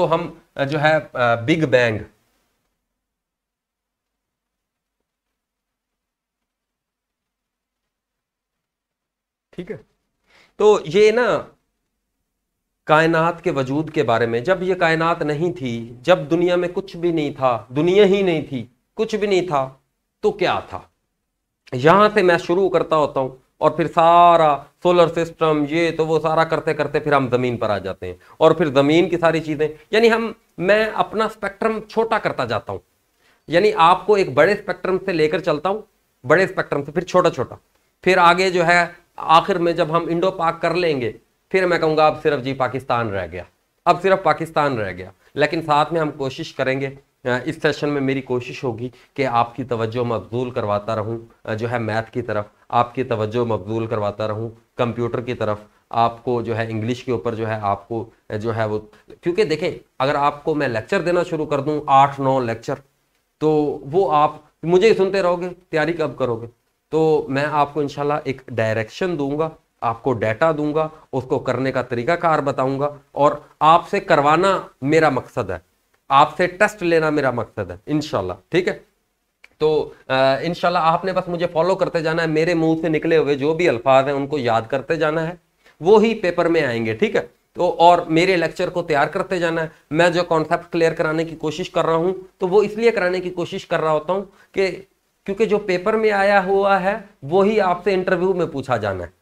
तो हम जो है बिग बैंग ठीक है तो ये ना कायनात के वजूद के बारे में जब ये कायनात नहीं थी जब दुनिया में कुछ भी नहीं था दुनिया ही नहीं थी कुछ भी नहीं था तो क्या था यहां से मैं शुरू करता होता हूं और फिर सारा सोलर सिस्टम ये तो वो सारा करते करते फिर हम ज़मीन पर आ जाते हैं और फिर ज़मीन की सारी चीज़ें यानी हम मैं अपना स्पेक्ट्रम छोटा करता जाता हूँ यानी आपको एक बड़े स्पेक्ट्रम से लेकर चलता हूँ बड़े स्पेक्ट्रम से फिर छोटा छोटा फिर आगे जो है आखिर में जब हम इंडो पाक कर लेंगे फिर मैं कहूँगा अब सिर्फ जी पाकिस्तान रह गया अब सिर्फ पाकिस्तान रह गया लेकिन साथ में हम कोशिश करेंगे इस सेशन में मेरी कोशिश होगी कि आपकी तवज्जो मबजूल करवाता रहूं जो है मैथ की तरफ आपकी तवज्जो मकबूल करवाता रहूँ कंप्यूटर की तरफ आपको जो है इंग्लिश के ऊपर जो है आपको जो है वो क्योंकि देखें अगर आपको मैं लेक्चर देना शुरू कर दूँ आठ नौ लेक्चर तो वो आप मुझे ही सुनते रहोगे तैयारी कब करोगे तो मैं आपको इनशाला एक डायरेक्शन दूंगा आपको डाटा दूंगा उसको करने का तरीका कार बताऊंगा और आपसे करवाना मेरा मकसद है आपसे टेस्ट लेना मेरा मकसद है इनशाला ठीक है तो इन आपने बस मुझे फॉलो करते जाना है मेरे मुंह से निकले हुए जो भी अल्फाज हैं उनको याद करते जाना है वो ही पेपर में आएंगे ठीक है तो और मेरे लेक्चर को तैयार करते जाना है मैं जो कॉन्सेप्ट क्लियर कराने की कोशिश कर रहा हूँ तो वो इसलिए कराने की कोशिश कर रहा होता हूँ कि क्योंकि जो पेपर में आया हुआ है वो ही आपसे इंटरव्यू में पूछा जाना है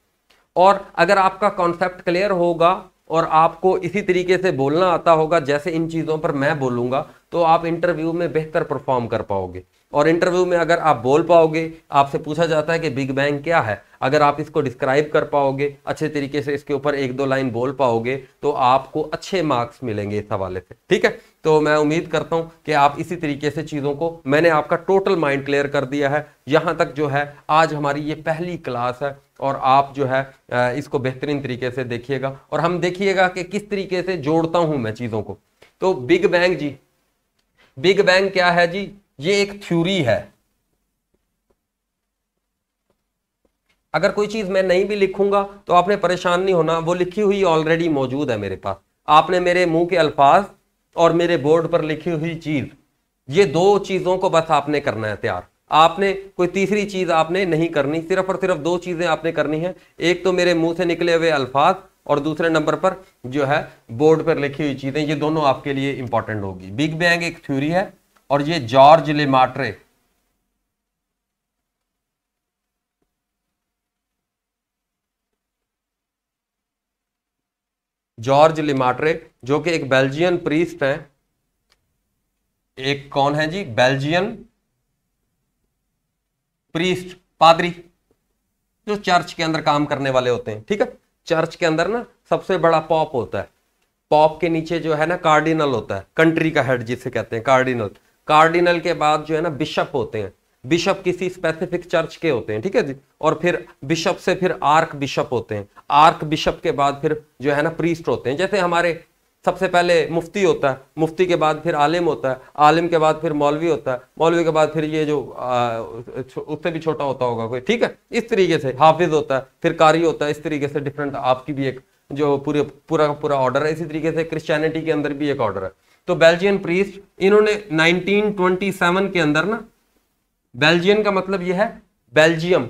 और अगर आपका कॉन्सेप्ट क्लियर होगा और आपको इसी तरीके से बोलना आता होगा जैसे इन चीज़ों पर मैं बोलूँगा तो आप इंटरव्यू में बेहतर परफॉर्म कर पाओगे और इंटरव्यू में अगर आप बोल पाओगे आपसे पूछा जाता है कि बिग बैंग क्या है अगर आप इसको डिस्क्राइब कर पाओगे अच्छे तरीके से इसके ऊपर एक दो लाइन बोल पाओगे तो आपको अच्छे मार्क्स मिलेंगे इस हवाले से ठीक है तो मैं उम्मीद करता हूं कि आप इसी तरीके से चीज़ों को मैंने आपका टोटल माइंड क्लियर कर दिया है यहाँ तक जो है आज हमारी ये पहली क्लास है और आप जो है इसको बेहतरीन तरीके से देखिएगा और हम देखिएगा कि किस तरीके से जोड़ता हूँ मैं चीज़ों को तो बिग बैंग जी बिग बैंग क्या है जी ये एक थ्योरी है अगर कोई चीज मैं नहीं भी लिखूंगा तो आपने परेशान नहीं होना वो लिखी हुई ऑलरेडी मौजूद है मेरे पास आपने मेरे मुंह के अल्फाज और मेरे बोर्ड पर लिखी हुई चीज ये दो चीजों को बस आपने करना है तैयार आपने कोई तीसरी चीज आपने नहीं करनी सिर्फ और सिर्फ दो चीजें आपने करनी है एक तो मेरे मुंह से निकले हुए अल्फाज और दूसरे नंबर पर जो है बोर्ड पर लिखी हुई चीजें ये दोनों आपके लिए इंपॉर्टेंट होगी बिग बैंग एक थ्योरी है और ये जॉर्ज लेमाट्रे जॉर्ज लिमाट्रे जो कि एक बेल्जियन प्रीस्ट हैं एक कौन है जी बेल्जियन प्रीस्ट पादरी जो चर्च के अंदर काम करने वाले होते हैं ठीक है चर्च के अंदर ना सबसे बड़ा पॉप होता है पॉप के नीचे जो है ना कार्डिनल होता है कंट्री का हेड जिसे कहते हैं कार्डिनल कार्डिनल के बाद जो है ना बिशप होते हैं बिशप किसी स्पेसिफिक चर्च के होते हैं ठीक है जी और फिर बिशप से फिर आर्क बिशप होते हैं आर्क बिशप के बाद फिर जो है ना प्रीस्ट होते हैं जैसे हमारे सबसे पहले मुफ्ती होता है मुफ्ती के बाद फिर आलिम होता है आलिम के बाद फिर मौलवी होता है मौलवी के बाद फिर ये जो उससे भी छोटा होता होगा कोई ठीक है इस तरीके से हाफिज होता है फिर कारी होता है इस तरीके से डिफरेंट आपकी भी एक जो पूरे पूरा का पूरा ऑर्डर है इसी तरीके से क्रिश्चियनिटी के अंदर भी एक ऑर्डर है तो बेल्जियन प्रीस्ट इन्होंने 1927 के अंदर ना बेल्जियन का मतलब यह है बेल्जियम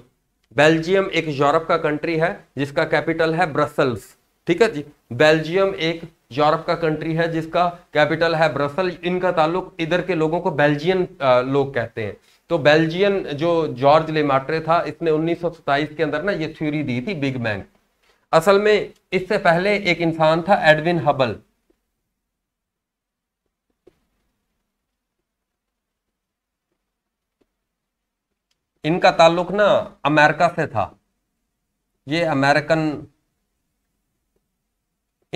बेल्जियम एक यूरोप का कंट्री है जिसका कैपिटल है ब्रसल्स ठीक है जी बेल्जियम एक यूरोप का कंट्री है जिसका कैपिटल है ब्रसल इनका ताल्लुक इधर के लोगों को बेल्जियन लोग कहते हैं तो बेल्जियन जो जॉर्ज लेमाट्रे था इसने उन्नीस के अंदर ना ये थ्योरी दी थी बिग बैंग असल में इससे पहले एक इंसान था एडविन हबल इनका ताल्लुक ना अमेरिका से था ये अमेरिकन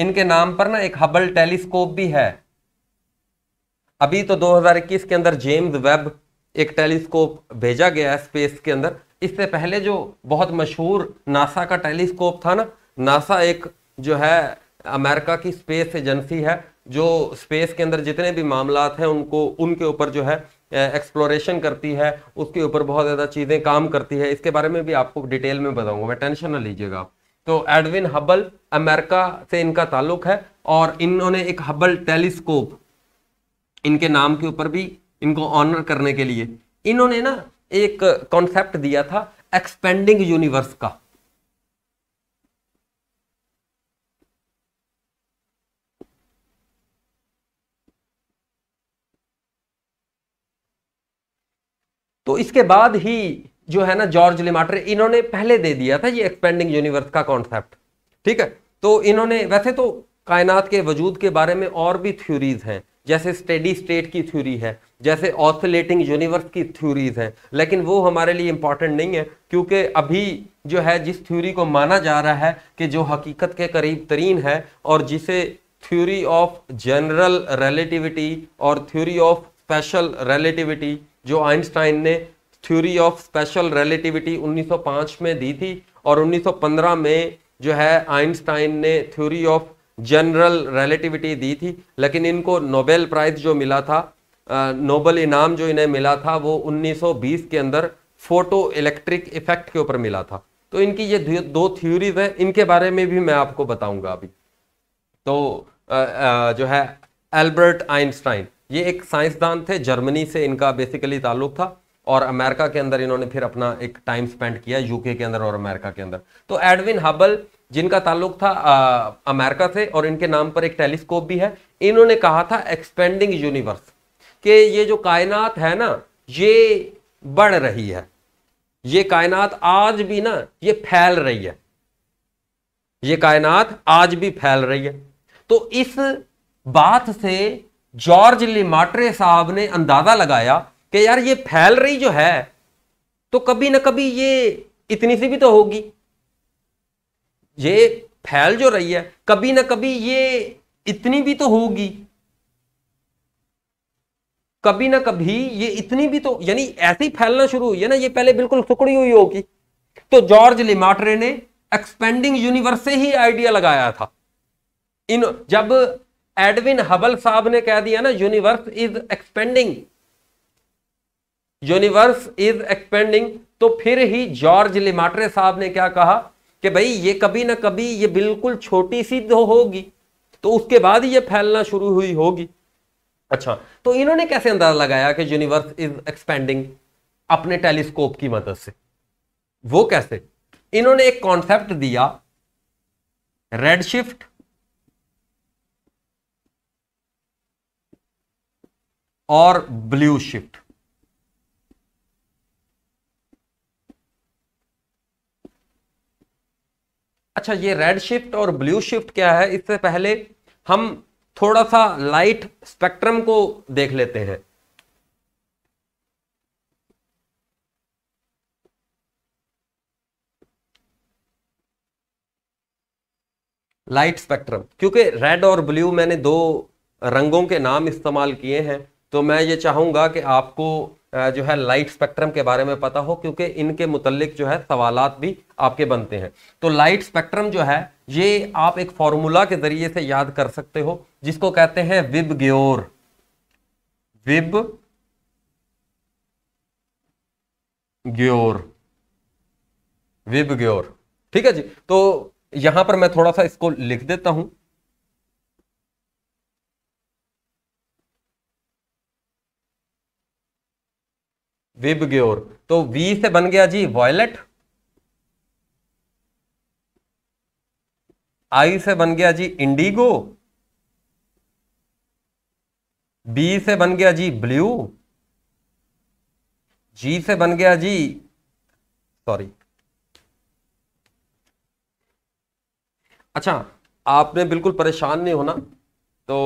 इनके नाम पर ना एक हबल टेलीस्कोप भी है अभी तो 2021 के अंदर जेम्स वेब एक टेलीस्कोप भेजा गया है स्पेस के अंदर इससे पहले जो बहुत मशहूर नासा का टेलीस्कोप था ना नासा एक जो है अमेरिका की स्पेस एजेंसी है जो स्पेस के अंदर जितने भी मामला हैं उनको उनके ऊपर जो है एक्सप्लोरेशन करती है उसके ऊपर बहुत ज़्यादा चीज़ें काम करती है इसके बारे में भी आपको डिटेल में बताऊंगा मैं टेंशन ना लीजिएगा तो एडविन हबल अमेरिका से इनका ताल्लुक है और इन्होंने एक हबल टेलीस्कोप इनके नाम के ऊपर भी इनको ऑनर करने के लिए इन्होंने ना एक कॉन्सेप्ट दिया था एक्सपेंडिंग यूनिवर्स का तो इसके बाद ही जो है ना जॉर्ज लिमाटर इन्होंने पहले दे दिया था ये एक्सपेंडिंग यूनिवर्स का कॉन्सेप्ट ठीक है तो इन्होंने वैसे तो कायनात के वजूद के बारे में और भी थ्योरीज हैं जैसे स्टेडी स्टेट की थ्योरी है जैसे ऑसोलेटिंग यूनिवर्स की थ्योरीज हैं लेकिन वो हमारे लिए इम्पॉर्टेंट नहीं है क्योंकि अभी जो है जिस थ्योरी को माना जा रहा है कि जो हकीकत के करीब तरीन है और जिसे थ्योरी ऑफ जनरल रिलेटिविटी और थ्योरी ऑफ स्पेशल रिलेटिविटी जो आइंस्टाइन ने थ्योरी ऑफ स्पेशल रिलेटिविटी 1905 में दी थी और 1915 में जो है आइंस्टाइन ने थ्योरी ऑफ जनरल रिलेटिविटी दी थी लेकिन इनको नोबेल प्राइज जो मिला था नोबल इनाम जो इन्हें मिला था वो 1920 के अंदर फोटो इलेक्ट्रिक इफेक्ट के ऊपर मिला था तो इनकी ये दो थ्योरीज हैं इनके बारे में भी मैं आपको बताऊंगा अभी तो आ, आ, जो है एल्बर्ट आइंस्टाइन ये एक साइंसदान थे जर्मनी से इनका बेसिकली ताल्लुक था और अमेरिका के अंदर इन्होंने फिर अपना एक टाइम स्पेंड किया यूके के अंदर और अमेरिका के अंदर तो एडविन हबल जिनका ताल्लुक था आ, अमेरिका से और इनके नाम पर एक टेलीस्कोप भी है इन्होंने कहा था एक्सपेंडिंग यूनिवर्स कि ये जो कायनात है ना ये बढ़ रही है ये कायनात आज भी ना ये फैल रही है ये कायनात आज भी फैल रही है तो इस बात से जॉर्ज लिमाट्रे साहब ने अंदाज़ा लगाया कि यार ये फैल रही जो है तो कभी ना कभी ये इतनी सी भी तो होगी ये फैल जो रही है कभी ना कभी ये इतनी भी तो होगी कभी ना कभी ये इतनी भी तो यानी ऐसे ही फैलना शुरू हुई है ना ये पहले बिल्कुल सुकड़ी हुई होगी तो जॉर्ज लिमाट्रे ने एक्सपेंडिंग यूनिवर्स से ही आइडिया लगाया था इन जब एडविन हबल साहब ने कह दिया ना universe is expanding universe is expanding तो फिर ही जॉर्ज लिमाट्रे साहब ने क्या कहा कि भाई ये कभी ना कभी ये बिल्कुल छोटी सी तो होगी तो उसके बाद ये फैलना शुरू हुई होगी अच्छा तो इन्होंने कैसे अंदाजा लगाया कि यूनिवर्स इज एक्सपेंडिंग अपने टेलीस्कोप की मदद से वो कैसे इन्होंने एक कॉन्सेप्ट दिया रेड शिफ्ट और ब्लू शिफ्ट अच्छा ये रेड शिफ्ट और ब्लू शिफ्ट क्या है इससे पहले हम थोड़ा सा लाइट स्पेक्ट्रम को देख लेते हैं लाइट स्पेक्ट्रम क्योंकि रेड और ब्लू मैंने दो रंगों के नाम इस्तेमाल किए हैं तो मैं ये चाहूँगा कि आपको जो है लाइट स्पेक्ट्रम के बारे में पता हो क्योंकि इनके मुतलिक जो है सवाल भी आपके बनते हैं तो लाइट स्पेक्ट्रम जो है ये आप एक फॉर्मूला के जरिए से याद कर सकते हो जिसको कहते हैं विब ग्योर विब ग्योर विब ग्योर ठीक है जी तो यहां पर मैं थोड़ा सा इसको लिख देता हूं विबग्योर तो वी से बन गया जी वॉयलेट आई से बन गया जी इंडिगो बी से बन गया जी ब्लू जी से बन गया जी सॉरी अच्छा आपने बिल्कुल परेशान नहीं होना तो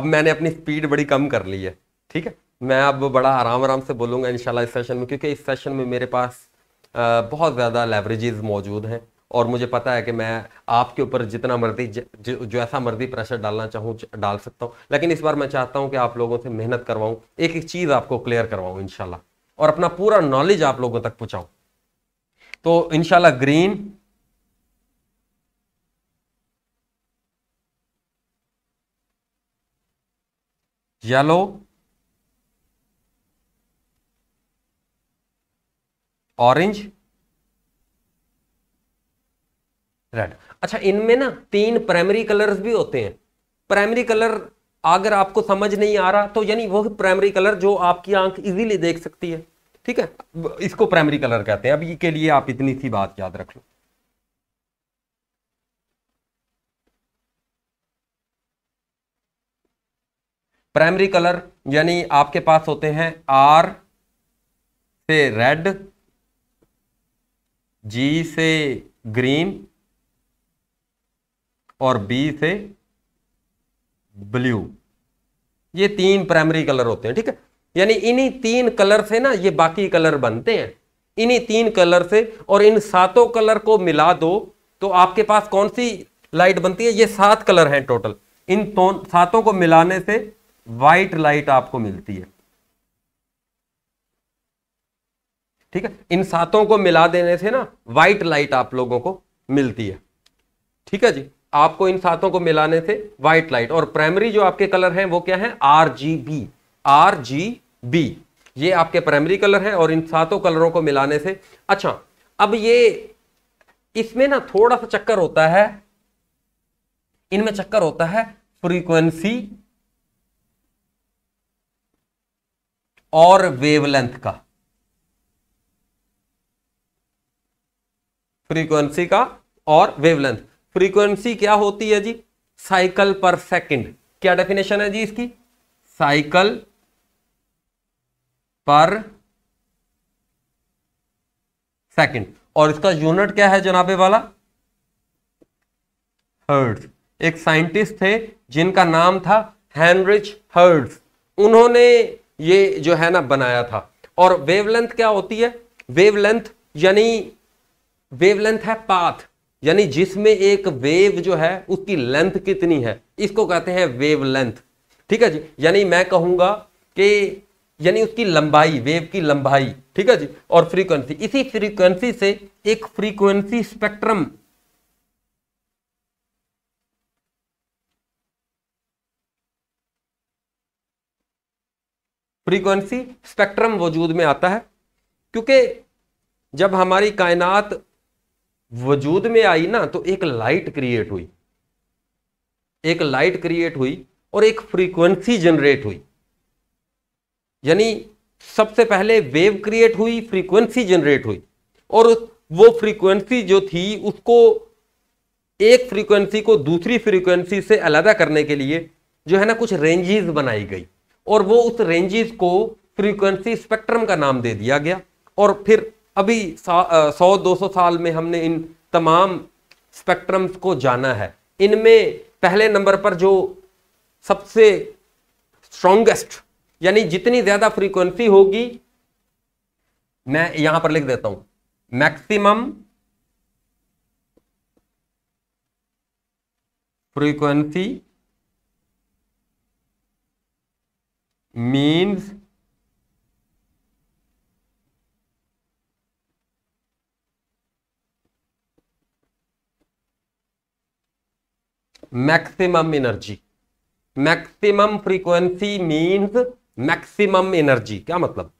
अब मैंने अपनी स्पीड बड़ी कम कर ली है ठीक है मैं अब बड़ा आराम आराम से बोलूँगा इन इस सेशन में क्योंकि इस सेशन में मेरे पास बहुत ज़्यादा लेवरेजेस मौजूद हैं और मुझे पता है कि मैं आपके ऊपर जितना मर्जी जो ऐसा मर्जी प्रेशर डालना चाहूँ डाल सकता हूँ लेकिन इस बार मैं चाहता हूँ कि आप लोगों से मेहनत करवाऊँ एक एक चीज़ आपको क्लियर करवाऊँ इनशाला और अपना पूरा नॉलेज आप लोगों तक पहुँचाऊँ तो इनशाला ग्रीन येलो ऑरेंज रेड अच्छा इनमें ना तीन प्राइमरी कलर्स भी होते हैं प्राइमरी कलर अगर आपको समझ नहीं आ रहा तो यानी वो प्राइमरी कलर जो आपकी आंख इजीली देख सकती है ठीक है इसको प्राइमरी कलर कहते हैं अब ये के लिए आप इतनी सी बात याद रख लो प्राइमरी कलर यानी आपके पास होते हैं आर से रेड जी से ग्रीन और बी से ब्लू ये तीन प्राइमरी कलर होते हैं ठीक है यानी इन्हीं तीन कलर से ना ये बाकी कलर बनते हैं इन्हीं तीन कलर से और इन सातों कलर को मिला दो तो आपके पास कौन सी लाइट बनती है ये सात कलर हैं टोटल इन तो, सातों को मिलाने से वाइट लाइट आपको मिलती है ठीक है इन सातों को मिला देने से ना व्हाइट लाइट आप लोगों को मिलती है ठीक है जी आपको इन सातों को मिलाने से व्हाइट लाइट और प्राइमरी जो आपके कलर हैं वो क्या है R G B R G B ये आपके प्राइमरी कलर है और इन सातों कलरों को मिलाने से अच्छा अब ये इसमें ना थोड़ा सा चक्कर होता है इनमें चक्कर होता है फ्रीक्वेंसी और वेवलेंथ का फ्रीक्वेंसी का और वेवलेंथ फ्रीक्वेंसी क्या होती है जी साइकिल पर सेकंड क्या डेफिनेशन है जी इसकी साइकिल पर सेकंड और इसका यूनिट क्या है जनाबे वाला हर्ड्स एक साइंटिस्ट थे जिनका नाम था हेनरिच हर्ड्स उन्होंने ये जो है ना बनाया था और वेवलेंथ क्या होती है वेवलेंथ यानी वेवलेंथ है पाथ यानी जिसमें एक वेव जो है उसकी लेंथ कितनी है इसको कहते हैं वेव लेंथ ठीक है जी यानी मैं कहूंगा कि यानी उसकी लंबाई वेव की लंबाई ठीक है जी और फ्रीक्वेंसी इसी फ्रीक्वेंसी से एक फ्रीक्वेंसी स्पेक्ट्रम फ्रीक्वेंसी स्पेक्ट्रम वजूद में आता है क्योंकि जब हमारी कायनात वजूद में आई ना तो एक लाइट क्रिएट हुई एक लाइट क्रिएट हुई और एक फ्रीक्वेंसी जनरेट हुई यानी सबसे पहले वेव क्रिएट हुई फ्रीक्वेंसी जनरेट हुई और वो फ्रीक्वेंसी जो थी उसको एक फ्रीक्वेंसी को दूसरी फ्रीक्वेंसी से अलहदा करने के लिए जो है ना कुछ रेंजेस बनाई गई और वो उस रेंजेस को फ्रीक्वेंसी स्पेक्ट्रम का नाम दे दिया गया और फिर अभी सौ दो सौ साल में हमने इन तमाम स्पेक्ट्रम्स को जाना है इनमें पहले नंबर पर जो सबसे स्ट्रोंगेस्ट यानी जितनी ज़्यादा फ्रीक्वेंसी होगी मैं यहां पर लिख देता हूं maximum frequency means maximum energy maximum frequency means maximum energy क्या मतलब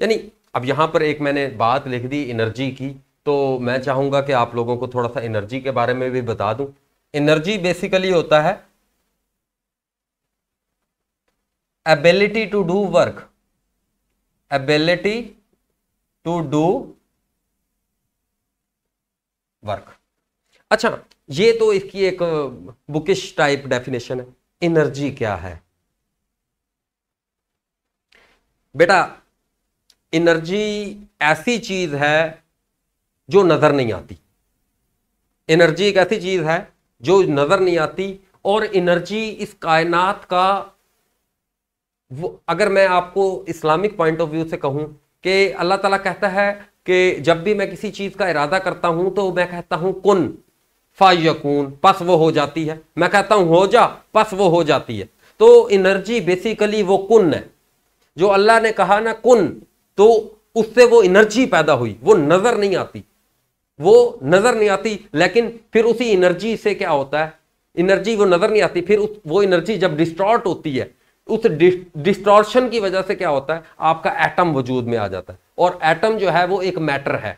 यानी अब यहां पर एक मैंने बात लिख दी एनर्जी की तो मैं चाहूंगा कि आप लोगों को थोड़ा सा एनर्जी के बारे में भी बता दूं एनर्जी बेसिकली होता है ability to do work ability to do work अच्छा ये तो इसकी एक बुकिश टाइप डेफिनेशन है एनर्जी क्या है बेटा एनर्जी ऐसी चीज है जो नजर नहीं आती एनर्जी एक ऐसी चीज है जो नजर नहीं आती और एनर्जी इस कायनात का वो अगर मैं आपको इस्लामिक पॉइंट ऑफ व्यू से कहूं कि अल्लाह ताला कहता है कि जब भी मैं किसी चीज़ का इरादा करता हूं तो मैं कहता हूं कुन फायकून पस वो हो जाती है मैं कहता हूं हो जा पस वो हो जाती है तो एनर्जी बेसिकली वो कुन है जो अल्लाह ने कहा ना कुन तो उससे वो एनर्जी पैदा हुई वो नजर नहीं आती वो नजर नहीं आती लेकिन फिर उसी एनर्जी से क्या होता है एनर्जी वो नजर नहीं आती फिर उस वो एनर्जी जब डिस्टॉर्ट होती है उस डिस्टॉर्शन की वजह से क्या होता है आपका एटम वजूद में आ जाता है और एटम जो है वो एक मैटर है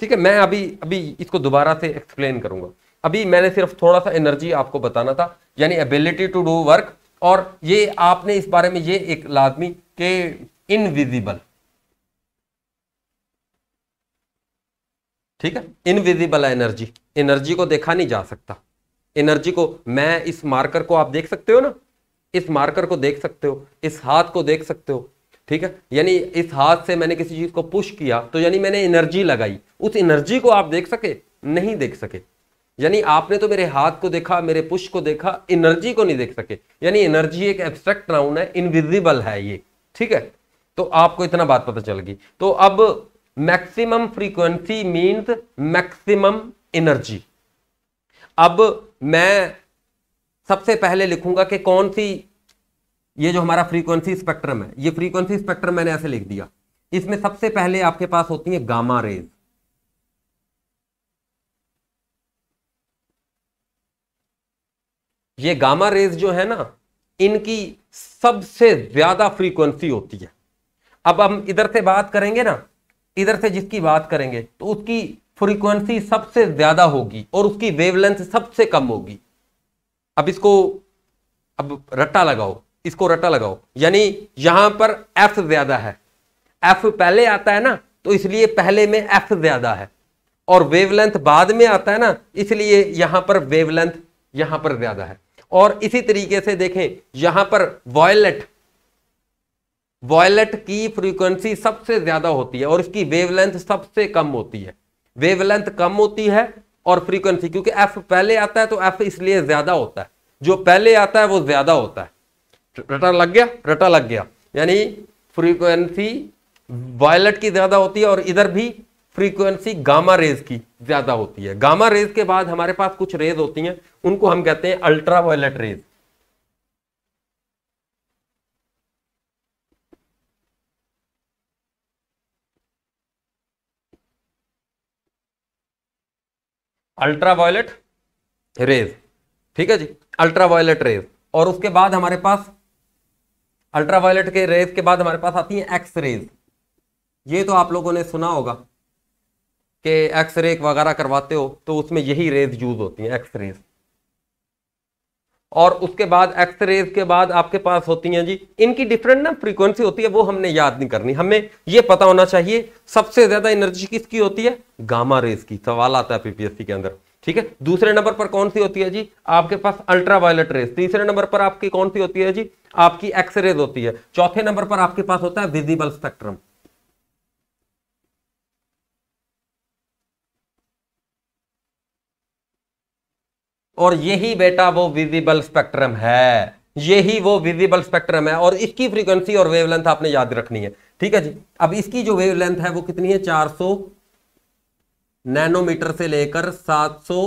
ठीक है मैं अभी अभी इसको दोबारा से एक्सप्लेन करूंगा अभी मैंने सिर्फ थोड़ा सा एनर्जी आपको बताना था यानी एबिलिटी टू डू वर्क और ये आपने इस बारे में ये एक लाजमी के इनविजिबल ठीक है इनविजिबल है एनर्जी एनर्जी को देखा नहीं जा सकता एनर्जी को मैं इस मार्कर को आप देख सकते हो ना इस मार्कर को देख सकते हो इस हाथ को देख सकते हो ठीक है यानी इस हाथ से मैंने किसी चीज को पुश किया तो यानी मैंने एनर्जी लगाई उस एनर्जी को आप देख सके नहीं देख सके यानी आपने तो मेरे हाथ को देखा मेरे पुश को देखा एनर्जी को नहीं देख सके यानी एनर्जी एक एब्स्ट्रैक्ट नाउन है इनविजिबल है ये ठीक है तो आपको इतना बात पता चल गई तो अब maximum frequency means maximum energy अब मैं सबसे पहले लिखूंगा कि कौन सी ये जो हमारा फ्रीक्वेंसी स्पेक्ट्रम है ये फ्रीक्वेंसी स्पेक्ट्रम मैंने ऐसे लिख दिया इसमें सबसे पहले आपके पास होती है गामा रेज ये गामा रेज जो है ना इनकी सबसे ज्यादा फ्रीक्वेंसी होती है अब हम इधर से बात करेंगे ना इधर से जिसकी बात करेंगे तो उसकी फ्रीक्वेंसी सबसे ज्यादा होगी और उसकी वेवलेंथ सबसे कम होगी अब इसको अब रट्टा लगाओ इसको रट्टा लगाओ यानी यहां पर एफ ज्यादा है एफ पहले आता है ना तो इसलिए पहले में एफ ज्यादा है और वेवलेंथ बाद में आता है ना इसलिए यहां पर वेवलेंथ यहां पर ज्यादा है और इसी तरीके से देखें यहां पर वॉयलेट वॉयलेट की फ्रीक्वेंसी सबसे ज्यादा होती है और इसकी वेवलेंथ सबसे कम होती है वेवलेंथ कम होती है और फ्रीक्वेंसी क्योंकि एफ पहले आता है तो एफ इसलिए ज्यादा होता है जो पहले आता है वो ज्यादा होता है रटा लग गया रटा लग गया यानी फ्रीक्वेंसी वायलट की ज्यादा होती है और इधर भी फ्रीक्वेंसी गामा रेज की ज्यादा होती है गामा रेज के बाद हमारे पास कुछ रेज होती हैं उनको हम कहते हैं ultraviolet rays ultraviolet rays ठीक है जी अल्ट्रा वायलेट रेज और उसके बाद हमारे पास अल्ट्रा वायलेट के रेज के बाद हमारे पास आती है एक्स रेज ये तो आप लोगों ने सुना होगा कि एक्सरे वगैरह करवाते हो तो उसमें यही रेज यूज होती हैं एक्सरेज और उसके बाद एक्सरेज के बाद आपके पास होती हैं जी इनकी डिफरेंट ना फ्रीक्वेंसी होती है वो हमने याद नहीं करनी हमें ये पता होना चाहिए सबसे ज्यादा एनर्जी किसकी होती है गामा रेज की सवाल आता है पीपीएससी के अंदर ठीक है दूसरे नंबर पर कौन सी होती है जी आपके पास अल्ट्रावायलेट रेज तीसरे नंबर पर आपकी कौन सी होती है जी आपकी एक्सरेज होती है चौथे नंबर पर आपके पास होता है विजिबल स्पेक्ट्रम और यही बेटा वो विजिबल स्पेक्ट्रम है यही वो विजिबल स्पेक्ट्रम है और इसकी फ्रीक्वेंसी और वेवलेंथ आपने याद रखनी है ठीक है जी अब इसकी जो वेवलेंथ है वो कितनी है 400 नैनोमीटर से लेकर 700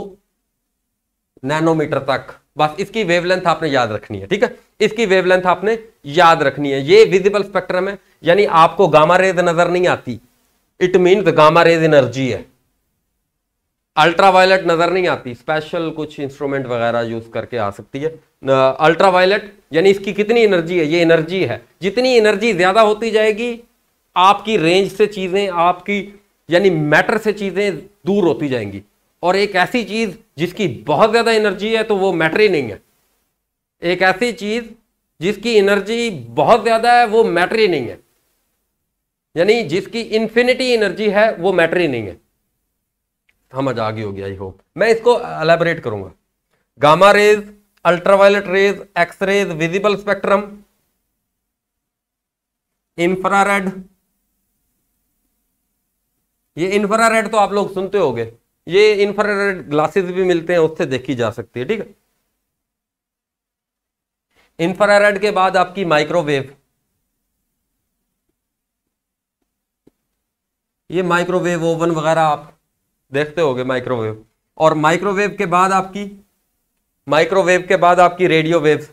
नैनोमीटर तक बस इसकी वेवलेंथ आपने याद रखनी है ठीक है इसकी वेवलेंथ आपने याद रखनी है ये विजिबल स्पेक्ट्रम है यानी आपको गामा रेज नजर नहीं आती it mean gamma rays energy है अल्ट्रावायलेट नज़र नहीं आती स्पेशल कुछ इंस्ट्रूमेंट वगैरह यूज़ करके आ सकती है अल्ट्रावायलेट यानी इसकी कितनी एनर्जी है ये एनर्जी है जितनी एनर्जी ज़्यादा होती जाएगी आपकी रेंज से चीज़ें आपकी यानी मैटर से चीज़ें दूर होती जाएंगी और एक ऐसी चीज़ जिसकी बहुत ज़्यादा एनर्जी है तो वो मैटर ही नहीं है एक ऐसी चीज़ जिसकी एनर्जी बहुत ज़्यादा है वो मैटर ही नहीं है यानी जिसकी इंफिनिटी एनर्जी है वो मैटर ही नहीं है समझ आ गई होगी आई होप मैं इसको एलेबरेट करूंगा gamma rays ultraviolet rays X rays visible spectrum infrared ये इंफ्रारेड तो आप लोग सुनते होंगे ये इंफ्रारेड ग्लासेस भी मिलते हैं उससे देखी जा सकती है ठीक है इंफ्रारेड के बाद आपकी माइक्रोवेव ये माइक्रोवेव ओवन वगैरह आप देखते होगे माइक्रोवेव और माइक्रोवेव के बाद आपकी माइक्रोवेव के बाद आपकी रेडियो वेव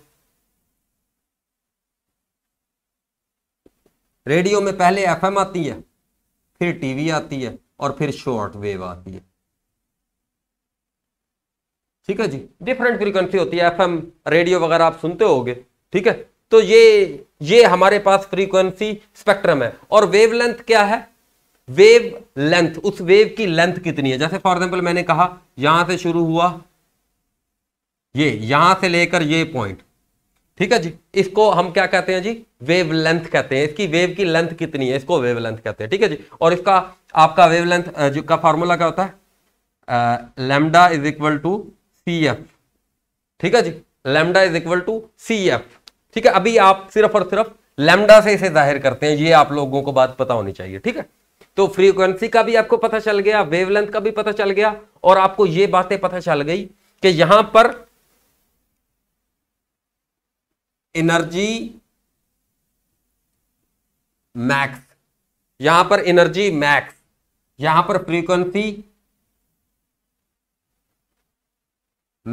रेडियो में पहले एफएम आती है फिर टीवी आती है और फिर शॉर्ट वेव आती है ठीक है जी डिफरेंट फ्रीक्वेंसी होती है एफएम रेडियो वगैरह आप सुनते होगे ठीक है तो ये ये हमारे पास फ्रीक्वेंसी स्पेक्ट्रम है और वेवलेंथ क्या है वेव लेंथ उस वेव की लेंथ कितनी है जैसे फॉर एग्जाम्पल मैंने कहा यहां से शुरू हुआ ये यहां से लेकर ये पॉइंट ठीक है जी इसको हम क्या कहते हैं जी वेव लेंथ कहते हैं इसकी वेव की लेंथ कितनी है इसको वेव लेंथ कहते हैं ठीक है जी और इसका आपका वेव लेंथ का फॉर्मूला क्या होता है lambda is equal to C F ठीक है जी lambda is equal to C F ठीक है अभी आप सिर्फ और सिर्फ लेमडा से इसे जाहिर करते हैं ये आप लोगों को बात पता होनी चाहिए ठीक है तो फ्रीक्वेंसी का भी आपको पता चल गया वेवलेंथ का भी पता चल गया और आपको ये बातें पता चल गई कि यहां पर एनर्जी मैक्स यहां पर एनर्जी मैक्स यहां पर फ्रीक्वेंसी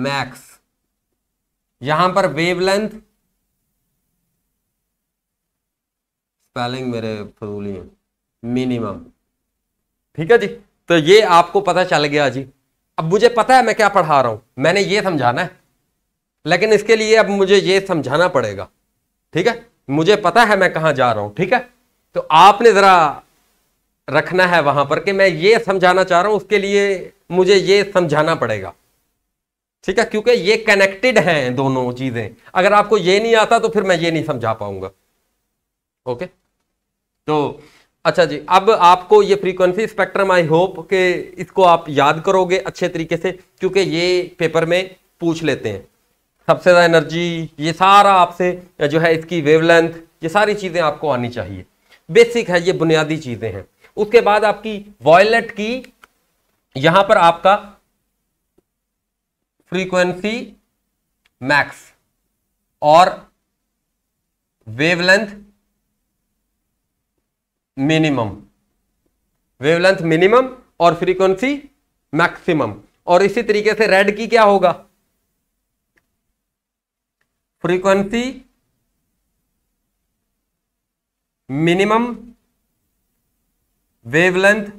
मैक्स यहां पर वेवलेंथ स्पेलिंग मेरे फजूली है मिनिमम ठीक है जी तो ये आपको पता चल गया जी अब मुझे पता है मैं क्या पढ़ा रहा हूं मैंने ये समझाना है लेकिन इसके लिए अब मुझे ये समझाना पड़ेगा ठीक है मुझे पता है मैं कहां जा रहा हूं ठीक है तो आपने ज़रा रखना है वहां पर कि मैं ये समझाना चाह रहा हूं उसके लिए मुझे ये समझाना पड़ेगा ठीक है क्योंकि ये कनेक्टेड हैं दोनों चीज़ें अगर आपको ये नहीं आता तो फिर मैं ये नहीं समझा पाऊंगा ओके तो अच्छा जी अब आपको ये फ्रीक्वेंसी स्पेक्ट्रम आई होप के इसको आप याद करोगे अच्छे तरीके से क्योंकि ये पेपर में पूछ लेते हैं सबसे ज़्यादा एनर्जी ये सारा आपसे जो है इसकी वेवलेंथ ये सारी चीज़ें आपको आनी चाहिए बेसिक है ये बुनियादी चीज़ें हैं उसके बाद आपकी वॉयलेट की यहां पर आपका फ्रीक्वेंसी मैक्स और वेवलेंथ मिनिमम वेवलेंथ मिनिमम और फ्रीक्वेंसी मैक्सिमम और इसी तरीके से रेड की क्या होगा फ्रीक्वेंसी मिनिमम वेवलेंथ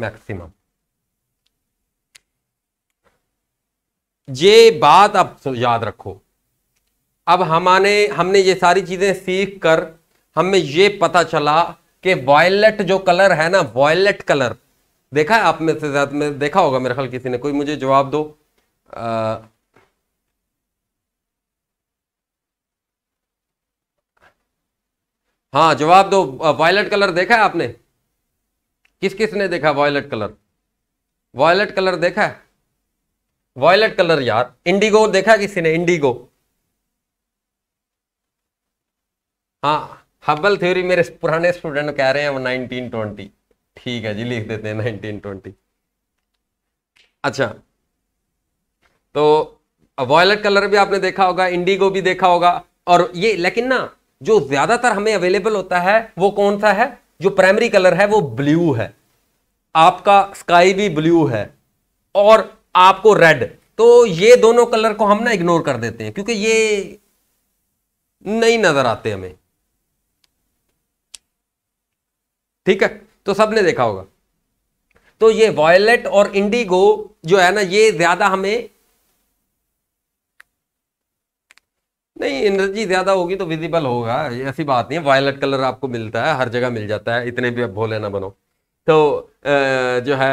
मैक्सिमम ये बात आप याद रखो अब हमारे हमने ये सारी चीजें सीख कर हमें यह पता चला कि वॉयलेट जो कलर है ना वॉयलेट कलर देखा है आप में से ज्यादा में देखा होगा मेरे ख्याल किसी ने कोई मुझे जवाब दो आ, हाँ जवाब दो वायलेट कलर देखा है आपने किस किस ने देखा वायलेट कलर वायलेट कलर देखा है वायलेट कलर यार इंडिगो देखा किसी ने इंडिगो हाँ हब्बल थ्योरी मेरे पुराने स्टूडेंट कह रहे हैं 1920 ठीक है जी लिख देते हैं 1920 अच्छा तो वॉयलेट कलर भी आपने देखा होगा इंडिगो भी देखा होगा और ये लेकिन ना जो ज्यादातर हमें अवेलेबल होता है वो कौन सा है जो प्राइमरी कलर है वो ब्लू है आपका स्काई भी ब्लू है और आपको रेड तो ये दोनों कलर को हम ना इग्नोर कर देते हैं क्योंकि ये नहीं नजर आते हमें ठीक है तो सबने देखा होगा तो ये वॉयलेट और इंडिगो जो है ना ये ज्यादा हमें नहीं एनर्जी ज्यादा होगी तो विजिबल होगा ऐसी बात नहीं है वायलट कलर आपको मिलता है हर जगह मिल जाता है इतने भी अब भोले ना बनो तो जो है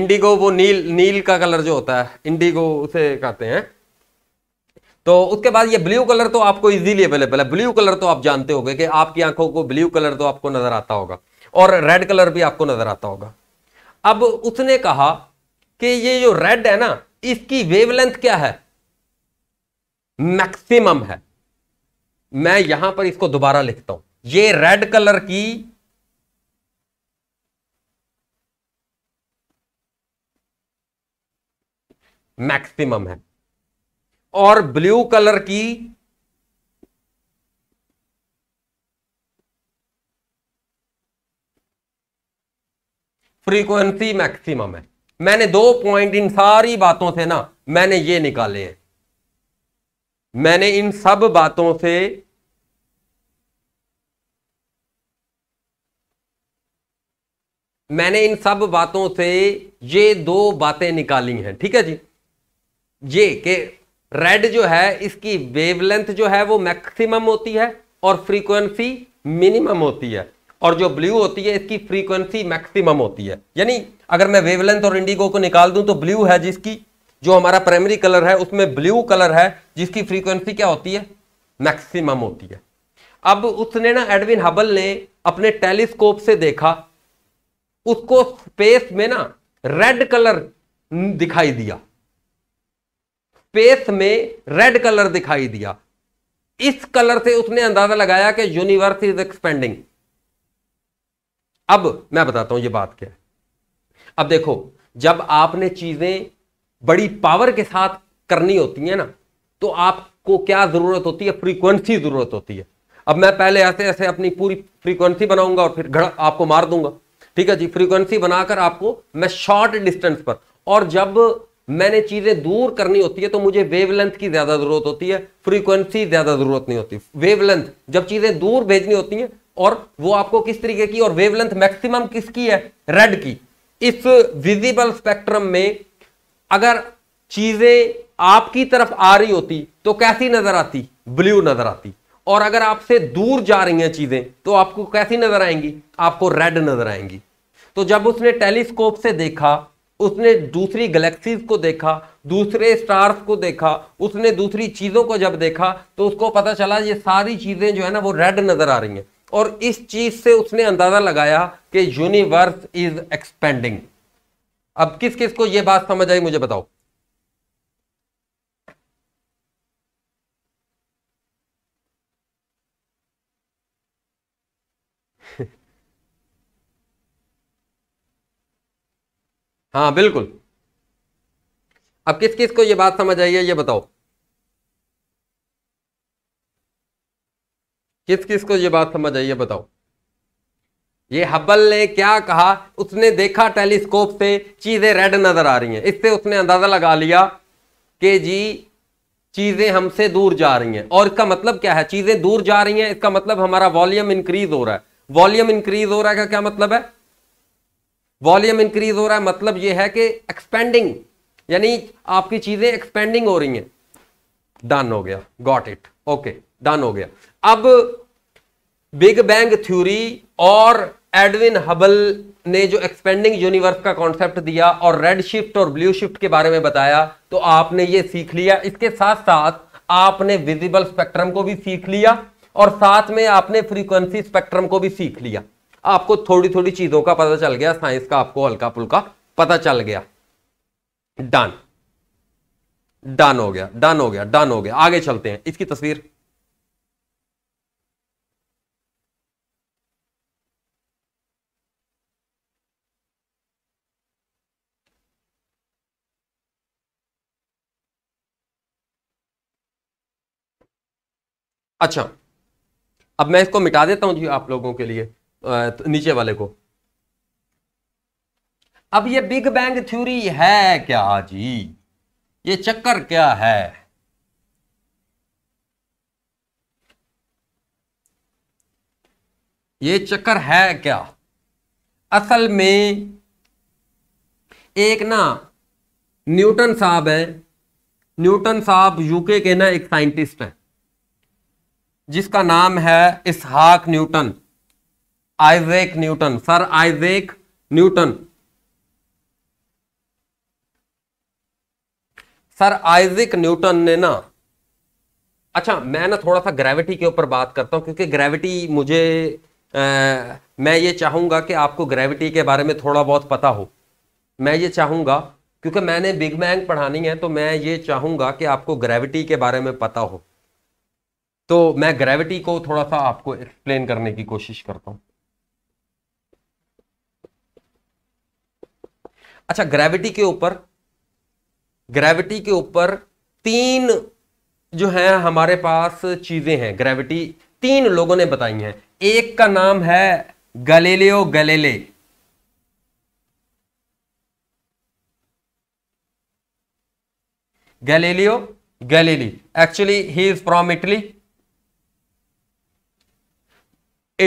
इंडिगो वो नील नील का कलर जो होता है इंडिगो उसे कहते हैं तो उसके बाद ये ब्लू कलर तो आपको इजीली अवेलेबल है ब्लू कलर तो आप जानते होंगे कि आपकी आंखों को ब्लू कलर तो आपको नजर आता होगा और रेड कलर भी आपको नजर आता होगा अब उसने कहा कि ये जो रेड है ना इसकी वेवलेंथ क्या है मैक्सिमम है मैं यहां पर इसको दोबारा लिखता हूं ये रेड कलर की मैक्सिमम है और ब्लू कलर की फ्रीक्वेंसी मैक्सिमम है मैंने दो पॉइंट इन सारी बातों से ना मैंने ये निकाले हैं मैंने इन सब बातों से मैंने इन सब बातों से ये दो बातें निकाली हैं ठीक है जी ये के रेड जो है इसकी वेवलेंथ जो है वो मैक्सिमम होती है और फ्रीक्वेंसी मिनिमम होती है और जो ब्लू होती है इसकी फ्रीक्वेंसी मैक्सिमम होती है यानी अगर मैं वेवलेंथ और इंडिगो को निकाल दूं तो ब्लू है जिसकी जो हमारा प्राइमरी कलर है उसमें ब्लू कलर है जिसकी फ्रीक्वेंसी क्या होती है मैक्सिमम होती है अब उसने ना एडविन हबल ने अपने टेलीस्कोप से देखा उसको स्पेस में ना रेड कलर दिखाई दिया स्पेस में रेड कलर दिखाई दिया इस कलर से उसने अंदाजा लगाया कि यूनिवर्स इज एक्सपेंडिंग अब मैं बताता हूं ये बात क्या है अब देखो जब आपने चीजें बड़ी पावर के साथ करनी होती है ना तो आपको क्या जरूरत होती है फ्रीक्वेंसी जरूरत होती है अब मैं पहले ऐसे ऐसे अपनी पूरी फ्रीक्वेंसी बनाऊंगा और फिर घड़ा आपको मार दूंगा ठीक है जी फ्रीक्वेंसी बनाकर आपको मैं शॉर्ट डिस्टेंस पर और जब मैंने चीज़ें दूर करनी होती है तो मुझे वेवलेंथ की ज़्यादा ज़रूरत होती है फ्रीक्वेंसी ज़्यादा ज़रूरत नहीं होती वेवलेंथ जब चीज़ें दूर भेजनी होती हैं और वो आपको किस तरीके की और वेवलेंथ मैक्सिमम किसकी है रेड की इस विजिबल स्पेक्ट्रम में अगर चीज़ें आपकी तरफ आ रही होती तो कैसी नज़र आती ब्लू नज़र आती और अगर आपसे दूर जा रही हैं चीज़ें तो आपको कैसी नज़र आएंगी आपको रेड नज़र आएंगी तो जब उसने टेलीस्कोप से देखा उसने दूसरी गलेक्सीज को देखा दूसरे स्टार्स को देखा उसने दूसरी चीज़ों को जब देखा तो उसको पता चला ये सारी चीज़ें जो है ना वो रेड नज़र आ रही हैं और इस चीज़ से उसने अंदाज़ा लगाया कि यूनिवर्स इज़ एक्सपेंडिंग अब किस किस को ये बात समझ आई मुझे बताओ हाँ बिल्कुल अब किस किस को ये बात समझ आई है ये बताओ किस किस को ये बात समझ आई है बताओ ये हब्बल ने क्या कहा उसने देखा टेलीस्कोप से चीजें रेड नजर आ रही हैं इससे उसने अंदाजा लगा लिया कि जी चीजें हमसे दूर जा रही हैं और इसका मतलब क्या है चीजें दूर जा रही हैं इसका मतलब हमारा वॉल्यूम इंक्रीज हो रहा है वॉल्यूम इंक्रीज हो रहा है का क्या मतलब है वॉल्यूम इंक्रीज हो रहा है मतलब यह है कि एक्सपेंडिंग यानी आपकी चीजें एक्सपेंडिंग हो रही हैं डन हो गया गॉट इट ओके डन हो गया अब बिग बैंग थ्योरी और एडविन हबल ने जो एक्सपेंडिंग यूनिवर्स का कॉन्सेप्ट दिया और रेड शिफ्ट और ब्लू शिफ्ट के बारे में बताया तो आपने ये सीख लिया इसके साथ साथ आपने विजिबल स्पेक्ट्रम को भी सीख लिया और साथ में आपने फ्रीक्वेंसी स्पेक्ट्रम को भी सीख लिया आपको थोड़ी थोड़ी चीजों का पता चल गया साइंस का आपको हल्का फुल्का पता चल गया डन डन हो गया डन हो गया डन हो गया आगे चलते हैं इसकी तस्वीर अच्छा अब मैं इसको मिटा देता हूं जी आप लोगों के लिए नीचे वाले को अब ये बिग बैंग थ्योरी है क्या जी ये चक्कर क्या है ये चक्कर है क्या असल में एक ना न्यूटन साहब है न्यूटन साहब यूके के ना एक साइंटिस्ट है जिसका नाम है इसहाक Newton Isaac Newton sir Isaac Newton sir Isaac Newton ने ना अच्छा मैं ना थोड़ा सा ग्रेविटी के ऊपर बात करता हूं क्योंकि ग्रेविटी मुझे आ, मैं ये चाहूंगा कि आपको ग्रेविटी के बारे में थोड़ा बहुत पता हो मैं ये चाहूंगा क्योंकि मैंने बिग बैंग पढ़ानी है तो मैं ये चाहूंगा कि आपको ग्रेविटी के बारे में पता हो तो मैं ग्रेविटी को थोड़ा सा आपको एक्सप्लेन करने की कोशिश करता हूं अच्छा ग्रेविटी के ऊपर ग्रेविटी के ऊपर तीन जो है हमारे पास चीजें हैं ग्रेविटी तीन लोगों ने बताई हैं एक का नाम है Galileo Galilei Galileo Galilei actually he is from Italy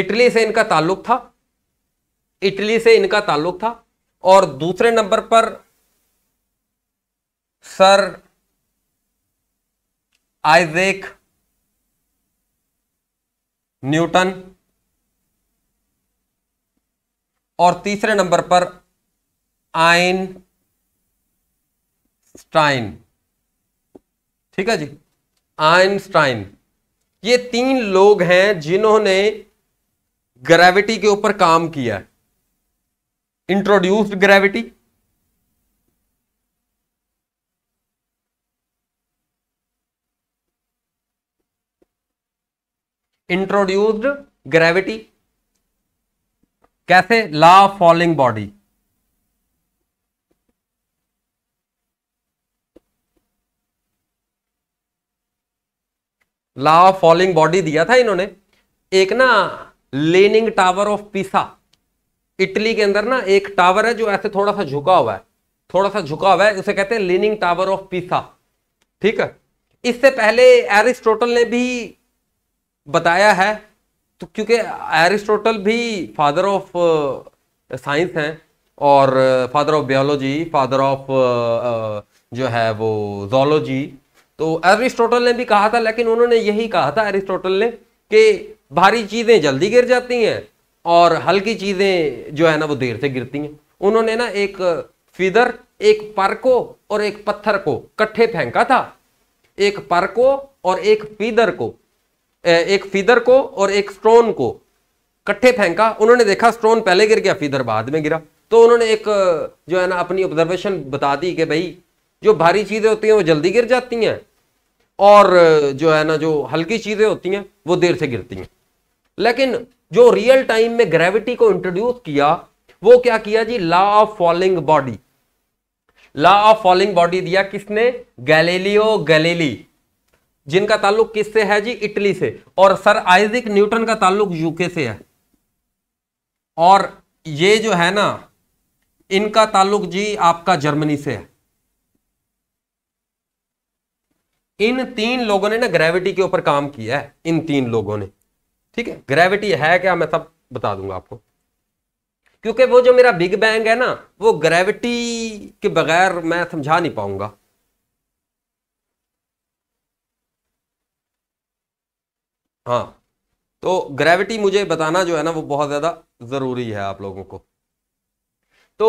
Italy से इनका ताल्लुक था इटली से इनका ताल्लुक था और दूसरे नंबर पर सर आइजेक न्यूटन और तीसरे नंबर पर आइन स्टाइन ठीक है जी आइंस्टाइन ये तीन लोग हैं जिन्होंने ग्रेविटी के ऊपर काम किया है इंट्रोड्यूस्ड ग्रेविटी इंट्रोड्यूस्ड ग्रेविटी कैसे law falling body law falling body दिया था इन्होंने एक ना leaning tower of Pisa Italy के अंदर ना एक टावर है जो ऐसे थोड़ा सा झुका हुआ है थोड़ा सा झुका हुआ है उसे कहते हैं लीनिंग टावर ऑफ पीसा ठीक है इससे पहले एरिस्टोटल ने भी बताया है तो क्योंकि एरिस्टोटल भी फादर ऑफ साइंस हैं और father of biology father of जो है वो जोलॉजी तो एरिस्टोटल ने भी कहा था लेकिन उन्होंने यही कहा था एरिस्टोटल ने कि भारी चीज़ें जल्दी गिर जाती हैं और हल्की चीज़ें जो है ना वो देर से गिरती हैं उन्होंने ना एक फिदर एक पर को और एक पत्थर को कट्ठे फेंका था एक पर को और एक फिदर को एक फिदर को और एक स्टोन को कट्ठे फेंका उन्होंने देखा स्टोन पहले गिर गया फिदर बाद में गिरा तो उन्होंने एक जो है ना अपनी ऑब्जर्वेशन बता दी कि भाई जो भारी चीज़ें होती हैं वो जल्दी गिर जाती हैं और जो है ना जो हल्की चीज़ें होती हैं वो देर से गिरती हैं लेकिन जो रियल टाइम में ग्रेविटी को इंट्रोड्यूस किया वो क्या किया जी law of falling body law of falling body दिया किसने गैलेलियो गैलेली जिनका ताल्लुक किससे है जी इटली से और सर आइजिक न्यूटन का ताल्लुक यूके से है और ये जो है ना इनका ताल्लुक जी आपका जर्मनी से है इन तीन लोगों ने ना ग्रेविटी के ऊपर काम किया है इन तीन लोगों ने ठीक है ग्रेविटी है क्या मैं सब बता दूंगा आपको क्योंकि वो जो मेरा बिग बैंग है ना वो ग्रेविटी के बगैर मैं समझा नहीं पाऊंगा हाँ तो ग्रेविटी मुझे बताना जो है ना वो बहुत ज़्यादा ज़रूरी है आप लोगों को तो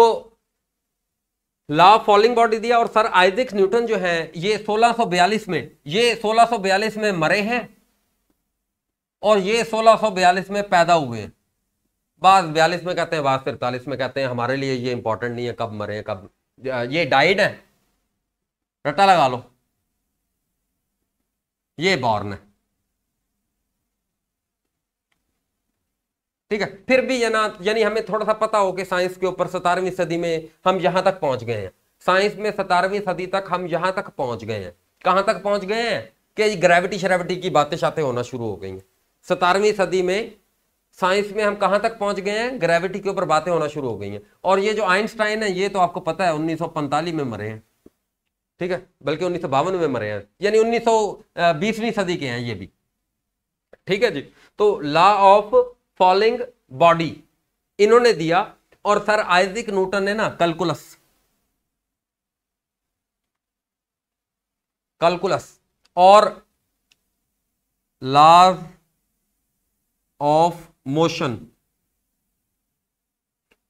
लॉ फॉलिंग बॉडी दिया और सर आइजिक न्यूटन जो है ये 1642 में ये 1642 में मरे हैं और ये 1642 में पैदा हुए बाद बयालीस में कहते हैं बाद तिरतालीस में कहते हैं हमारे लिए ये इंपॉर्टेंट नहीं है कब मरे कब ये डाइड है रट्टा लगा लो ये बॉर्न है ठीक है फिर भी ये ना यानी हमें थोड़ा सा पता हो कि साइंस के ऊपर सतारहवीं सदी में हम यहां तक पहुंच गए हैं साइंस में सतारहवीं सदी तक हम यहां तक पहुंच गए हैं कहां तक पहुंच गए हैं कि ग्रेविटी श्रेविटी की बातें शाते होना शुरू हो गई हैं सतारहवीं सदी में साइंस में हम कहां तक पहुंच गए हैं ग्रेविटी के ऊपर बातें होना शुरू हो गई हैं और ये जो आइंस्टाइन है ये तो आपको पता है उन्नीस में मरे हैं ठीक है बल्कि उन्नीस में मरे हैं यानी उन्नीस सदी के हैं ये भी ठीक है जी तो लॉ ऑफ फॉलिंग बॉडी इन्होंने दिया और सर आइजिक न्यूटन ने ना कैलकुलस कैलकुलस और लाज ऑफ मोशन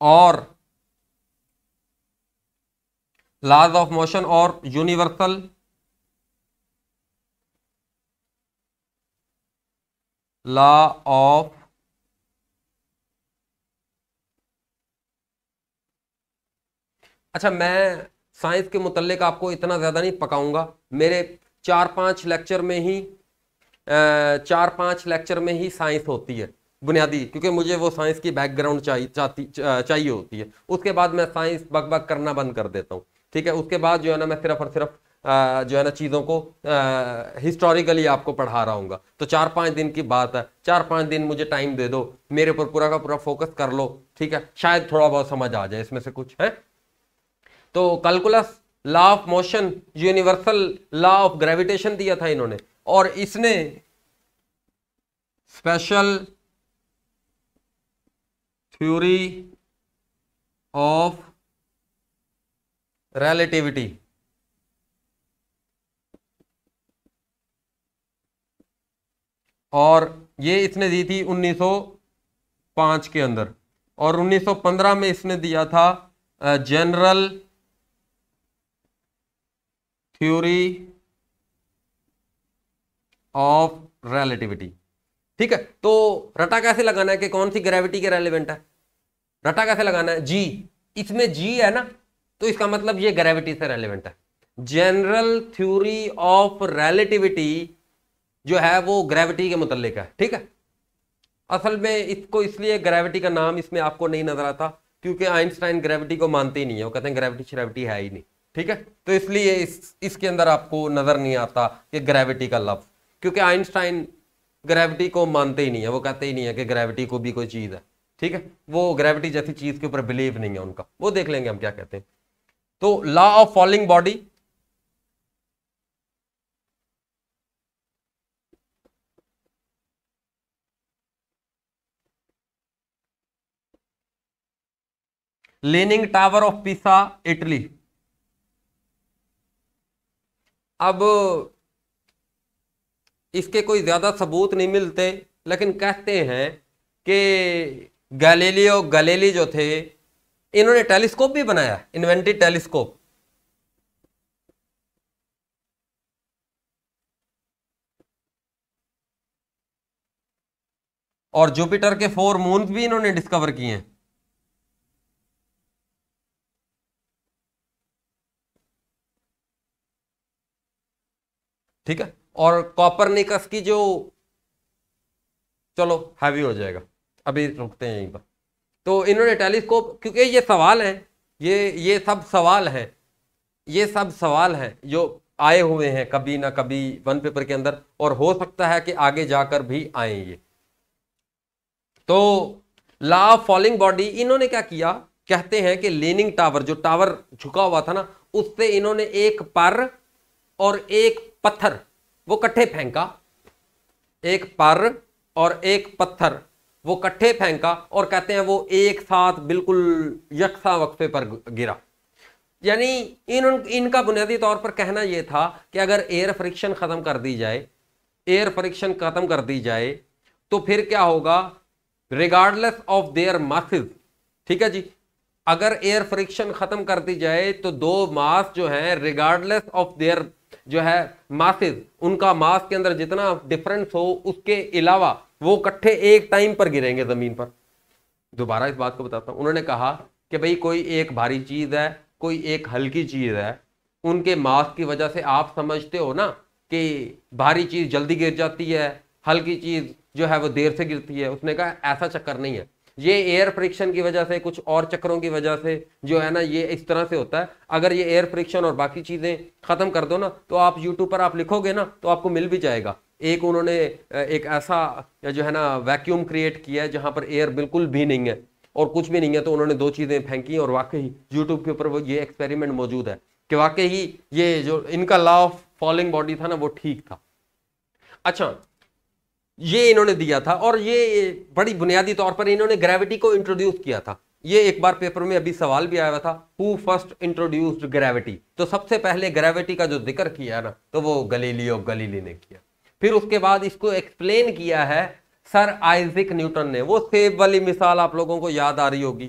और लॉज ऑफ मोशन और यूनिवर्सल लॉ ऑफ अच्छा मैं साइंस के मुतलक आपको इतना ज़्यादा नहीं पकाऊंगा मेरे चार पांच लेक्चर में ही चार पाँच लेक्चर में ही साइंस होती है बुनियादी क्योंकि मुझे वो साइंस की बैकग्राउंड चाहिए चाहिए होती है उसके बाद मैं साइंस बक बग करना बंद कर देता हूँ ठीक है उसके बाद जो है ना मैं सिर्फ और सिर्फ जो है ना चीज़ों को हिस्टोरिकली आपको पढ़ा रहा हूँ तो चार पाँच दिन की बात है चार पाँच दिन मुझे टाइम दे दो मेरे ऊपर पूरा का पूरा फोकस कर लो ठीक है शायद थोड़ा बहुत समझ आ जाए इसमें से कुछ है तो calculus law of motion universal law of gravitation दिया था इन्होंने और इसने स्पेशल थ्योरी ऑफ रेलेटिविटी और ये इसने दी थी 1905 के अंदर और 1915 में इसने दिया था जनरल थ्योरी ऑफ रेलेटिविटी ठीक है तो रटा कैसे लगाना है कि कौन सी ग्रेविटी के रेलिवेंट है रटा कैसे लगाना है जी इसमें जी है ना तो इसका मतलब ये ग्रेविटी से रेलिवेंट है जनरल थ्योरी ऑफ रेलेटिविटी जो है वो ग्रेविटी के मुतलिक है ठीक है असल में इसको इसलिए ग्रेविटी का नाम इसमें आपको नहीं नजर आता क्योंकि आइंस्टाइन ग्रेविटी को मानते ही नहीं है वो कहते हैं ग्रेविटी श्रेविटी है ही नहीं ठीक है तो इसलिए इस इसके अंदर आपको नजर नहीं आता कि ग्रेविटी का लफ्ज क्योंकि आइंस्टाइन ग्रेविटी को मानते ही नहीं है वो कहते ही नहीं है कि ग्रेविटी को भी कोई चीज़ है ठीक है वो ग्रेविटी जैसी चीज़ के ऊपर बिलीव नहीं है उनका वो देख लेंगे हम क्या कहते हैं तो law of falling body leaning tower of Pisa Italy अब इसके कोई ज़्यादा सबूत नहीं मिलते लेकिन कहते हैं कि गैलीलियो गैलीली जो थे इन्होंने टेलीस्कोप भी बनाया इन्वेंटेड टेलीस्कोप और जुपिटर के फोर मून भी इन्होंने डिस्कवर किए हैं ठीक है और कॉपरनिकस की जो चलो हैवी हो जाएगा अभी रुकते हैं यहीं पर तो इन्होंने टेलीस्कोप क्योंकि ये सवाल है ये ये सब सवाल हैं ये सब सवाल हैं जो आए हुए हैं कभी ना कभी वन पेपर के अंदर और हो सकता है कि आगे जाकर भी आए ये तो ला फॉलिंग बॉडी इन्होंने क्या किया कहते हैं कि लेनिंग टावर जो टावर झुका हुआ था ना उससे इन्होंने एक पर और एक पत्थर वो कट्ठे फेंका एक पर और एक पत्थर वो कट्ठे फेंका और कहते हैं वो एक साथ बिल्कुल यकसा वक्फे पर गिरा यानी इन इनका बुनियादी तौर पर कहना ये था कि अगर एयर फ्रिक्शन ख़त्म कर दी जाए एयर फ्रिक्शन ख़त्म कर दी जाए तो फिर क्या होगा रिगार्डलेस ऑफ देयर मासिस ठीक है जी अगर एयर फ्रिक्शन ख़त्म कर दी जाए तो दो मास जो हैं रिगार्डलेस ऑफ देयर जो है मासिस उनका मास के अंदर जितना डिफरेंस हो उसके अलावा वो इकट्ठे एक टाइम पर गिरेंगे ज़मीन पर दोबारा इस बात को बताता हूँ उन्होंने कहा कि भाई कोई एक भारी चीज़ है कोई एक हल्की चीज़ है उनके मास की वजह से आप समझते हो ना कि भारी चीज़ जल्दी गिर जाती है हल्की चीज़ जो है वो देर से गिरती है उसने कहा ऐसा चक्कर नहीं है ये एयर फ्रिक्शन की वजह से कुछ और चक्रों की वजह से जो है ना ये इस तरह से होता है अगर ये एयर फ्रिक्शन और बाकी चीज़ें ख़त्म कर दो ना तो आप यूट्यूब पर आप लिखोगे ना तो आपको मिल भी जाएगा एक उन्होंने एक ऐसा जो है ना वैक्यूम क्रिएट किया है जहां पर एयर बिल्कुल भी नहीं है और कुछ भी नहीं है तो उन्होंने दो चीज़ें फेंकी और वाकई यूट्यूब के ऊपर वो ये एक्सपेरिमेंट मौजूद है कि वाकई ये जो इनका लॉ ऑफ फॉलिंग बॉडी था ना वो ठीक था अच्छा ये इन्होंने दिया था और ये बड़ी बुनियादी तौर पर इन्होंने ग्रेविटी को इंट्रोड्यूस किया था ये एक बार पेपर में अभी सवाल भी आया था हु फर्स्ट इंट्रोड्यूस्ड ग्रेविटी तो सबसे पहले ग्रेविटी का जो जिक्र किया ना तो वो गलीलियो गलीली ने किया फिर उसके बाद इसको एक्सप्लेन किया है सर आइजिक न्यूटन ने वो सेब वाली मिसाल आप लोगों को याद आ रही होगी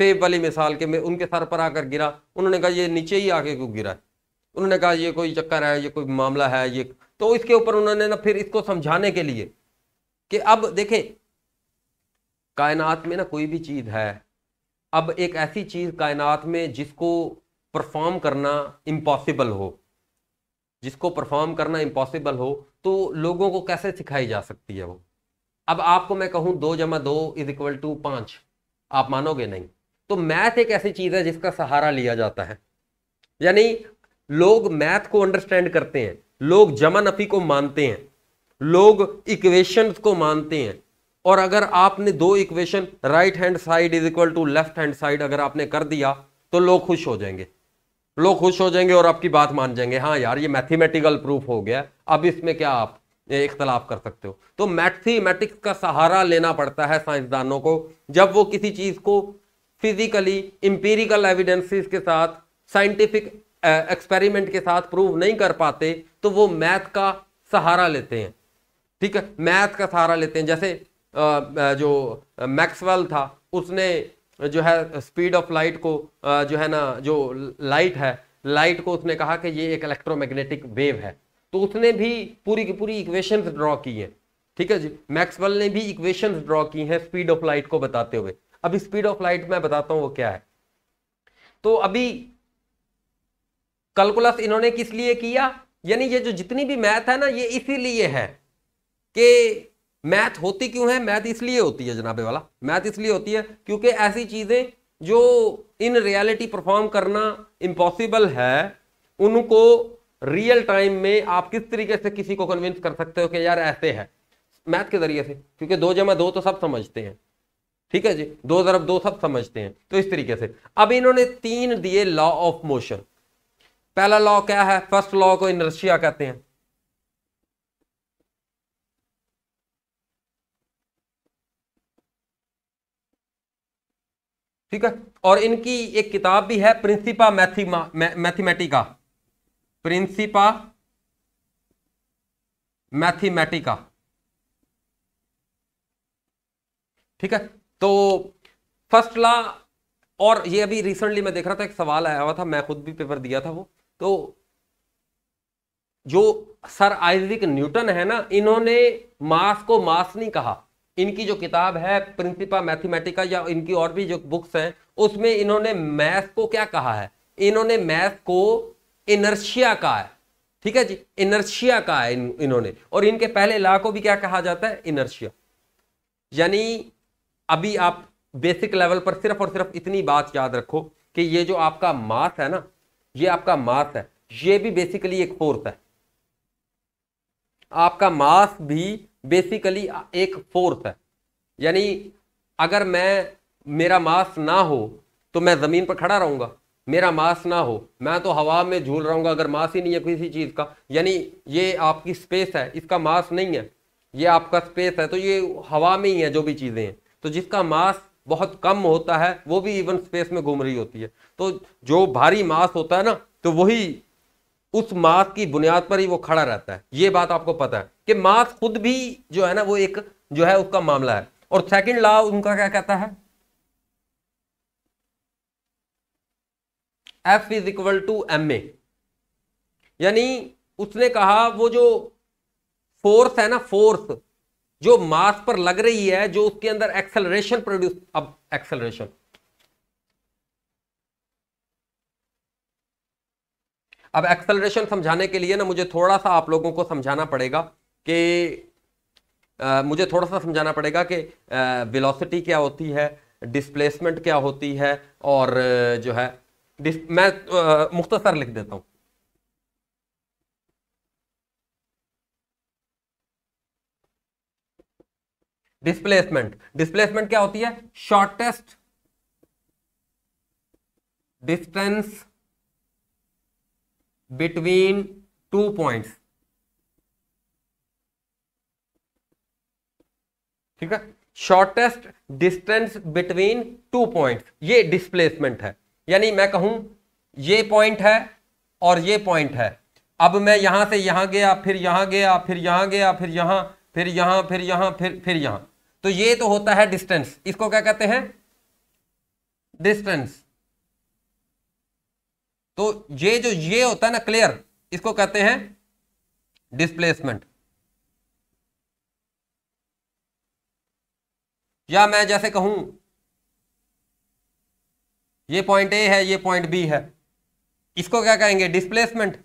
सेब वाली मिसाल के में उनके सर पर आकर गिरा उन्होंने कहा ये नीचे ही आके क्यों गिरा उन्होंने कहा ये कोई चक्कर है ये कोई मामला है ये तो इसके ऊपर उन्होंने ना फिर इसको समझाने के लिए कि अब देखें कायनात में ना कोई भी चीज़ है अब एक ऐसी चीज़ कायनात में जिसको परफॉर्म करना इम्पॉसिबल हो जिसको परफॉर्म करना इम्पॉसिबल हो तो लोगों को कैसे सिखाई जा सकती है वो अब आपको मैं कहूँ दो जमा दो इज इक्वल टू पाँच आप मानोगे नहीं तो मैथ एक ऐसी चीज़ है जिसका सहारा लिया जाता है यानी लोग मैथ को अंडरस्टैंड करते हैं लोग जमा नफी को मानते हैं लोग इक्वेशन को मानते हैं और अगर आपने दो equation right hand side is equal to left hand side अगर आपने कर दिया तो लोग खुश हो जाएंगे लोग खुश हो जाएंगे और आपकी बात मान जाएंगे हाँ यार ये मैथमेटिकल प्रूफ हो गया अब इसमें क्या आप इख्तलाफ कर सकते हो तो मैथमेटिक्स का सहारा लेना पड़ता है साइंसदानों को जब वो किसी चीज़ को फिजिकली इंपेरिकल एविडेंसिस के साथ साइंटिफिक एक्सपेरिमेंट के साथ प्रूव नहीं कर पाते तो वो मैथ का सहारा लेते हैं ठीक है मैथ का सहारा लेते हैं जैसे जो मैक्सवेल था उसने जो है स्पीड ऑफ लाइट को जो है ना जो लाइट है लाइट को उसने कहा कि ये एक इलेक्ट्रोमैग्नेटिक वेव है तो उसने भी पूरी की पूरी इक्वेशंस ड्रॉ की हैं ठीक है जी मैक्सवेल ने भी इक्वेशंस ड्रॉ की हैं स्पीड ऑफ लाइट को बताते हुए अभी स्पीड ऑफ लाइट मैं बताता हूँ वो क्या है तो अभी कैलकुलस इन्होंने किस लिए किया यानी ये जो जितनी भी मैथ है ना ये इसीलिए है कि मैथ होती क्यों है मैथ इसलिए होती है जनाबे वाला मैथ इसलिए होती है क्योंकि ऐसी चीज़ें जो इन रियलिटी परफॉर्म करना इम्पॉसिबल है उनको रियल टाइम में आप किस तरीके से किसी को कन्विंस कर सकते हो कि यार ऐसे है मैथ के ज़रिए से क्योंकि दो जमा दो तो सब समझते हैं ठीक है जी दो जरब दो सब समझते हैं तो इस तरीके से अब इन्होंने तीन दिए लॉ ऑफ मोशन पहला लॉ क्या है फर्स्ट लॉ को इनर्शिया कहते हैं ठीक है और इनकी एक किताब भी है प्रिंसिपा मैथीमा मैथमेटिका प्रिंसिपा मैथमेटिका ठीक है तो फर्स्ट लॉ और ये अभी रिसेंटली मैं देख रहा था एक सवाल आया हुआ था मैं खुद भी पेपर दिया था वो तो जो सर आइजिक न्यूटन है ना इन्होंने मास को मास नहीं कहा इनकी जो किताब है प्रिंसिपा मैथमेटिका या इनकी और भी जो बुक्स हैं उसमें इन्होंने मैथ को क्या कहा है इन्होंने मैथ को इनर्शिया कहा है ठीक है जी इनर्शिया कहा है इन, इन्होंने और इनके पहले ला को भी क्या कहा जाता है इनर्शिया यानी अभी आप बेसिक लेवल पर सिर्फ और सिर्फ इतनी बात याद रखो कि ये जो आपका मास है ना ये आपका मास है ये भी बेसिकली एक फोर्स है आपका मास भी बेसिकली एक फोर्स है यानी अगर मैं मेरा मास ना हो तो मैं ज़मीन पर खड़ा रहूंगा मेरा मास ना हो मैं तो हवा में झूल रहा अगर मास ही नहीं है किसी चीज़ का यानी ये आपकी स्पेस है इसका मास नहीं है ये आपका स्पेस है तो ये हवा में ही है जो भी चीज़ें हैं तो जिसका मास बहुत कम होता है वो भी इवन स्पेस में घूम रही होती है तो जो भारी मास होता है ना तो वही उस मास की बुनियाद पर ही वो खड़ा रहता है ये बात आपको पता है कि मास खुद भी जो है ना वो एक जो है उसका मामला है और सेकंड लॉ उनका क्या कहता है F is equal to M A यानी उसने कहा वो जो फोर्स है ना फोर्स जो मास पर लग रही है जो उसके अंदर एक्सेलरेशन प्रोड्यूस अब एक्सेलरेशन अब एक्सेलरेशन समझाने के लिए ना मुझे थोड़ा सा आप लोगों को समझाना पड़ेगा कि मुझे थोड़ा सा समझाना पड़ेगा कि वेलोसिटी क्या होती है डिस्प्लेसमेंट क्या होती है और जो है मैं मुख्तसर लिख देता हूं डिस्प्लेसमेंट डिस्प्लेसमेंट क्या होती है shortest distance between two points ठीक है shortest distance between two points ये डिस्प्लेसमेंट है यानी मैं कहूं ये पॉइंट है और ये पॉइंट है अब मैं यहां से यहां गया फिर यहां गया फिर यहां गया फिर यहां फिर यहां फिर यहां फिर फिर यहां तो ये तो होता है डिस्टेंस इसको क्या कहते हैं डिस्टेंस तो ये जो ये होता है ना क्लियर इसको कहते हैं डिस्प्लेसमेंट या मैं जैसे कहूं ये पॉइंट ए है ये पॉइंट बी है इसको क्या कहेंगे डिस्प्लेसमेंट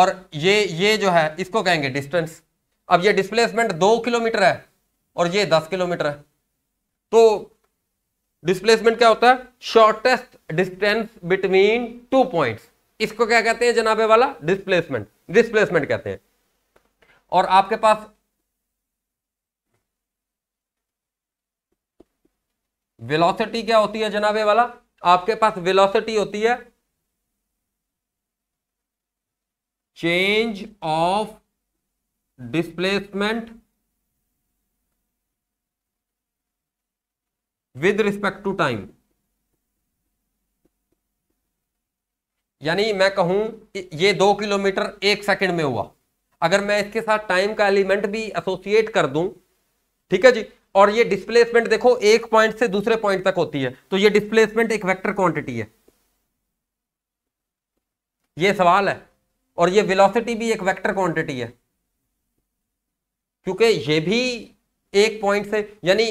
और ये ये जो है इसको कहेंगे डिस्टेंस अब ये डिस्प्लेसमेंट दो किलोमीटर है और ये दस किलोमीटर है तो डिस्प्लेसमेंट क्या होता है shortest distance between two points इसको क्या कहते हैं जनाबे वाला डिस्प्लेसमेंट डिस्प्लेसमेंट कहते हैं और आपके पास वेलोसिटी क्या होती है जनाबे वाला आपके पास वेलोसिटी होती है change of displacement with respect to time यानी मैं कहूं ये दो किलोमीटर एक सेकंड में हुआ अगर मैं इसके साथ टाइम का एलिमेंट भी एसोसिएट कर दूं ठीक है जी और ये डिस्प्लेसमेंट देखो एक पॉइंट से दूसरे पॉइंट तक होती है तो ये डिस्प्लेसमेंट एक वेक्टर क्वांटिटी है ये सवाल है और ये वेलोसिटी भी एक वेक्टर क्वांटिटी है क्योंकि ये भी एक पॉइंट से यानी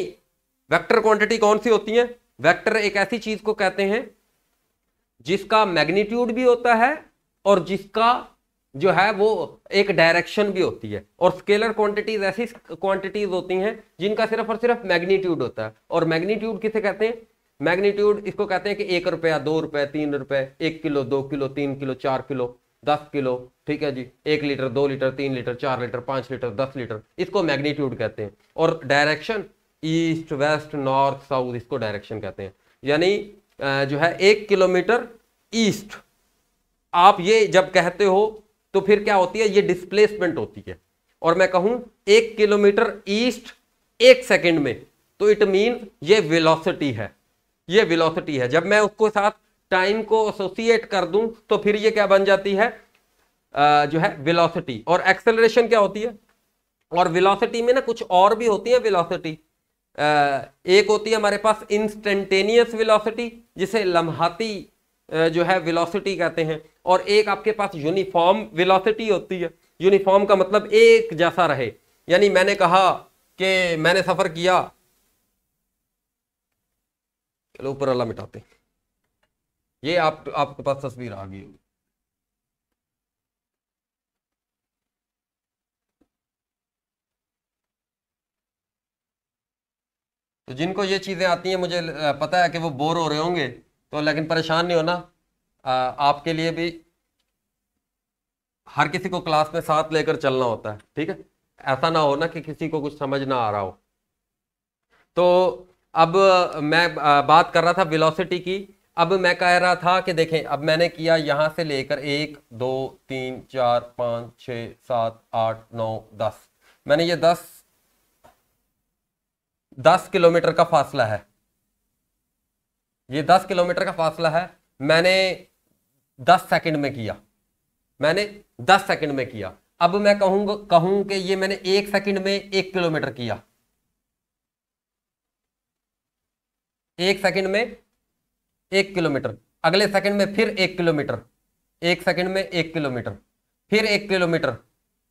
वेक्टर क्वांटिटी कौन सी होती है वेक्टर एक ऐसी चीज को कहते हैं जिसका मैग्नीट्यूड भी होता है और जिसका जो है वो एक डायरेक्शन भी होती है और स्केलर क्वांटिटीज ऐसी क्वांटिटीज होती हैं जिनका सिर्फ और सिर्फ मैग्नीट्यूड होता है और मैग्नीट्यूड किसे कहते हैं मैग्नीट्यूड इसको कहते हैं कि एक रुपया दो रुपये तीन रुपये एक किलो दो किलो तीन किलो चार किलो दस किलो ठीक है जी एक लीटर दो लीटर तीन लीटर चार लीटर पाँच लीटर दस लीटर इसको मैग्नीट्यूड कहते हैं और direction east west north south इसको डायरेक्शन कहते हैं यानी जो है एक किलोमीटर ईस्ट आप ये जब कहते हो तो फिर क्या होती है ये डिस्प्लेसमेंट होती है और मैं कहूँ एक किलोमीटर ईस्ट एक सेकेंड में तो इट मीन ये वेलोसिटी है ये वेलोसिटी है जब मैं उसको साथ टाइम को एसोसिएट कर दूं तो फिर ये क्या बन जाती है आ, जो है वेलोसिटी और एक्सेलरेशन क्या होती है और वेलोसिटी में ना कुछ और भी होती है वेलोसिटी एक होती है हमारे पास इंस्टेंटेनियस वेलोसिटी जिसे लम्हाती जो है वेलोसिटी कहते हैं और एक आपके पास यूनिफॉर्म वेलोसिटी होती है यूनिफॉर्म का मतलब एक जैसा रहे यानी मैंने कहा कि मैंने सफ़र किया चलो ऊपर वाला मिटाते हैं ये आप आपके पास तस्वीर आ गई होगी तो जिनको ये चीज़ें आती हैं मुझे पता है कि वो बोर हो रहे होंगे तो लेकिन परेशान नहीं होना आपके लिए भी हर किसी को क्लास में साथ लेकर चलना होता है ठीक है ऐसा ना हो ना कि किसी को कुछ समझ ना आ रहा हो तो अब मैं बात कर रहा था वेलोसिटी की अब मैं कह रहा था कि देखें अब मैंने किया यहां से लेकर एक दो तीन चार पांच छ सात आठ नौ दस मैंने ये दस दस किलोमीटर का फासला है ये दस किलोमीटर का फासला है मैंने दस सेकंड में किया मैंने दस सेकंड में किया अब मैं कहूंगा कहूं कि ये मैंने एक सेकंड में एक किलोमीटर किया एक सेकंड में एक किलोमीटर अगले सेकंड में फिर एक किलोमीटर एक सेकंड में एक किलोमीटर फिर एक किलोमीटर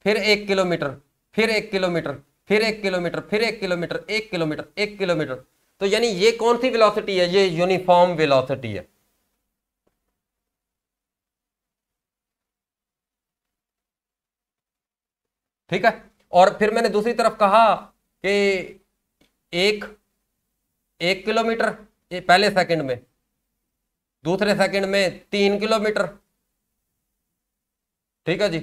फिर एक किलोमीटर फिर एक किलोमीटर फिर एक किलोमीटर फिर एक किलोमीटर एक किलोमीटर एक किलोमीटर तो यानी ये कौन सी वेलोसिटी है ये यूनिफॉर्म वेलोसिटी है ठीक है और फिर मैंने दूसरी तरफ कहा कि एक एक किलोमीटर पहले सेकंड में दूसरे सेकंड में तीन किलोमीटर ठीक है जी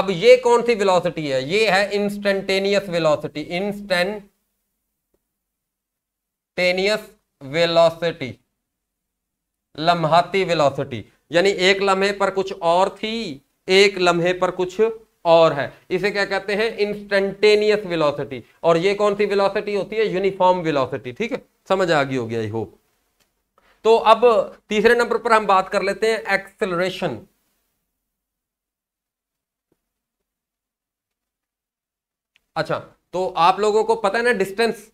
अब ये कौन सी वेलोसिटी है ये है इंस्टेंटेनियस वेलोसिटी इंस्टेंटेनियस वेलोसिटी लम्हाती वेलोसिटी यानी एक लम्हे पर कुछ और थी एक लम्हे पर कुछ और है इसे क्या कहते हैं इंस्टेंटेनियस वेलोसिटी और ये कौन सी वेलोसिटी होती है यूनिफॉर्म वेलोसिटी ठीक है समझ आ गई होगी आई होप तो अब तीसरे नंबर पर हम बात कर लेते हैं एक्सेलरेशन अच्छा तो आप लोगों को पता है ना डिस्टेंस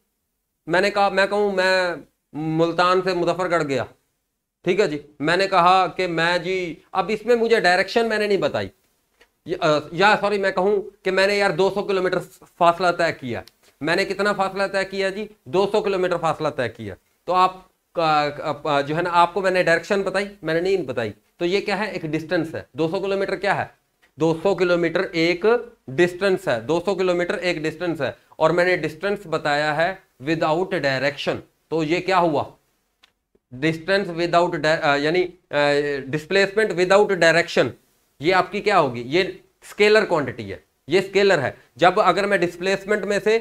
मैंने कहा मैं कहूं मैं मुल्तान से मुजफ्फरगढ़ गया ठीक है जी मैंने कहा कि मैं जी अब इसमें मुझे डायरेक्शन मैंने नहीं बताई या सॉरी मैं कहूं कि मैंने यार 200 किलोमीटर फासला तय किया मैंने कितना फासला तय किया जी 200 किलोमीटर फासला तय किया तो आप जो है ना आपको मैंने डायरेक्शन बताई मैंने नहीं बताई तो ये क्या है एक डिस्टेंस है 200 किलोमीटर क्या है 200 किलोमीटर एक डिस्टेंस है 200 किलोमीटर एक डिस्टेंस है और मैंने डिस्टेंस बताया है विदाउट डायरेक्शन तो ये क्या हुआ डिस्टेंस विदाउट यानी डिस्प्लेसमेंट विदाउट डायरेक्शन ये आपकी क्या होगी ये स्केलर क्वांटिटी है ये स्केलर है जब अगर मैं डिस्प्लेसमेंट में से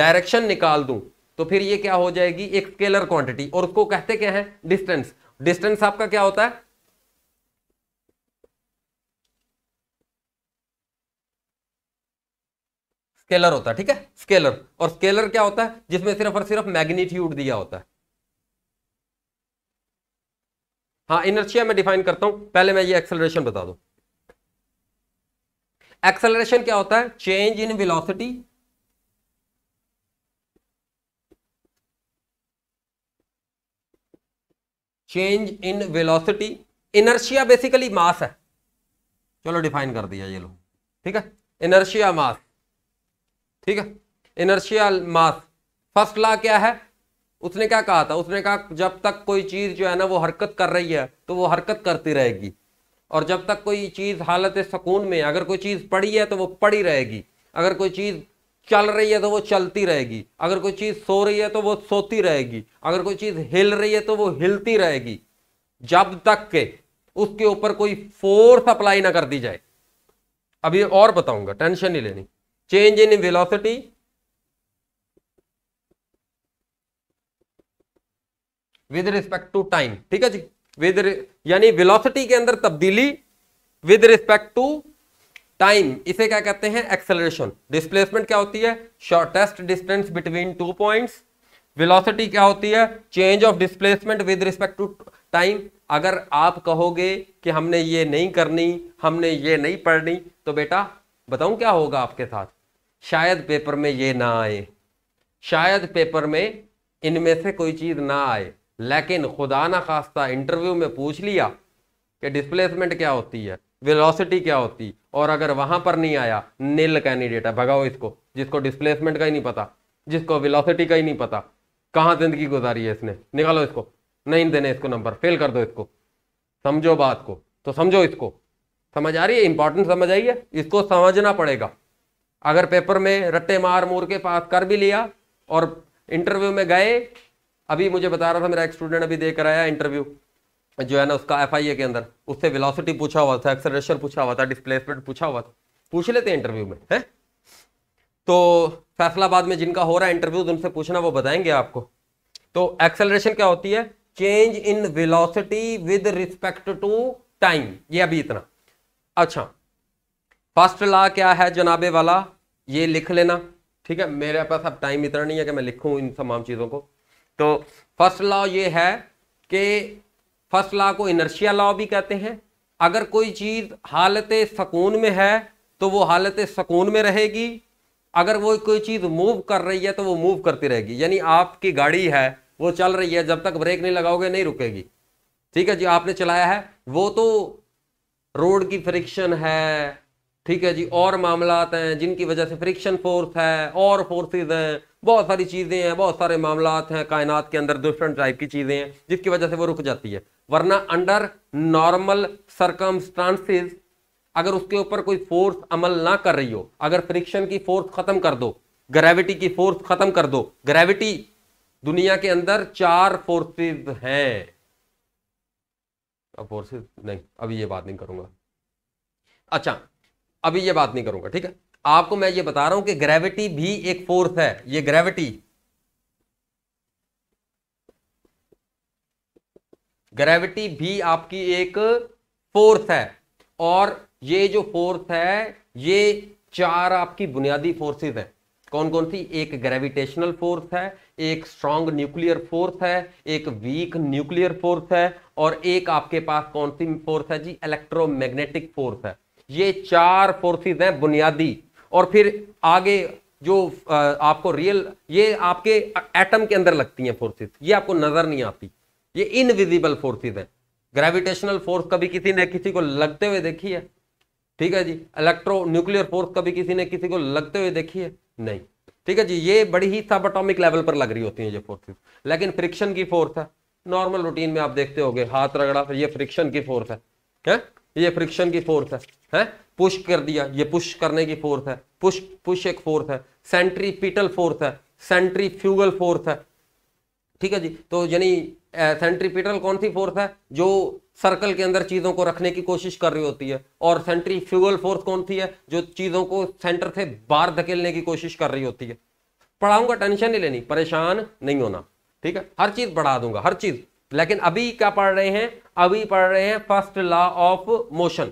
डायरेक्शन निकाल दूं तो फिर ये क्या हो जाएगी एक स्केलर क्वांटिटी और उसको कहते क्या है डिस्टेंस डिस्टेंस आपका क्या होता है स्केलर होता है ठीक है स्केलर और स्केलर क्या होता है जिसमें सिर्फ और सिर्फ मैग्नीट्यूड दिया होता है हाँ इनर्शिया मैं डिफाइन करता हूं पहले मैं ये एक्सेलरेशन बता दू एक्सेलरेशन क्या होता है change in velocity change in velocity inertia basically mass है चलो डिफाइन कर दिया ये लोग ठीक है इनर्शिया मास ठीक है इनर्शिया मास फर्स्ट लॉ क्या है उसने क्या कहा था उसने कहा जब तक कोई चीज़ जो है ना वो हरकत कर रही है तो वो हरकत करती रहेगी और जब तक कोई चीज़ हालत सुकून में अगर कोई चीज़ पड़ी है तो वो पड़ी रहेगी अगर कोई चीज़ चल रही है तो वो चलती रहेगी अगर कोई चीज़ सो रही है तो वो सोती रहेगी अगर कोई चीज़ हिल रही है तो वो हिलती रहेगी जब तक के उसके ऊपर कोई फोर्स अप्लाई ना कर दी जाए अभी और बताऊंगा टेंशन नहीं लेनी change in velocity with respect to time ठीक है जी विद यानी वेलोसिटी के अंदर तब्दीली विद रिस्पेक्ट टू टाइम इसे क्या कहते हैं एक्सेलरेशन डिस्प्लेसमेंट क्या होती है shortest distance between two points velocity क्या होती है change of displacement with respect to time अगर आप कहोगे कि हमने ये नहीं करनी हमने ये नहीं पढ़नी तो बेटा बताऊं क्या होगा आपके साथ शायद पेपर में ये ना आए शायद पेपर में इनमें से कोई चीज़ ना आए लेकिन खुदा ना खास्ता इंटरव्यू में पूछ लिया कि डिस्प्लेसमेंट क्या होती है वेलोसिटी क्या होती और अगर वहां पर नहीं आया नील कैंडिडेट है भगाओ इसको जिसको डिस्प्लेसमेंट का ही नहीं पता जिसको वेलोसिटी का ही नहीं पता कहाँ जिंदगी गुजारी है इसने निकालो इसको नहीं देने इसको नंबर फेल कर दो इसको समझो बात को तो समझो इसको समझ आ रही है इंपॉर्टेंट समझ आई है इसको समझना पड़ेगा अगर पेपर में रट्टे मार मूर के पास कर भी लिया और इंटरव्यू में गए अभी मुझे बता रहा था मेरा एक स्टूडेंट अभी देकर आया इंटरव्यू जो है ना उसका एफ के अंदर उससे वेलोसिटी पूछा हुआ था एक्सलेशन पूछा हुआ था डिस्प्लेसमेंट पूछा हुआ था पूछ लेते हैं इंटरव्यू में है तो फैसलाबाद में जिनका हो रहा है इंटरव्यू उनसे पूछना वो बताएंगे आपको तो एक्सेलरेशन क्या होती है change in velocity with respect to time ये अभी इतना अच्छा फर्स्ट लॉ क्या है जनाबे वाला ये लिख लेना ठीक है मेरे पास अब टाइम इतना नहीं है कि मैं लिखूं इन तमाम चीज़ों को तो फर्स्ट लॉ ये है कि फर्स्ट लॉ को इनर्शिया लॉ भी कहते हैं अगर कोई चीज़ हालत सकून में है तो वो हालत सकून में रहेगी अगर वो कोई चीज़ मूव कर रही है तो वो मूव करती रहेगी यानी आपकी गाड़ी है वो चल रही है जब तक ब्रेक नहीं लगाओगे नहीं रुकेगी ठीक है जी आपने चलाया है वो तो रोड की फ्रिक्शन है ठीक है जी और मामला हैं जिनकी वजह से फ्रिक्शन फोर्स है और फोर्सेज हैं बहुत सारी चीज़ें हैं बहुत सारे मामला हैं कायनात के अंदर डिफरेंट टाइप की चीज़ें हैं जिसकी वजह से वो रुक जाती है वरना अंडर नॉर्मल सरकमस्टांसेस अगर उसके ऊपर कोई फोर्स अमल ना कर रही हो अगर फ्रिक्शन की फोर्स खत्म कर दो ग्रेविटी की फोर्स खत्म कर दो ग्रेविटी दुनिया के अंदर चार फोर्सेस हैं अब फोर्सेस नहीं अभी ये बात नहीं करूंगा अच्छा अभी ये बात नहीं करूंगा ठीक है आपको मैं ये बता रहा हूं कि ग्रेविटी भी एक फोर्स है ये ग्रेविटी ग्रेविटी भी आपकी एक फोर्स है और ये जो फोर्स है ये चार आपकी बुनियादी फोर्सेस है कौन कौन सी एक ग्रेविटेशनल फोर्स है एक स्ट्रांग न्यूक्लियर फोर्स है एक वीक न्यूक्लियर फोर्स है और एक आपके पास कौन सी फोर्स है जी इलेक्ट्रोमैग्नेटिक फोर्स है ये चार फोर्सेस हैं बुनियादी और फिर आगे जो आपको रियल ये आपके एटम के अंदर लगती हैं फोर्सेस ये आपको नजर नहीं आती ये इनविजिबल फोर्सेज है ग्रेविटेशनल फोर्स कभी किसी ने किसी को लगते हुए देखी है ठीक है जी इलेक्ट्रो न्यूक्लियर फोर्स कभी किसी ने किसी को लगते हुए देखी है नहीं ठीक है जी ये बड़ी ही सब अटोमिक लेवल पर लग रही होती है ये फोर्सेज लेकिन फ्रिक्शन की फोर्स है नॉर्मल रूटीन में आप देखते हो हाथ रगड़ा फिर ये फ्रिक्शन की फोर्स है हैं ये फ्रिक्शन की फोर्स है हैं पुश कर दिया ये पुश करने की फोर्स है पुश पुश एक फोर्स है सेंट्रीपिटल फोर्स है सेंट्रीफ्यूगल फोर्स है ठीक है जी तो यानी सेंट्रीपिटल कौन सी फोर्स है जो सर्कल के अंदर चीज़ों को रखने की कोशिश कर रही होती है और सेंट्रीफ्यूगल फोर्स कौन सी है जो चीज़ों को सेंटर से बाहर धकेलने की कोशिश कर रही होती है पढ़ाऊंगा टेंशन नहीं लेनी परेशान नहीं होना ठीक है हर चीज़ पढ़ा दूंगा हर चीज़ लेकिन अभी क्या पढ़ रहे हैं अभी पढ़ रहे हैं फर्स्ट लॉ ऑफ मोशन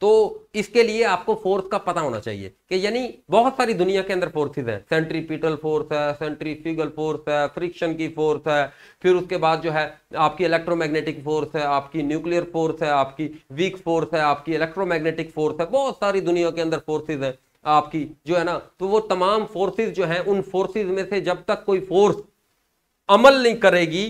तो इसके लिए आपको फोर्स का पता होना चाहिए कि यानी बहुत सारी दुनिया के अंदर फोर्सेज हैं सेंट्रीपिटल फोर्स है सेंट्रीफ्यूगल फोर्स है फ्रिक्शन की फोर्स है फिर उसके बाद जो है आपकी इलेक्ट्रोमैग्नेटिक फोर्स है आपकी न्यूक्लियर फोर्स है आपकी वीक फोर्स है आपकी इलेक्ट्रोमैग्नेटिक फोर्स है बहुत सारी दुनिया के अंदर फोर्सेज है आपकी जो है ना तो वो तमाम फोर्सेज जो है उन फोर्सेज में से जब तक कोई फोर्स अमल नहीं करेगी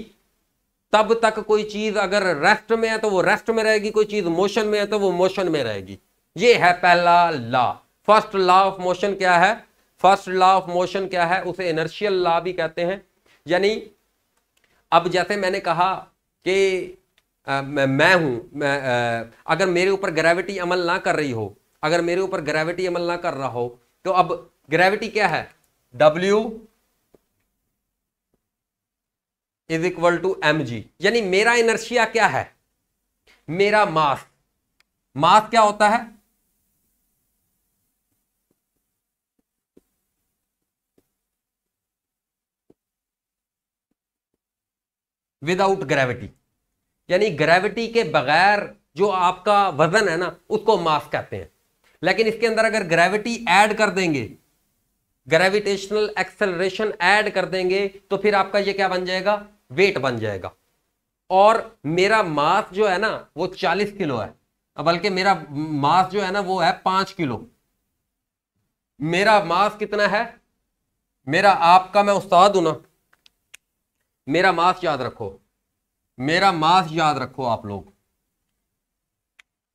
तब तक कोई चीज अगर रेस्ट में है तो वो रेस्ट में रहेगी कोई चीज मोशन में है तो वो मोशन में रहेगी ये है पहला law first law of motion क्या है फर्स्ट लॉ ऑफ मोशन क्या है उसे इनर्शियल लॉ भी कहते हैं यानी अब जैसे मैंने कहा कि मैं, मैं हूं मैं, आ, अगर मेरे ऊपर ग्रेविटी अमल ना कर रही हो अगर मेरे ऊपर ग्रेविटी अमल ना कर रहा हो तो अब ग्रेविटी क्या है W is equal to M G यानी मेरा इनर्शिया क्या है मेरा मास मास क्या होता है विदाउट ग्रेविटी यानी ग्रेविटी के बगैर जो आपका वजन है ना उसको मास कहते हैं लेकिन इसके अंदर अगर ग्रेविटी ऐड कर देंगे ग्रेविटेशनल एक्सेलरेशन ऐड कर देंगे तो फिर आपका ये क्या बन जाएगा वेट बन जाएगा और मेरा मास जो है ना वो चालीस किलो है बल्कि मेरा मास जो है ना वो है पांच किलो मेरा मास कितना है मेरा आपका मैं उस्ताद हूं ना मेरा मास याद रखो मेरा मास याद रखो आप लोग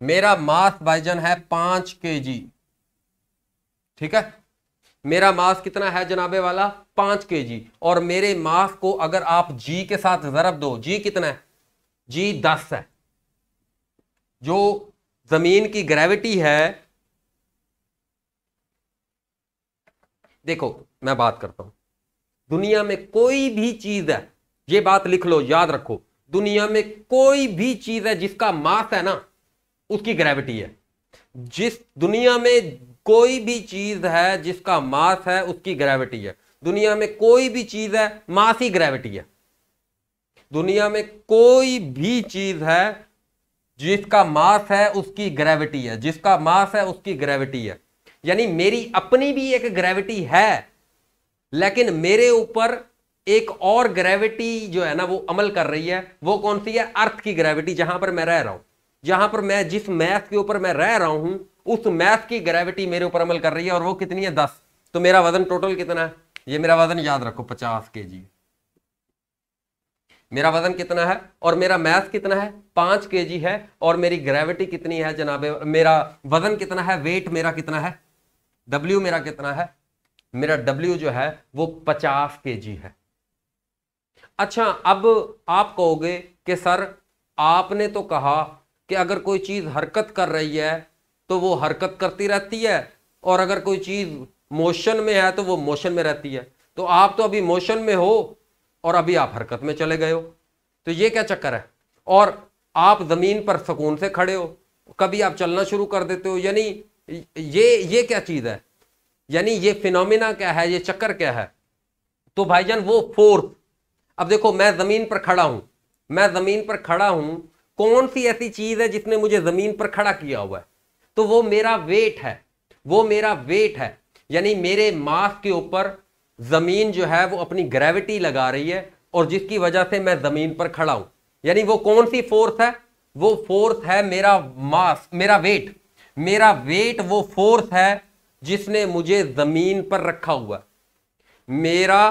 मेरा मास भाईजन है पांच के जी ठीक है मेरा मास कितना है जनाबे वाला पांच के जी और मेरे मास को अगर आप जी के साथ जरब दो जी कितना है जी दस है जो जमीन की ग्रेविटी है देखो मैं बात करता हूं दुनिया में कोई भी चीज है ये बात लिख लो याद रखो दुनिया में कोई भी चीज है जिसका मास है ना उसकी ग्रेविटी है जिस दुनिया में कोई भी चीज है जिसका मास है उसकी ग्रेविटी है दुनिया में कोई भी चीज है मास ही ग्रेविटी है दुनिया में कोई भी चीज है जिसका मास है उसकी ग्रेविटी है जिसका मास है उसकी ग्रेविटी है यानी मेरी अपनी भी एक ग्रेविटी है लेकिन मेरे ऊपर एक और ग्रेविटी जो है ना वो अमल कर रही है वो कौन सी है अर्थ की ग्रेविटी जहां पर मैं रह रहा हूं जहां पर मैं जिस मैथ के ऊपर मैं रह रहा हूं उस मैथ की ग्रेविटी मेरे ऊपर अमल कर रही है और वो कितनी है दस तो मेरा वजन टोटल कितना है ये मेरा वजन याद रखो पचास के जी मेरा वजन कितना है और मेरा मैथ कितना है पांच के जी है और मेरी ग्रेविटी कितनी है जनाबे मेरा वजन कितना है वेट मेरा कितना है डब्ल्यू मेरा कितना है मेरा डब्ल्यू जो है वो पचास के जी है अच्छा अब आप कहोगे कि सर आपने तो कहा कि अगर कोई चीज हरकत कर रही है तो वो हरकत करती रहती है और अगर कोई चीज़ मोशन में है तो वो मोशन में रहती है तो आप तो अभी मोशन में हो और अभी आप हरकत में चले गए हो तो ये क्या चक्कर है और आप ज़मीन पर सुकून से खड़े हो कभी आप चलना शुरू कर देते हो यानी ये ये क्या चीज़ है यानी ये फिनोमिना क्या है ये चक्कर क्या है तो भाईजान वो फोर्स अब देखो मैं ज़मीन पर खड़ा हूँ मैं ज़मीन पर खड़ा हूँ कौन सी ऐसी चीज़ है जिसने मुझे ज़मीन पर खड़ा किया हुआ है तो वो मेरा वेट है वो मेरा वेट है यानी मेरे मास के ऊपर ज़मीन जो है वो अपनी ग्रेविटी लगा रही है और जिसकी वजह से मैं ज़मीन पर खड़ा हूं यानी वो कौन सी फोर्स है वो फोर्स है मेरा मास मेरा वेट मेरा वेट वो फोर्स है जिसने मुझे ज़मीन पर रखा हुआ मेरा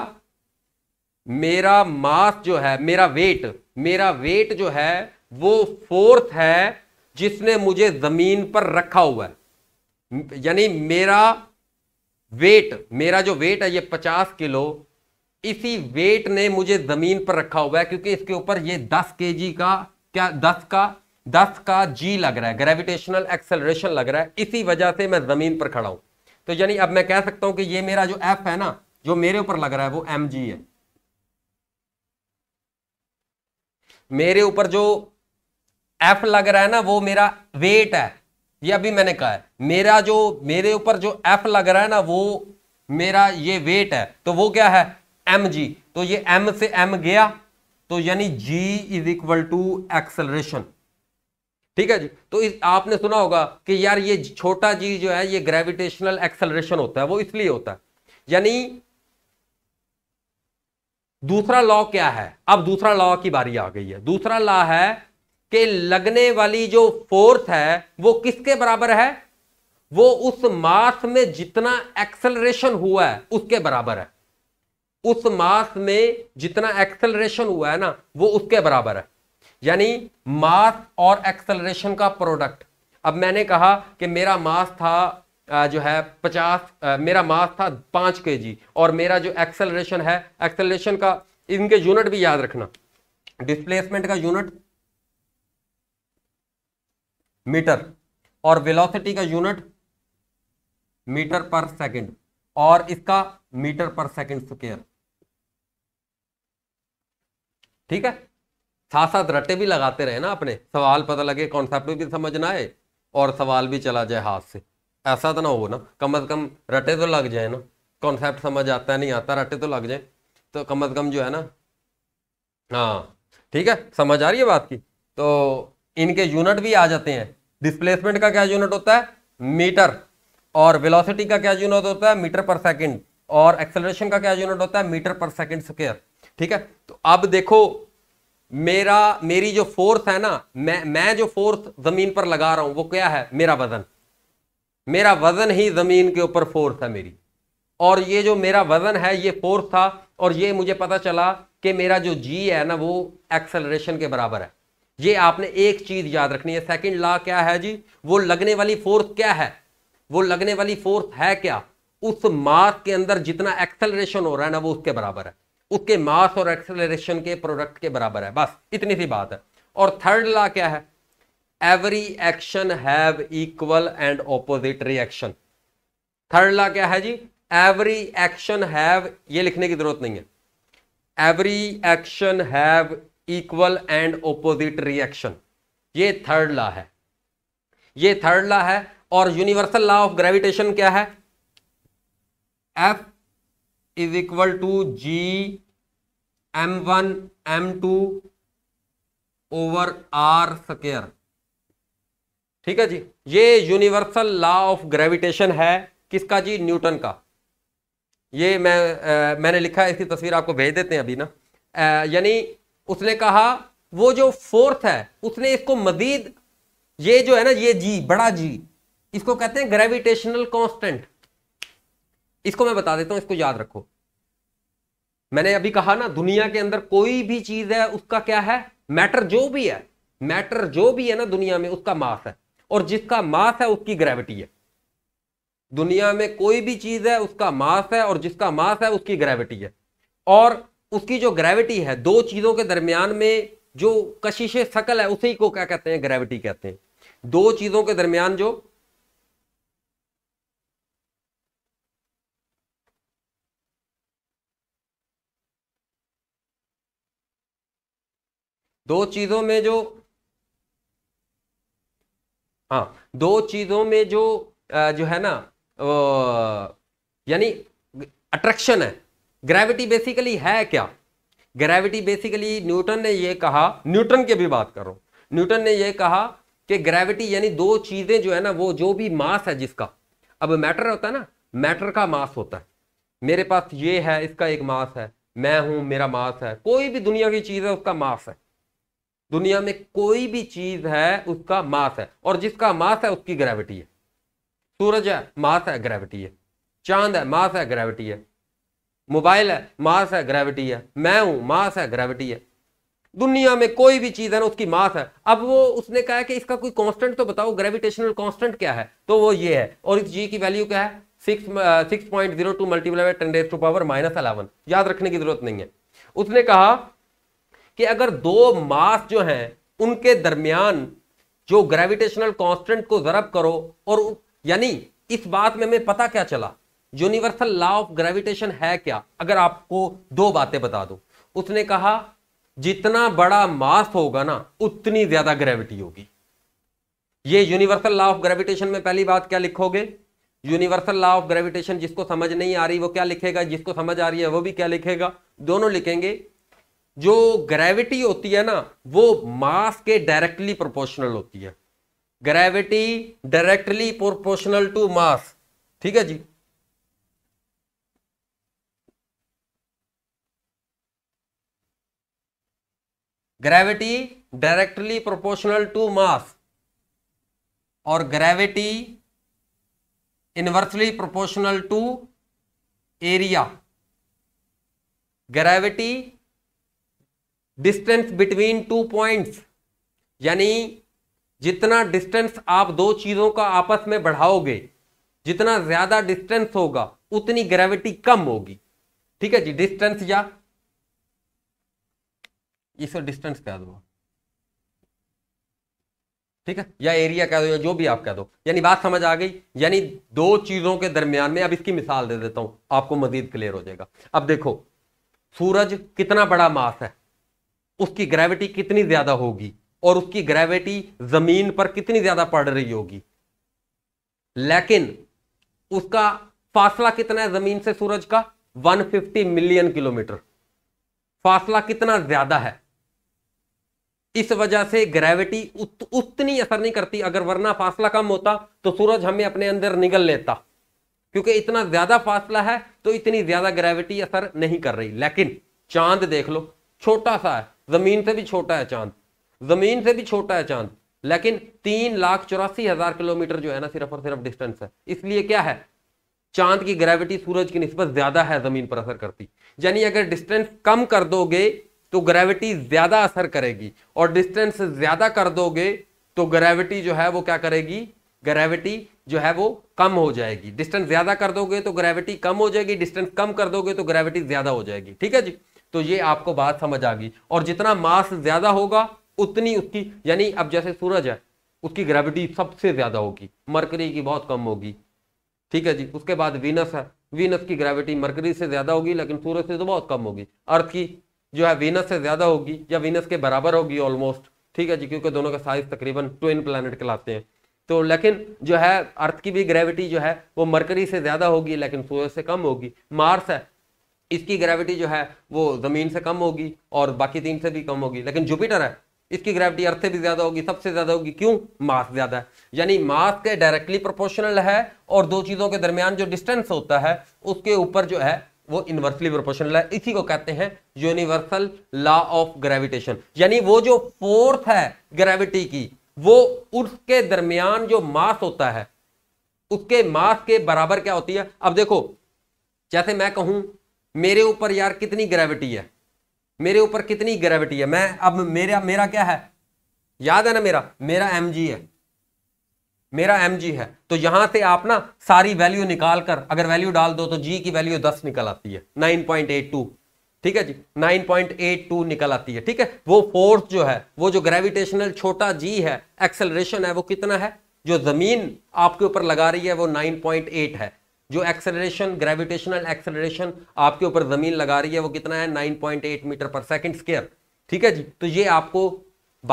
मेरा मास जो है मेरा वेट मेरा वेट जो है वो फोर्स है जिसने मुझे जमीन पर रखा हुआ है यानी मेरा वेट मेरा जो वेट है ये पचास किलो इसी वेट ने मुझे जमीन पर रखा हुआ है क्योंकि इसके ऊपर ये दस के का क्या दस का दस का जी लग रहा है ग्रेविटेशनल एक्सेलरेशन लग रहा है इसी वजह से मैं जमीन पर खड़ा हूं तो यानी अब मैं कह सकता हूं कि ये मेरा जो एफ है ना जो मेरे ऊपर लग रहा है वो एम जी है मेरे ऊपर जो एफ लग रहा है ना वो मेरा वेट है ये अभी मैंने कहा है मेरा जो मेरे ऊपर जो एफ लग रहा है ना वो मेरा ये वेट है तो वो क्या है एम जी तो ये एम से एम गया तो यानी G is equal to acceleration ठीक है जी तो इस, आपने सुना होगा कि यार ये छोटा जी जो है ये ग्रेविटेशनल एक्सलरेशन होता है वो इसलिए होता है यानी दूसरा लॉ क्या है अब दूसरा लॉ की बारी आ गई है दूसरा लॉ है के लगने वाली जो फोर्स है वो किसके बराबर है वो उस मास में जितना एक्सेलरेशन हुआ है उसके बराबर है उस मास में जितना एक्सेलरेशन हुआ है ना वो उसके बराबर है यानी मास और एक्सेलरेशन का प्रोडक्ट अब मैंने कहा कि मेरा मास था जो है पचास मेरा मास था पांच के जी और मेरा जो एक्सेलरेशन है एक्सेलरेशन का इनके यूनिट भी याद रखना डिस्प्लेसमेंट का यूनिट मीटर और वेलोसिटी का यूनिट मीटर पर सेकंड और इसका मीटर पर सेकंड स्क्वेयर ठीक है साथ साथ रटे भी लगाते रहे ना अपने सवाल पता लगे कॉन्सेप्ट भी समझ ना आए और सवाल भी चला जाए हाथ से ऐसा तो ना हो ना कम अज कम रटे तो लग जाए ना कॉन्सेप्ट समझ आता है नहीं आता रटे तो लग जाए तो कम अज कम जो है ना हाँ ठीक है समझ आ रही है बात की तो इनके यूनिट भी आ जाते हैं डिस्प्लेसमेंट का क्या यूनिट होता है मीटर और वेलोसिटी का क्या यूनिट होता है मीटर पर सेकंड और एक्सेलरेशन का क्या यूनिट होता है मीटर पर सेकंड स्क्वेयर ठीक है तो अब देखो मेरा मेरी जो फोर्स है ना मैं मैं जो फोर्स जमीन पर लगा रहा हूं वो क्या है मेरा वजन मेरा वजन ही जमीन के ऊपर फोर्स है मेरी और ये जो मेरा वजन है ये फोर्स था और ये मुझे पता चला कि मेरा जो जी है ना वो एक्सेलरेशन के बराबर है ये आपने एक चीज याद रखनी है सेकंड लॉ क्या है जी वो लगने वाली फोर्स क्या है वो लगने वाली फोर्स है क्या उस मास के अंदर जितना एक्सेलरेशन हो रहा है ना वो उसके बराबर है उसके मास और एक्सेलरेशन के प्रोडक्ट के बराबर है बस इतनी सी बात है और थर्ड लॉ क्या है every action have equal and opposite reaction third law क्या है जी एवरी एक्शन हैव ये लिखने की जरूरत नहीं है every action have equal and opposite reaction ये थर्ड लॉ है ये थर्ड लॉ है और यूनिवर्सल लॉ ऑफ ग्रेविटेशन क्या है F is equal to G M one M two over R square ठीक है जी ये यूनिवर्सल लॉ ऑफ ग्रेविटेशन है किसका जी न्यूटन का ये मैं आ, मैंने लिखा है इसकी तस्वीर आपको भेज देते हैं अभी ना यानी उसने कहा वो जो फोर्थ है उसने इसको मजीद ये जो है ना ये जी बड़ा जी इसको कहते हैं ग्रेविटेशनल कांस्टेंट इसको मैं बता देता हूं इसको याद रखो मैंने अभी कहा ना दुनिया के अंदर कोई भी चीज है उसका क्या है मैटर जो भी है मैटर जो भी है ना दुनिया में उसका मास है और जिसका मास है उसकी ग्रेविटी है दुनिया में कोई भी चीज है उसका मास है और जिसका मास है उसकी ग्रेविटी है और उसकी जो ग्रेविटी है दो चीज़ों के दरमियान में जो कशिश सकल है उसी को क्या कहते हैं ग्रेविटी कहते हैं दो चीज़ों के दरमियान जो दो चीज़ों में जो हाँ दो चीज़ों में जो जो है ना यानी अट्रैक्शन है ग्रेविटी बेसिकली है क्या ग्रेविटी बेसिकली न्यूटन ने यह कहा न्यूटन की भी बात कर रहा हूं न्यूटन ने यह कहा कि ग्रेविटी यानी दो चीजें जो है ना वो जो भी मास है जिसका अब मैटर होता है ना मैटर का मास होता है मेरे पास ये है इसका एक मास है मैं हूं मेरा मास है कोई भी दुनिया की चीज है उसका मास है दुनिया में कोई भी चीज है उसका मास है और जिसका मास है उसकी ग्रेविटी है सूरज है मास है ग्रेविटी है चांद है मास है ग्रेविटी है मोबाइल है मास है ग्रेविटी है मैं हूं मास है ग्रेविटी है दुनिया में कोई भी चीज है ना उसकी मास है अब वो उसने कहा है कि इसका कोई कांस्टेंट तो बताओ ग्रेविटेशनल कांस्टेंट क्या है तो वो ये है और इस जी की वैल्यू क्या है six six point zero two multiply by ten raise to power minus eleven याद रखने की जरूरत नहीं है उसने कहा कि अगर दो मास जो हैं उनके दरमियान जो ग्रेविटेशनल कॉन्स्टेंट को जरब करो और यानी इस बात में हमें पता क्या चला यूनिवर्सल लॉ ऑफ ग्रेविटेशन है क्या अगर आपको दो बातें बता दो उसने कहा जितना बड़ा मास होगा ना उतनी ज्यादा ग्रेविटी होगी ये यूनिवर्सल लॉ ऑफ ग्रेविटेशन में पहली बात क्या लिखोगे यूनिवर्सल लॉ ऑफ ग्रेविटेशन जिसको समझ नहीं आ रही वो क्या लिखेगा जिसको समझ आ रही है वो भी क्या लिखेगा दोनों लिखेंगे जो ग्रेविटी होती है ना वो मास के डायरेक्टली प्रोपोर्शनल होती है gravity directly proportional to mass ठीक है जी gravity directly proportional to mass और gravity inversely proportional to area gravity distance between two points यानी जितना डिस्टेंस आप दो चीज़ों का आपस में बढ़ाओगे जितना ज़्यादा डिस्टेंस होगा उतनी ग्रेविटी कम होगी ठीक है जी डिस्टेंस या इसको डिस्टेंस कह दो ठीक है या एरिया कह दो या जो भी आप कह दो यानी बात समझ आ गई यानी दो चीज़ों के दरमियान में अब इसकी मिसाल दे देता हूं आपको मजीद क्लियर हो जाएगा अब देखो सूरज कितना बड़ा मास है उसकी ग्रेविटी कितनी ज़्यादा होगी और उसकी ग्रेविटी ज़मीन पर कितनी ज़्यादा पड़ रही होगी लेकिन उसका फासला कितना है ज़मीन से सूरज का 150 मिलियन किलोमीटर फासला कितना ज़्यादा है इस वजह से ग्रेविटी उत, उतनी असर नहीं करती अगर वरना फासला कम होता तो सूरज हमें अपने अंदर निगल लेता क्योंकि इतना ज्यादा फासला है तो इतनी ज्यादा ग्रेविटी असर नहीं कर रही लेकिन चांद देख लो छोटा सा है जमीन से भी छोटा है चांद जमीन से भी छोटा है चांद लेकिन तीन लाख चौरासी हजार किलोमीटर जो है ना सिर्फ और सिर्फ डिस्टेंस है इसलिए क्या है चांद की ग्रेविटी सूरज की नस्बत ज्यादा है जमीन पर असर करती यानी अगर डिस्टेंस कम कर दोगे तो ग्रेविटी ज़्यादा असर करेगी और डिस्टेंस ज़्यादा कर दोगे तो ग्रेविटी जो है वो क्या करेगी ग्रेविटी जो है वो कम हो जाएगी डिस्टेंस ज़्यादा कर दोगे तो ग्रेविटी कम हो जाएगी डिस्टेंस कम कर दोगे तो ग्रेविटी ज़्यादा हो जाएगी ठीक है जी तो ये आपको बात समझ आ गई और जितना मास ज़्यादा होगा उतनी उसकी यानी अब जैसे सूरज है उसकी ग्रेविटी सबसे ज़्यादा होगी मरकरी की बहुत कम होगी ठीक है जी उसके बाद वीनस है वीनस की ग्रेविटी मरकरी से ज़्यादा होगी लेकिन सूरज से तो बहुत कम होगी अर्थ की जो है वीनस से ज़्यादा होगी या वीनस के बराबर होगी ऑलमोस्ट ठीक है जी क्योंकि दोनों का साइज तकरीबन ट्विन प्लानट कहलाते हैं तो लेकिन जो है अर्थ की भी ग्रेविटी जो है वो मरकरी से ज़्यादा होगी लेकिन सूर्य से कम होगी मार्स है इसकी ग्रेविटी जो है वो ज़मीन से कम होगी और बाकी तीन से भी कम होगी लेकिन जुपिटर है इसकी ग्रेविटी अर्थ से भी ज़्यादा होगी सबसे ज़्यादा होगी क्यों मास ज़्यादा है यानी मास के डायरेक्टली प्रोपोर्शनल है और दो चीज़ों के दरमियान जो डिस्टेंस होता है उसके ऊपर जो है वो इनवर्सली प्रोपोर्शनल है इसी को कहते हैं यूनिवर्सल लॉ ऑफ ग्रेविटेशन यानी वो जो फोर्स है ग्रेविटी की वो उसके दरमियान जो मास होता है उसके मास के बराबर क्या होती है अब देखो जैसे मैं कहूं मेरे ऊपर यार कितनी ग्रेविटी है मेरे ऊपर कितनी ग्रेविटी है मैं अब मेरा मेरा क्या है याद है ना मेरा मेरा एम है मेरा एम जी है तो यहां से आप ना सारी वैल्यू निकाल कर अगर वैल्यू डाल दो तो जी की वैल्यू दस निकल आती है नाइन पॉइंट एट टू ठीक है जी नाइन पॉइंट एट टू निकल आती है ठीक है वो फोर्स जो है वो जो ग्रेविटेशनल छोटा जी है एक्सेलरेशन है वो कितना है जो जमीन आपके ऊपर लगा रही है वो नाइन पॉइंट एट है जो एक्सेलरेशन ग्रेविटेशनल एक्सेलरेशन आपके ऊपर जमीन लगा रही है वो कितना है नाइन पॉइंट एट मीटर पर सेकेंड स्केयर ठीक है जी तो ये आपको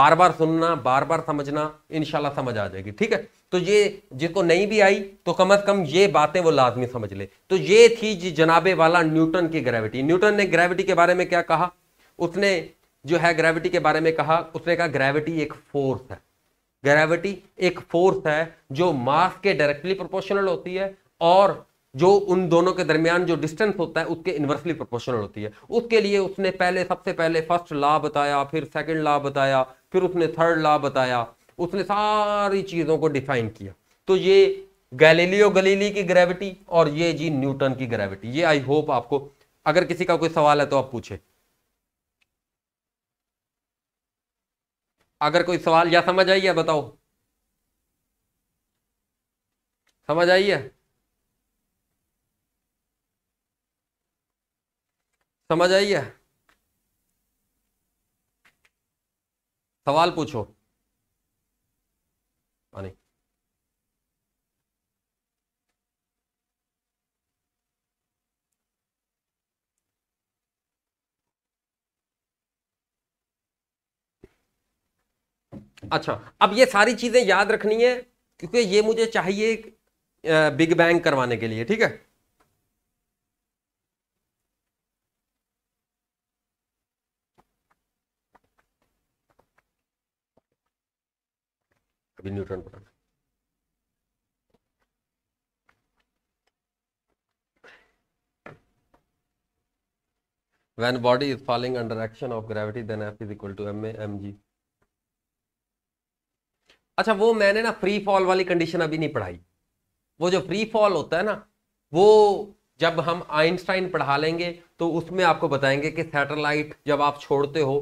बार बार सुनना बार बार समझना इनशाला समझ आ जाएगी ठीक है तो ये जिसको नहीं भी आई तो कम अज कम ये बातें वो लाजमी समझ ले तो ये थी जी जनाबे वाला न्यूटन की ग्रेविटी न्यूटन ने ग्रेविटी के बारे में क्या कहा उसने जो है ग्रेविटी के बारे में कहा उसने कहा ग्रेविटी एक फोर्स है ग्रेविटी एक फोर्स है जो मास के डायरेक्टली प्रोपोर्शनल होती है और जो उन दोनों के दरमियान जो डिस्टेंस होता है उसके इन्वर्सली प्रोपोर्शनल होती है उसके लिए उसने पहले सबसे पहले फर्स्ट लॉ बताया फिर सेकंड लॉ बताया फिर उसने थर्ड लॉ बताया उसने सारी चीज़ों को डिफाइन किया तो ये गैलीलियो गलीली की ग्रेविटी और ये जी न्यूटन की ग्रेविटी ये आई होप आपको अगर किसी का कोई सवाल है तो आप पूछे अगर कोई सवाल या समझ आई है बताओ समझ आई है समझ आई है सवाल पूछो पानी अच्छा अब ये सारी चीजें याद रखनी है क्योंकि ये मुझे चाहिए बिग बैंग करवाने के लिए ठीक है अभी न्यूट्रॉन बनाना when body is falling under action of gravity then f is equal to ma mg अच्छा वो मैंने ना फ्री फॉल वाली कंडीशन अभी नहीं पढ़ाई वो जो फ्री फॉल होता है ना वो जब हम आइंस्टाइन पढ़ा लेंगे तो उसमें आपको बताएंगे कि सैटेलाइट जब आप छोड़ते हो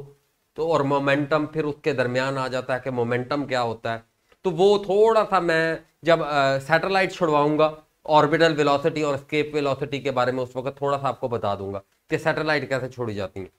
तो और मोमेंटम फिर उसके दरमियान आ जाता है कि मोमेंटम क्या होता है तो वो थोड़ा सा मैं जब सैटेलाइट छुड़वाऊंगा ऑर्बिटल वेलोसिटी और स्केप वेलोसिटी के बारे में उस वक्त थोड़ा सा आपको बता दूंगा कि सैटेलाइट कैसे छोड़ी जाती है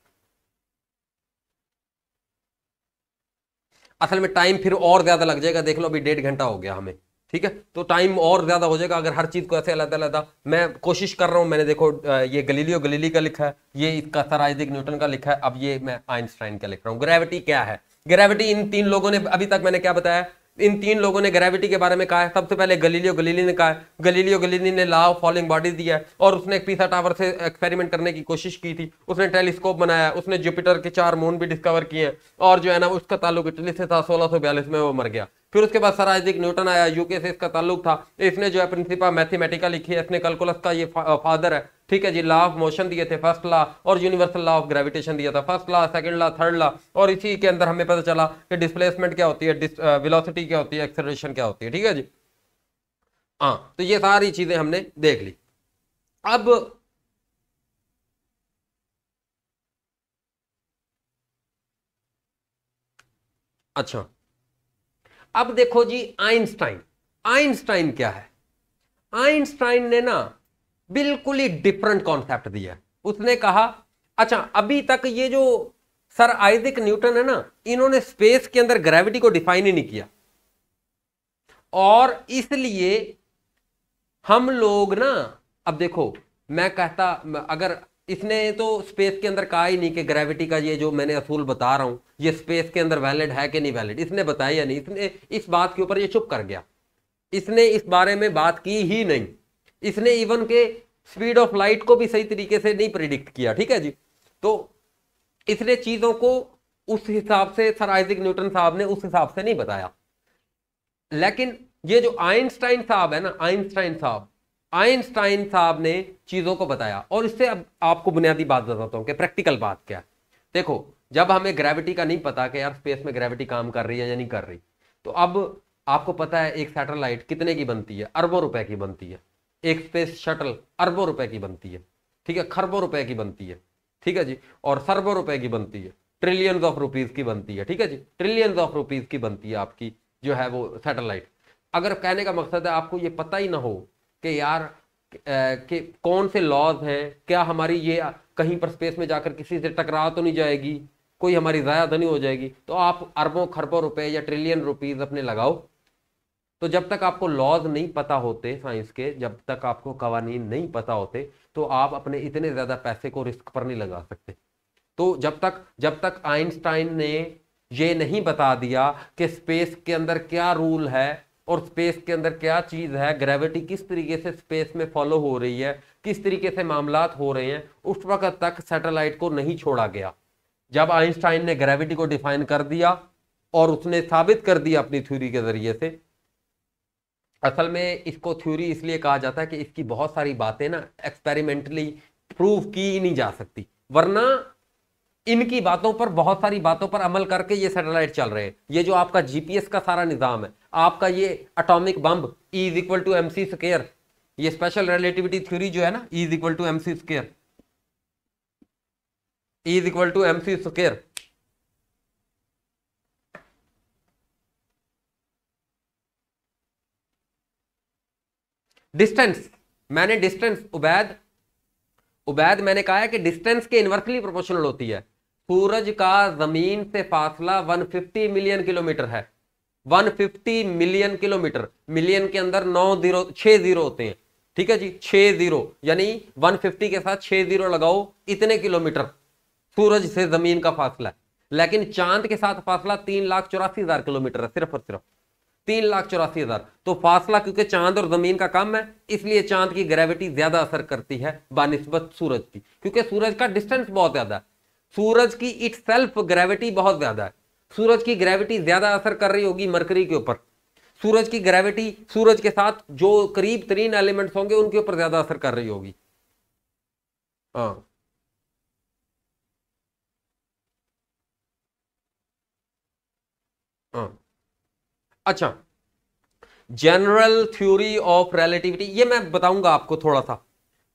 असल में टाइम फिर और ज़्यादा लग जाएगा देख लो अभी डेढ़ घंटा हो गया हमें ठीक है तो टाइम और ज़्यादा हो जाएगा अगर हर चीज़ को ऐसे अलग अलग मैं कोशिश कर रहा हूं मैंने देखो ये गलीलियो गलीली का लिखा है ये इसका सर आइजिक न्यूटन का लिखा है अब ये मैं आइंस्टाइन का लिख रहा हूँ ग्रेविटी क्या है ग्रेविटी इन तीन लोगों ने अभी तक मैंने क्या बताया इन तीन लोगों ने ग्रेविटी के बारे में कहा है सबसे पहले गलीलियो गलीली ने कहा है गलीलियो गलीली ने लॉ ऑफ फॉलिंग बॉडीज दिया है और उसने एक पीसा टावर से एक्सपेरिमेंट करने की कोशिश की थी उसने टेलीस्कोप बनाया उसने जुपिटर के चार मून भी डिस्कवर किए और जो है ना उसका ताल्लुक इटली से था सोलह में वो मर गया फिर उसके बाद सर आइजिक न्यूटन आया यूके से इसका ताल्लुक था इसने जो है प्रिंसिपा मैथमेटिका लिखी है इसने कैलकुलस का ये फादर है ठीक है जी लॉ ऑफ मोशन दिए थे फर्स्ट लॉ और यूनिवर्सल लॉ ऑफ ग्रेविटेशन दिया था first law second law third law और इसी के अंदर हमें पता चला कि डिस्प्लेसमेंट क्या होती है विलोसिटी क्या होती है एक्सलेशन क्या होती है ठीक है जी हाँ तो ये सारी चीजें हमने देख ली अब अच्छा अब देखो जी आइंस्टाइन आइंस्टाइन क्या है आइंस्टाइन ने ना बिल्कुल ही डिफरेंट कॉन्सेप्ट दिया उसने कहा अच्छा अभी तक ये जो सर आइजिक न्यूटन है ना इन्होंने स्पेस के अंदर ग्रेविटी को डिफाइन ही नहीं किया और इसलिए हम लोग ना अब देखो मैं कहता अगर इसने तो स्पेस के अंदर कहा ही नहीं कि ग्रेविटी का ये जो मैंने असूल बता रहा हूँ ये स्पेस के अंदर वैलिड है कि नहीं वैलिड इसने बताया या नहीं इसने इस बात के ऊपर ये चुप कर गया इसने इस बारे में बात की ही नहीं इसने इवन के स्पीड ऑफ लाइट को भी सही तरीके से नहीं प्रिडिक्ट किया ठीक है जी तो इसने चीज़ों को उस हिसाब से सर आइजिक न्यूटन साहब ने उस हिसाब से नहीं बताया लेकिन ये जो आइंस्टाइन साहब है ना आइंस्टाइन साहब आइंस्टाइन साहब ने चीज़ों को बताया और इससे अब आपको बुनियादी बात बताता हूँ कि प्रैक्टिकल बात क्या देखो जब हमें ग्रेविटी का नहीं पता कि यार स्पेस में ग्रेविटी काम कर रही है या नहीं कर रही तो अब आपको पता है एक सैटेलाइट कितने की बनती है अरबों रुपए की बनती है एक स्पेस शटल अरबों रुपए की बनती है ठीक है खरबों रुपए की बनती है ठीक है जी और सरबों रुपए की बनती है ट्रिलियंस ऑफ रुपीज की बनती है ठीक है जी ट्रिलियंस ऑफ रुपीज की बनती है आपकी जो है वो सैटेलाइट अगर कहने का मकसद है आपको ये पता ही ना हो कि यार कि कौन से लॉज हैं क्या हमारी ये कहीं पर स्पेस में जाकर किसी से टकरा तो नहीं जाएगी कोई हमारी ज़ाया तो नहीं हो जाएगी तो आप अरबों खरबों रुपए या ट्रिलियन रुपीज़ अपने लगाओ तो जब तक आपको लॉज नहीं पता होते साइंस के जब तक आपको कवानी नहीं पता होते तो आप अपने इतने ज़्यादा पैसे को रिस्क पर नहीं लगा सकते तो जब तक जब तक आइंस्टाइन ने ये नहीं बता दिया कि स्पेस के अंदर क्या रूल है और स्पेस के अंदर क्या चीज़ है ग्रेविटी किस तरीके से स्पेस में फॉलो हो रही है किस तरीके से मामला हो रहे हैं उस वक्त तक सैटेलाइट को नहीं छोड़ा गया जब आइंस्टाइन ने ग्रेविटी को डिफाइन कर दिया और उसने साबित कर दिया अपनी थ्योरी के जरिए से असल में इसको थ्योरी इसलिए कहा जाता है कि इसकी बहुत सारी बातें ना एक्सपेरिमेंटली प्रूव की नहीं जा सकती वरना इनकी बातों पर बहुत सारी बातों पर अमल करके ये सैटेलाइट चल रहे हैं ये जो आपका जीपीएस का सारा निज़ाम है आपका ये atomic bomb is equal to M C square ये स्पेशल रिलेटिविटी थ्योरी जो है ना is equal to M C square is equal to M C square distance मैंने डिस्टेंस उबैद उबैद मैंने कहा है कि डिस्टेंस के इन्वर्सली प्रोपोर्शनल होती है सूरज का जमीन से फासला 150 मिलियन किलोमीटर है 150 मिलियन किलोमीटर मिलियन के अंदर नौ जीरो छह जीरो होते हैं ठीक है जी छह जीरो यानी 150 के साथ छह जीरो लगाओ इतने किलोमीटर सूरज से जमीन का फासला लेकिन चांद के साथ फासला तीन लाख चौरासी हजार किलोमीटर है सिर्फ और सिर्फ तीन लाख चौरासी हजार तो फासला क्योंकि चांद और जमीन का कम है इसलिए चांद की ग्रेविटी ज्यादा असर करती है बानिस्बत सूरज की क्योंकि सूरज का डिस्टेंस बहुत ज्यादा है सूरज की इट सेल्फ ग्रेविटी बहुत ज़्यादा है सूरज की ग्रेविटी ज़्यादा असर कर रही होगी मरकरी के ऊपर सूरज की ग्रेविटी सूरज के साथ जो करीब तरीन एलिमेंट्स होंगे उनके ऊपर ज़्यादा असर कर रही होगी हाँ हाँ अच्छा जनरल थ्योरी ऑफ रिलेटिविटी ये मैं बताऊंगा आपको थोड़ा सा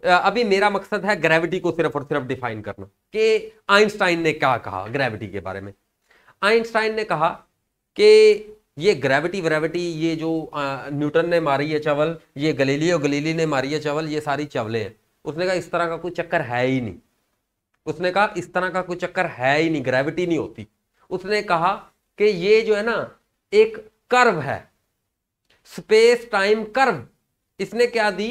अभी मेरा मकसद है ग्रेविटी को सिर्फ और सिर्फ डिफाइन करना कि आइंस्टाइन ने क्या कहा ग्रेविटी के बारे में आइंस्टाइन ने कहा कि ये ग्रेविटी व्रेविटी ये जो न्यूटन ने मारी है चवल ये और गलीली ने मारी है चवल ये सारी चवलें हैं उसने कहा इस तरह का कोई चक्कर है ही नहीं उसने कहा इस तरह का कोई चक्कर है ही नहीं ग्रेविटी नहीं होती उसने कहा कि ये जो है ना एक कर्व है स्पेस टाइम कर्व इसने क्या दी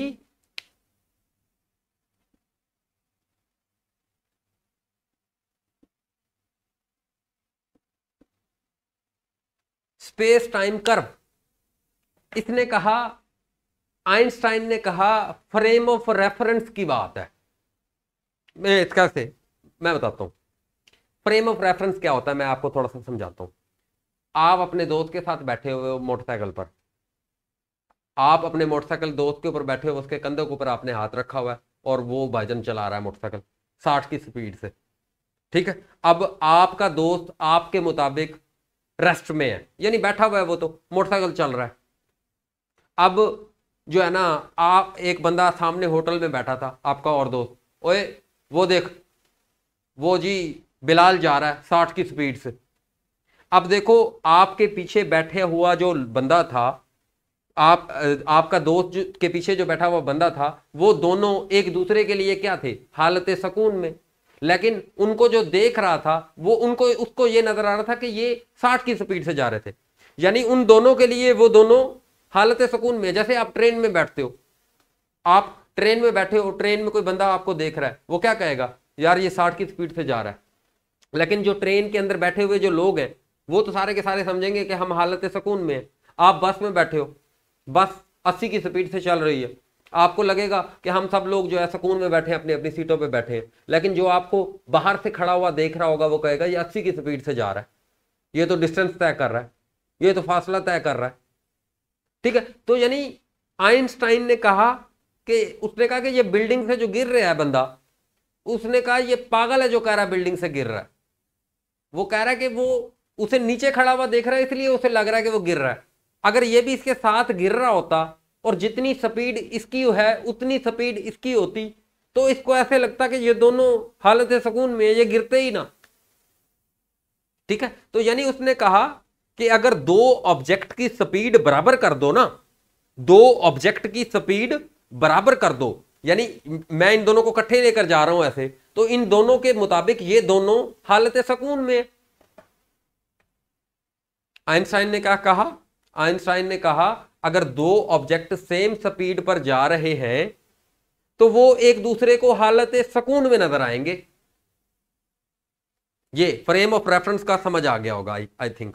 स्पेस टाइम कर्व इसने कहा आइंस्टाइन ने कहा फ्रेम ऑफ रेफरेंस की बात है मैं इसका से मैं बताता हूँ फ्रेम ऑफ रेफरेंस क्या होता है मैं आपको थोड़ा सा समझाता हूँ आप अपने दोस्त के साथ बैठे हुए हो मोटरसाइकिल पर आप अपने मोटरसाइकिल दोस्त के ऊपर बैठे हुए उसके कंधे के ऊपर आपने हाथ रखा हुआ है और वो भजन चला रहा है मोटरसाइकिल साठ की स्पीड से ठीक है अब आपका दोस्त आपके मुताबिक रेस्ट में है यानी बैठा हुआ है वो तो मोटरसाइकिल चल रहा है अब जो है ना आप एक बंदा सामने होटल में बैठा था आपका और दोस्त ओए वो देख वो जी बिलाल जा रहा है साठ की स्पीड से अब देखो आपके पीछे बैठे हुआ जो बंदा था आप आपका दोस्त के पीछे जो बैठा हुआ बंदा था वो दोनों एक दूसरे के लिए क्या थे हालत सकून में लेकिन उनको जो देख रहा था वो उनको उसको ये नजर आ रहा था कि ये साठ की स्पीड से जा रहे थे यानी उन दोनों के लिए वो दोनों हालत सुकून में जैसे आप ट्रेन में बैठते हो आप ट्रेन में बैठे हो ट्रेन में कोई बंदा आपको देख रहा है वो क्या कहेगा यार ये साठ की स्पीड से जा रहा है लेकिन जो ट्रेन के अंदर बैठे हुए जो लोग हैं वो तो सारे के सारे समझेंगे कि हम हालत सुकून में हैं आप बस में बैठे हो बस अस्सी की स्पीड से चल रही है आपको लगेगा कि हम सब लोग जो है सुकून में बैठे अपनी अपनी सीटों पर बैठे हैं लेकिन जो आपको बाहर से खड़ा हुआ देख रहा होगा वो कहेगा ये अस्सी की स्पीड से जा रहा है ये तो डिस्टेंस तय कर रहा है ये तो फासला तय कर रहा है ठीक है तो यानी आइंस्टाइन ने कहा कि उसने कहा कि ये बिल्डिंग से जो गिर रहा है बंदा उसने कहा ये पागल है जो कह रहा है बिल्डिंग से गिर रहा है वो कह रहा है कि वो उसे नीचे खड़ा हुआ देख रहा है इसलिए उसे लग रहा है कि वो गिर रहा है अगर ये भी इसके साथ गिर रहा होता और जितनी स्पीड इसकी है उतनी स्पीड इसकी होती तो इसको ऐसे लगता कि ये दोनों हालत सुकून में ये गिरते ही ना ठीक है तो यानी उसने कहा कि अगर दो ऑब्जेक्ट की स्पीड बराबर कर दो ना दो ऑब्जेक्ट की स्पीड बराबर कर दो यानी मैं इन दोनों को इकट्ठे लेकर जा रहा हूं ऐसे तो इन दोनों के मुताबिक ये दोनों हालत सुकून में आइंस्टाइन ने क्या कहा आइंस्टाइन ने कहा अगर दो ऑब्जेक्ट सेम स्पीड पर जा रहे हैं तो वो एक दूसरे को हालत सकून में नजर आएंगे ये फ्रेम ऑफ रेफरेंस का समझ आ गया होगा I think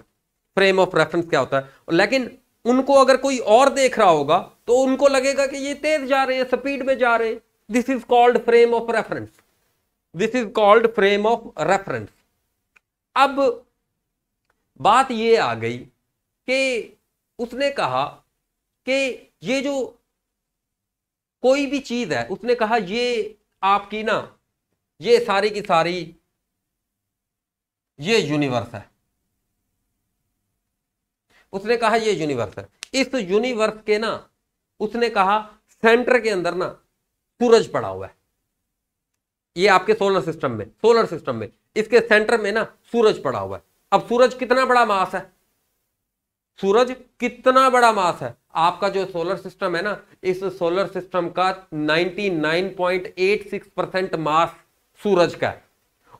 frame of reference क्या होता है लेकिन उनको अगर कोई और देख रहा होगा तो उनको लगेगा कि ये तेज जा रहे हैं स्पीड में जा रहे हैं this is called frame of reference this is called frame of reference अब बात ये आ गई कि उसने कहा कि ये जो कोई भी चीज़ है उसने कहा ये आपकी ना ये सारी की सारी ये यूनिवर्स है उसने कहा ये यूनिवर्स है इस यूनिवर्स के ना उसने कहा सेंटर के अंदर ना सूरज पड़ा हुआ है ये आपके सोलर सिस्टम में सोलर सिस्टम में इसके सेंटर में ना सूरज पड़ा हुआ है अब सूरज कितना बड़ा मास है सूरज कितना बड़ा मास है आपका जो सोलर सिस्टम है ना इस सोलर सिस्टम का 99.86 परसेंट मास सूरज का है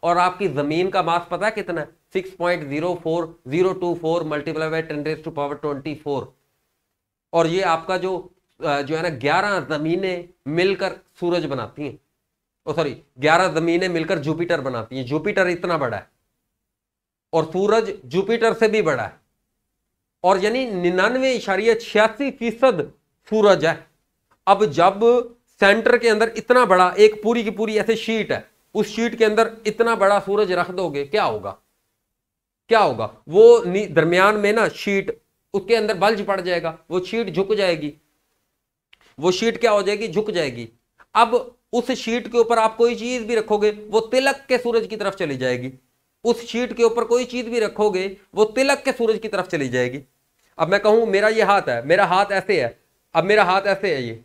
और आपकी जमीन का मास पता है कितना two four multiply by ten to power four और ये आपका जो जो है ना ग्यारह जमीनें मिलकर सूरज बनाती हैं ओ सॉरी ग्यारह जमीनें मिलकर जुपिटर बनाती हैं जुपिटर इतना बड़ा है और सूरज जुपिटर से भी बड़ा है और यानी निन्यानवे इशारिया छियासी फीसद सूरज है अब जब सेंटर के अंदर इतना बड़ा एक पूरी की पूरी ऐसे शीट है उस शीट के अंदर इतना बड़ा सूरज रख दोगे क्या होगा क्या होगा वो दरमियान में ना शीट उसके अंदर बल्ज पड़ जाएगा वो शीट झुक जाएगी वो शीट क्या हो जाएगी झुक जाएगी अब उस शीट के ऊपर आप कोई चीज भी रखोगे वो तिलक के सूरज की तरफ चली जाएगी उस शीट के ऊपर कोई चीज भी रखोगे वो तिलक के सूरज की तरफ चली जाएगी अब मैं कहूँ मेरा ये हाथ है मेरा हाथ ऐसे है अब मेरा हाथ ऐसे है ये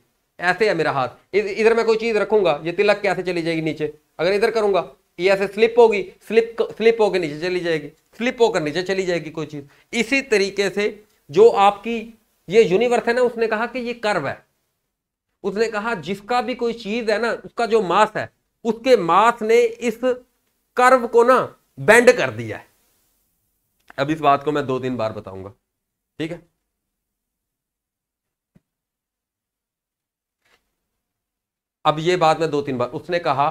ऐसे है मेरा हाथ इधर मैं कोई चीज़ रखूंगा ये तिलक कैसे चली जाएगी नीचे अगर इधर करूंगा ये ऐसे स्लिप होगी स्लिप स्लिप होकर नीचे चली जाएगी स्लिप होकर नीचे चली जाएगी कोई चीज़ इसी तरीके से जो आपकी ये यूनिवर्स है ना उसने कहा कि ये कर्व है उसने कहा जिसका भी कोई चीज़ है ना उसका जो मास है उसके मास ने इस कर्व को ना बेंड कर दिया है अब इस बात को मैं दो तीन बार बताऊंगा ठीक है अब ये बात मैं दो तीन बार उसने कहा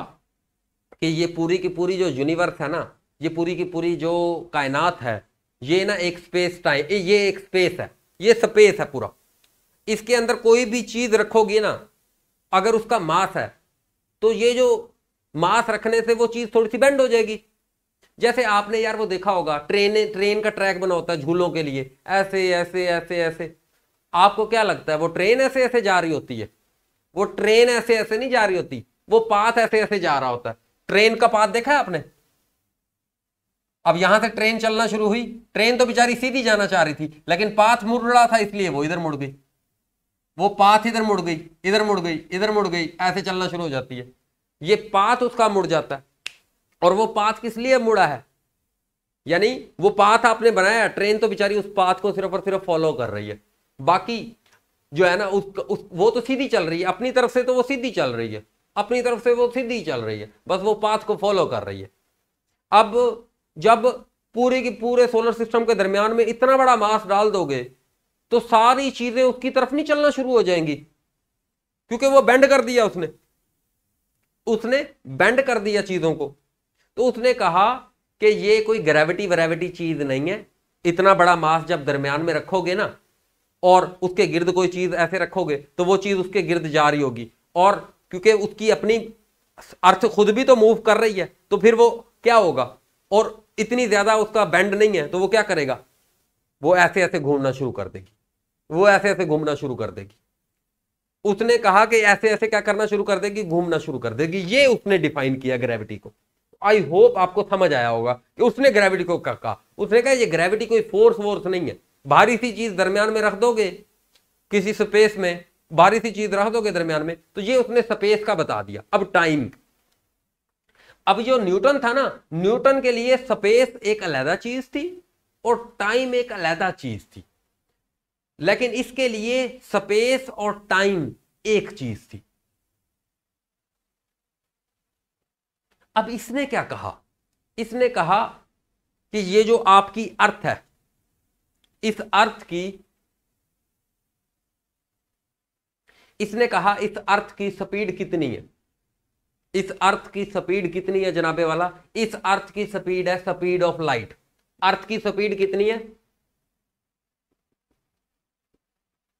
कि ये पूरी की पूरी जो यूनिवर्स है ना ये पूरी की पूरी जो कायनात है ये ना एक स्पेस टाइम ये एक स्पेस है ये स्पेस है पूरा इसके अंदर कोई भी चीज रखोगी ना अगर उसका मास है तो ये जो मास रखने से वो चीज थोड़ी सी बेंड हो जाएगी जैसे आपने यार वो देखा होगा ट्रेन ट्रेन का ट्रैक बना होता है झूलों के लिए ऐसे ऐसे ऐसे ऐसे आपको क्या लगता है वो ट्रेन ऐसे ऐसे जा रही होती है वो ट्रेन ऐसे ऐसे नहीं जा रही होती वो पाथ ऐसे ऐसे जा रहा होता है ट्रेन का पाथ देखा है आपने अब यहां से ट्रेन चलना शुरू हुई ट्रेन तो बेचारी सीधी जाना चाह रही थी लेकिन पाथ मुड़ रहा था इसलिए वो इधर मुड़ गई वो पाथ इधर मुड़ गई इधर मुड़ गई इधर मुड़ गई ऐसे चलना शुरू हो जाती है ये पाथ उसका मुड़ जाता है और वो पाथ किस लिए मुड़ा है यानी वो पाथ आपने बनाया ट्रेन तो बेचारी उस पाथ को सिर्फ और सिर्फ फॉलो कर रही है बाकी जो है ना उस, उस वो तो सीधी चल रही है अपनी तरफ से तो वो सीधी चल रही है अपनी तरफ से वो सीधी चल रही है बस वो पाथ को फॉलो कर रही है अब जब पूरे के पूरे सोलर सिस्टम के दरमियान में इतना बड़ा मास डाल दोगे तो सारी चीजें उसकी तरफ नहीं चलना शुरू हो जाएंगी क्योंकि वो बेंड कर दिया उसने उसने बेंड कर दिया चीजों को तो उसने कहा कि ये कोई ग्रेविटी वरेविटी चीज़ नहीं है इतना बड़ा मास जब दरमियान में रखोगे ना और उसके गिर्द कोई चीज़ ऐसे रखोगे तो वो चीज़ उसके गिर्द जा रही होगी और क्योंकि उसकी अपनी अर्थ खुद भी तो मूव कर रही है तो फिर वो क्या होगा और इतनी ज़्यादा उसका बैंड नहीं है तो वो क्या करेगा वो ऐसे ऐसे घूमना शुरू कर देगी वो ऐसे ऐसे घूमना शुरू कर देगी उसने कहा कि ऐसे ऐसे क्या करना शुरू कर देगी घूमना शुरू कर देगी ये उसने डिफाइन किया ग्रेविटी को आई होप आपको समझ आया होगा कि उसने ग्रेविटी को कहा उसने कहा ये ग्रेविटी कोई फोर्स वोर्स नहीं है भारी सी चीज दरमियान में रख दोगे किसी स्पेस में भारी सी चीज रख दोगे दरमियान में तो ये उसने स्पेस का बता दिया अब टाइम अब जो न्यूटन था ना न्यूटन के लिए स्पेस एक अलहदा चीज थी और टाइम एक अलहदा चीज थी लेकिन इसके लिए स्पेस और टाइम एक चीज थी अब इसने क्या कहा इसने कहा कि ये जो आपकी अर्थ है इस अर्थ की इसने कहा इस अर्थ की स्पीड कितनी है इस अर्थ की स्पीड कितनी है जनाबे वाला इस अर्थ की स्पीड है स्पीड ऑफ लाइट अर्थ की स्पीड कितनी है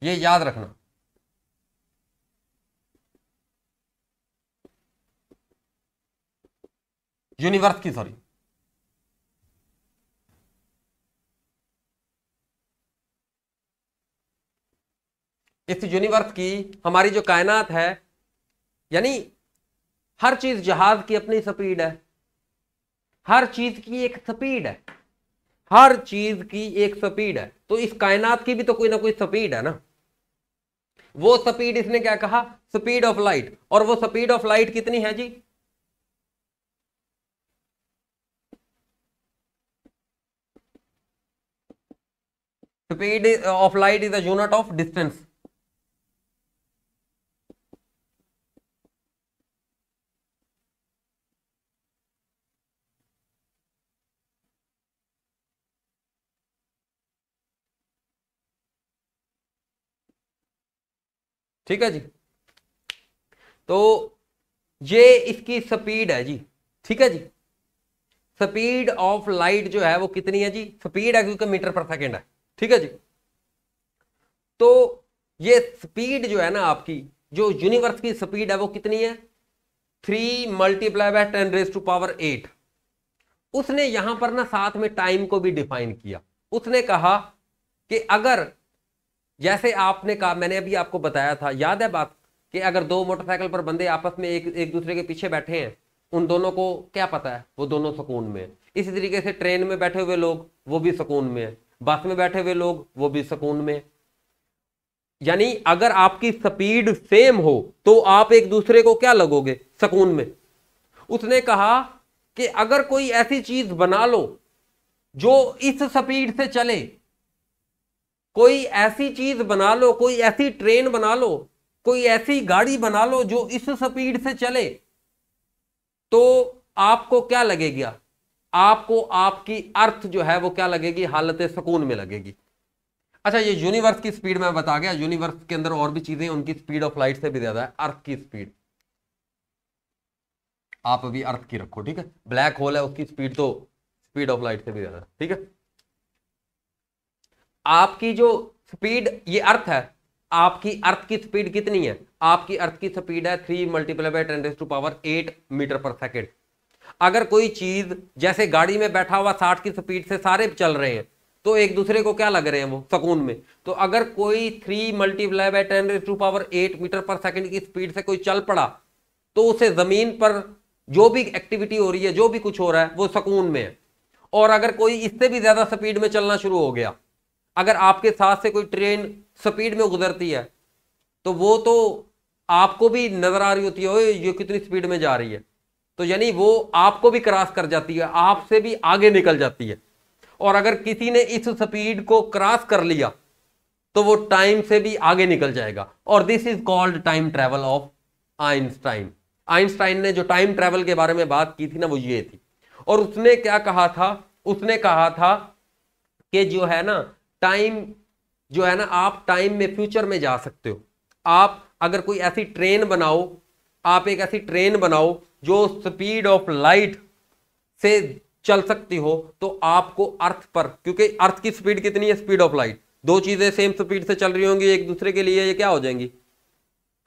ये याद रखना यूनिवर्स की सॉरी इस यूनिवर्स की हमारी जो कायनात है यानी हर चीज जहाज की अपनी स्पीड है हर चीज की एक स्पीड है हर चीज की एक स्पीड है तो इस कायनात की भी तो कोई ना कोई स्पीड है ना वो स्पीड इसने क्या कहा स्पीड ऑफ लाइट और वो स्पीड ऑफ लाइट कितनी है जी speed of light is at of distance ठीक है जी तो ये इसकी स्पीड है जी ठीक है जी स्पीड ऑफ लाइट जो है वो कितनी है जी स्पीड है क्योंकि मीटर पर सेकेंड है ठीक है जी तो ये स्पीड जो है ना आपकी जो यूनिवर्स की स्पीड है वो कितनी है three multiply by ten raise to power eight उसने यहां पर ना साथ में टाइम को भी डिफाइन किया उसने कहा कि अगर जैसे आपने कहा मैंने अभी आपको बताया था याद है बात कि अगर दो मोटरसाइकिल पर बंदे आपस में एक एक दूसरे के पीछे बैठे हैं उन दोनों को क्या पता है वो दोनों सुकून में है इसी तरीके से ट्रेन में बैठे हुए लोग वो भी सुकून में है बस में बैठे हुए लोग वो भी सुकून में यानी अगर आपकी स्पीड सेम हो तो आप एक दूसरे को क्या लगोगे सुकून में उसने कहा कि अगर कोई ऐसी चीज बना लो जो इस स्पीड से चले कोई ऐसी चीज बना लो कोई ऐसी ट्रेन बना लो कोई ऐसी गाड़ी बना लो जो इस स्पीड से चले तो आपको क्या लगेगा आपको आपकी अर्थ जो है वो क्या लगेगी हालत सुकून में लगेगी अच्छा ये यूनिवर्स की स्पीड में बता गया यूनिवर्स के अंदर और भी चीजें उनकी स्पीड ऑफ लाइट से भी ज्यादा है अर्थ की स्पीड आप अभी अर्थ की रखो ठीक है ब्लैक होल है उसकी स्पीड तो स्पीड ऑफ लाइट से भी ज्यादा ठीक है आपकी जो स्पीड ये अर्थ है आपकी अर्थ की स्पीड कितनी है आपकी अर्थ की स्पीड है three multiply by ten to power eight metre पर सेकेंड अगर कोई चीज जैसे गाड़ी में बैठा हुआ साठ की स्पीड से सारे चल रहे हैं तो एक दूसरे को क्या लग रहे हैं वो सुकून में तो अगर कोई three multiply by ten to power eight metre पर सेकंड की स्पीड से कोई चल पड़ा तो उसे जमीन पर जो भी एक्टिविटी हो रही है जो भी कुछ हो रहा है वो सुकून में है और अगर कोई इससे भी ज्यादा स्पीड में चलना शुरू हो गया अगर आपके साथ से कोई ट्रेन स्पीड में गुजरती है तो वो तो आपको भी नजर आ रही होती है ये कितनी स्पीड में जा रही है तो यानी वो आपको भी क्रॉस कर जाती है आपसे भी आगे निकल जाती है और अगर किसी ने इस स्पीड को क्रॉस कर लिया तो वो टाइम से भी आगे निकल जाएगा और this is called time travel of Einstein Einstein ने जो टाइम ट्रेवल के बारे में बात की थी ना वो ये थी और उसने क्या कहा था उसने कहा था कि जो है ना टाइम जो है ना आप टाइम में फ्यूचर में जा सकते हो आप अगर कोई ऐसी ट्रेन बनाओ आप एक ऐसी ट्रेन बनाओ जो स्पीड ऑफ लाइट से चल सकती हो तो आपको अर्थ पर क्योंकि अर्थ की स्पीड कितनी है स्पीड ऑफ लाइट दो चीज़ें सेम स्पीड से चल रही होंगी एक दूसरे के लिए ये क्या हो जाएंगी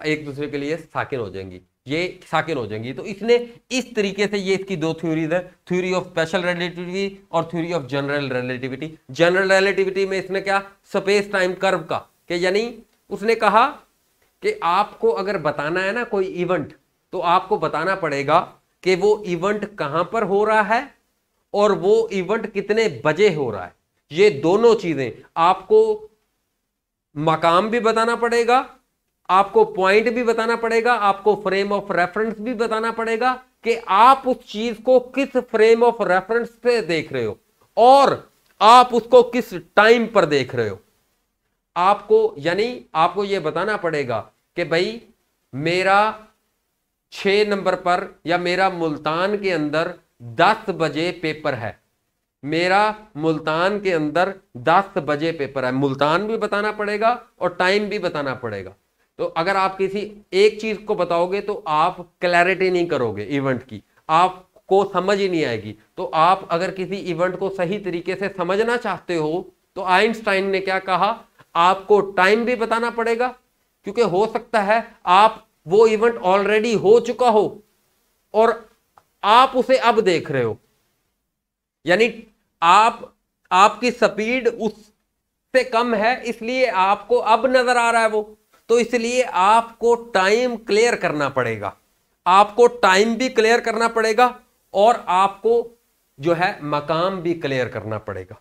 एक दूसरे के लिए साकिन हो जाएंगी ये साकिन हो जाएंगी तो इसने इस तरीके से ये इसकी दो थ्योरीज है थ्योरी ऑफ स्पेशल रिलेटिविटी और theory of general relativity general relativity में इसने क्या स्पेस टाइम कर्व का यानी उसने कहा कि आपको अगर बताना है ना कोई इवेंट तो आपको बताना पड़ेगा कि वो इवेंट कहां पर हो रहा है और वो इवेंट कितने बजे हो रहा है ये दोनों चीजें आपको मकाम भी बताना पड़ेगा आपको पॉइंट भी बताना पड़ेगा आपको फ्रेम ऑफ रेफरेंस भी बताना पड़ेगा कि आप उस चीज को किस फ्रेम ऑफ रेफरेंस पे देख रहे हो और आप उसको किस टाइम पर देख रहे हो आपको यानी आपको यह बताना पड़ेगा कि भाई मेरा छ नंबर पर या मेरा मुल्तान के अंदर दस बजे पेपर है मेरा मुल्तान के अंदर दस बजे पेपर है मुल्तान भी बताना पड़ेगा और टाइम भी बताना पड़ेगा तो अगर आप किसी एक चीज़ को बताओगे तो आप क्लैरिटी नहीं करोगे इवेंट की आप को समझ ही नहीं आएगी तो आप अगर किसी इवेंट को सही तरीके से समझना चाहते हो तो आइंस्टाइन ने क्या कहा आपको टाइम भी बताना पड़ेगा क्योंकि हो सकता है आप वो इवेंट ऑलरेडी हो चुका हो और आप उसे अब देख रहे हो यानी आप आपकी स्पीड उससे कम है इसलिए आपको अब नजर आ रहा है वो तो इसलिए आपको टाइम क्लियर करना पड़ेगा आपको टाइम भी क्लियर करना पड़ेगा और आपको जो है मकाम भी क्लियर करना पड़ेगा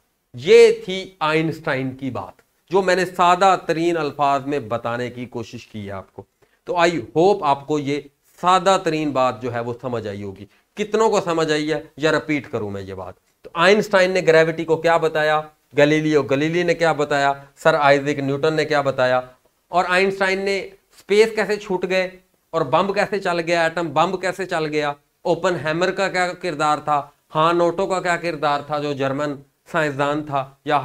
ये थी आइंस्टाइन की बात जो मैंने सादा तरीन अल्फाज में बताने की कोशिश की है आपको तो आई होप आपको ये सादा तरीन बात जो है वो समझ आई होगी कितनों को समझ आई है या रिपीट करूं मैं ये बात तो आइंस्टाइन ने ग्रेविटी को क्या बताया गलीलियो गलीली ने क्या बताया सर आइजिक न्यूटन ने क्या बताया और आइंस्टाइन ने स्पेस कैसे छूट गए और बम कैसे चल गया एटम बम कैसे चल गया ओपन हैमर का क्या किरदार था हाँ नोटो का क्या किरदार था जो जर्मन साइंसदान था या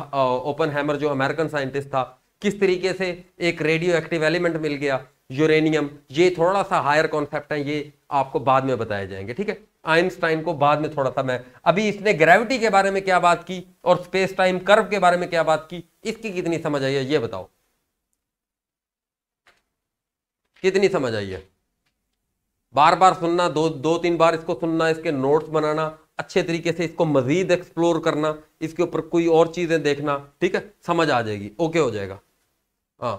ओपन हैमर जो अमेरिकन साइंटिस्ट था किस तरीके से एक रेडियो एक्टिव एलिमेंट मिल गया यूरेनियम ये थोड़ा सा हायर कॉन्सेप्ट है ये आपको बाद में बताए जाएंगे ठीक है आइंस्टाइन को बाद में थोड़ा सा मैं अभी इसने ग्रेविटी के बारे में क्या बात की और स्पेस टाइम कर्व के बारे में क्या बात की इसकी कितनी समझ आई है ये बताओ कितनी समझ आई है बार बार सुनना दो दो तीन बार इसको सुनना इसके नोट्स बनाना अच्छे तरीके से इसको मज़ीद एक्सप्लोर करना इसके ऊपर कोई और चीज़ें देखना ठीक है समझ आ जाएगी ओके हो जाएगा हाँ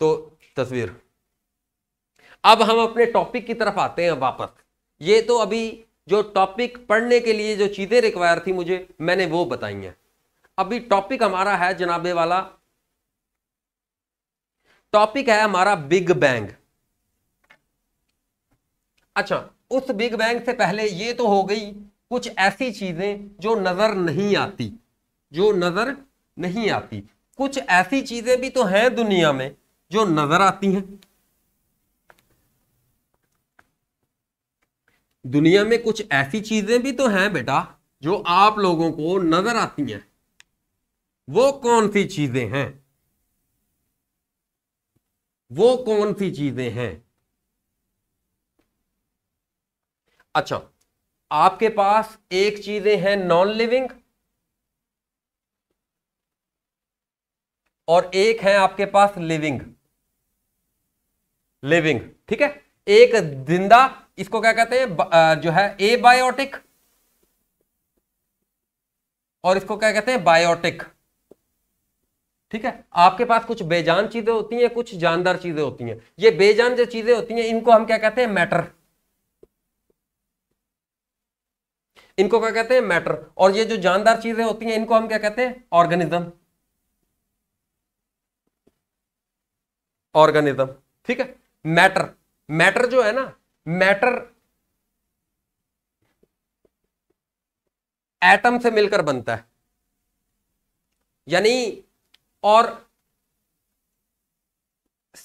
तो तस्वीर अब हम अपने टॉपिक की तरफ आते हैं वापस ये तो अभी जो टॉपिक पढ़ने के लिए जो चीज़ें रिक्वायर थी मुझे मैंने वो बताई हैं अभी टॉपिक हमारा है जनाबे वाला टॉपिक है हमारा बिग बैंग अच्छा उस बिग बैंग से पहले ये तो हो गई कुछ ऐसी चीज़ें जो नज़र नहीं आती जो नज़र नहीं आती कुछ ऐसी चीज़ें भी तो हैं दुनिया में जो नज़र आती हैं दुनिया में कुछ ऐसी चीज़ें भी तो हैं बेटा जो आप लोगों को नज़र आती हैं वो कौन सी चीज़ें हैं वो कौन सी चीज़ें हैं अच्छा आपके पास एक चीजें हैं नॉन लिविंग और एक है आपके पास लिविंग लिविंग ठीक है एक जिंदा इसको क्या कहते हैं जो है ए बायोटिक और इसको क्या कहते हैं बायोटिक ठीक है आपके पास कुछ बेजान चीजें होती हैं कुछ जानदार चीजें होती हैं ये बेजान जो चीजें होती हैं इनको हम क्या कहते हैं मैटर इनको क्या कहते हैं मैटर और ये जो जानदार चीजें होती हैं इनको हम क्या कहते हैं ऑर्गेनिज्म ऑर्गेनिज्म ठीक है मैटर मैटर जो है ना मैटर एटम से मिलकर बनता है यानी और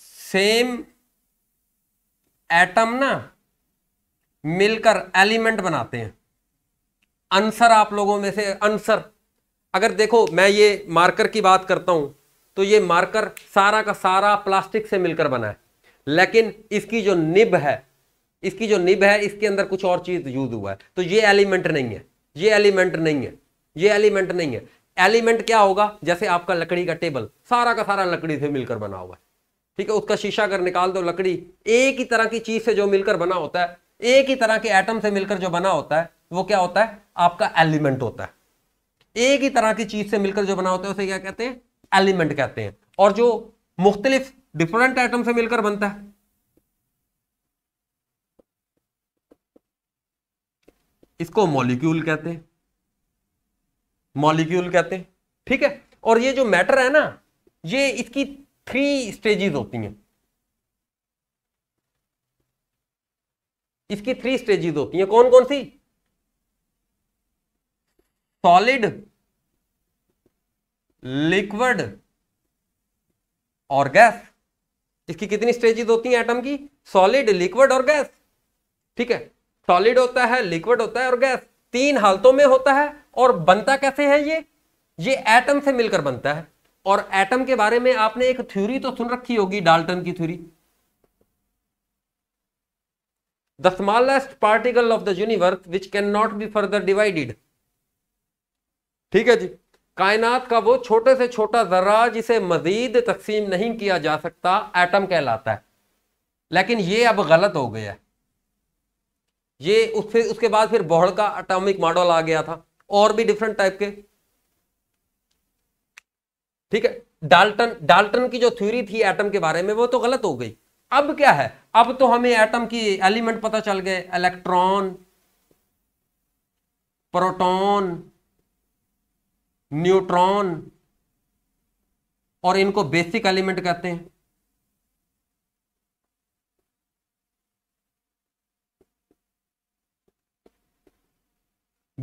सेम एटम ना मिलकर एलिमेंट बनाते हैं आंसर आप लोगों में से आंसर अगर देखो मैं ये मार्कर की बात करता हूं तो ये मार्कर सारा का सारा प्लास्टिक से मिलकर बना है लेकिन इसकी जो निब है इसकी जो निब है इसके अंदर कुछ और चीज यूज हुआ है तो ये एलिमेंट नहीं है ये एलिमेंट नहीं है ये एलिमेंट नहीं है एलिमेंट क्या होगा जैसे आपका लकड़ी का टेबल सारा का सारा लकड़ी से मिलकर बना हुआ है ठीक है उसका शीशा अगर निकाल दो लकड़ी एक ही तरह की चीज से जो मिलकर बना होता है एक ही तरह के एटम से मिलकर जो बना होता है वो क्या होता है आपका एलिमेंट होता है एक ही तरह की चीज से मिलकर जो बना होता है उसे क्या कहते हैं एलिमेंट कहते हैं और जो मुख्तलिफ डिफरेंट आइटम से मिलकर बनता है इसको मॉलिक्यूल कहते हैं मॉलिक्यूल कहते हैं ठीक है और ये जो मैटर है ना ये इसकी थ्री स्टेजेस होती हैं इसकी थ्री स्टेजेस होती हैं कौन कौन सी सॉलिड लिक्विड और गैस इसकी कितनी स्टेजेस होती हैं एटम की सॉलिड लिक्विड और गैस ठीक है सॉलिड होता है लिक्विड होता है और गैस तीन हालतों में होता है और बनता कैसे है ये ये एटम से मिलकर बनता है और एटम के बारे में आपने एक थ्योरी तो सुन रखी होगी डाल्टन की theory the smallest particle of the universe which can not be further divided ठीक है जी कायनात का वो छोटे से छोटा जर्रा जिसे मजीद तकसीम नहीं किया जा सकता एटम कहलाता है लेकिन ये अब गलत हो गया है ये उस फिर उसके बाद फिर बोहड़ का अटोमिक मॉडल आ गया था और भी डिफरेंट टाइप के ठीक है डाल्टन डाल्टन की जो थ्योरी थी एटम के बारे में वो तो गलत हो गई अब क्या है अब तो हमें एटम की एलिमेंट पता चल गए इलेक्ट्रॉन प्रोटॉन न्यूट्रॉन और इनको बेसिक एलिमेंट कहते हैं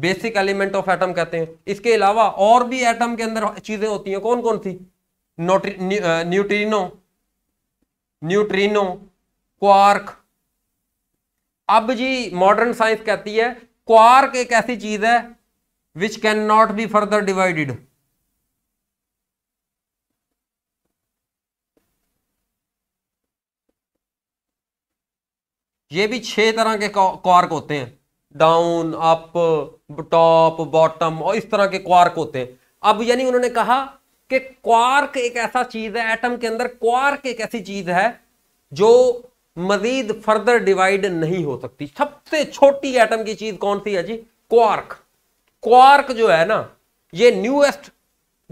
बेसिक एलिमेंट ऑफ एटम कहते हैं इसके अलावा और भी एटम के अंदर चीजें होती हैं कौन कौन सी न्यूट्रीनो न्यूट्रीनो क्वार्क अब जी मॉडर्न साइंस कहती है क्वार्क एक ऐसी चीज है which cannot be further divided ये भी छह तरह के क्वार्क होते हैं डाउन अप टॉप बॉटम और इस तरह के क्वार्क होते हैं अब यानी उन्होंने कहा कि क्वार्क एक ऐसा चीज है एटम के अंदर क्वार्क एक ऐसी चीज है जो मजीद फर्दर डिवाइड नहीं हो सकती सबसे छोटी एटम की चीज कौन सी है जी क्वार्क क्वार्क जो है ना ये newest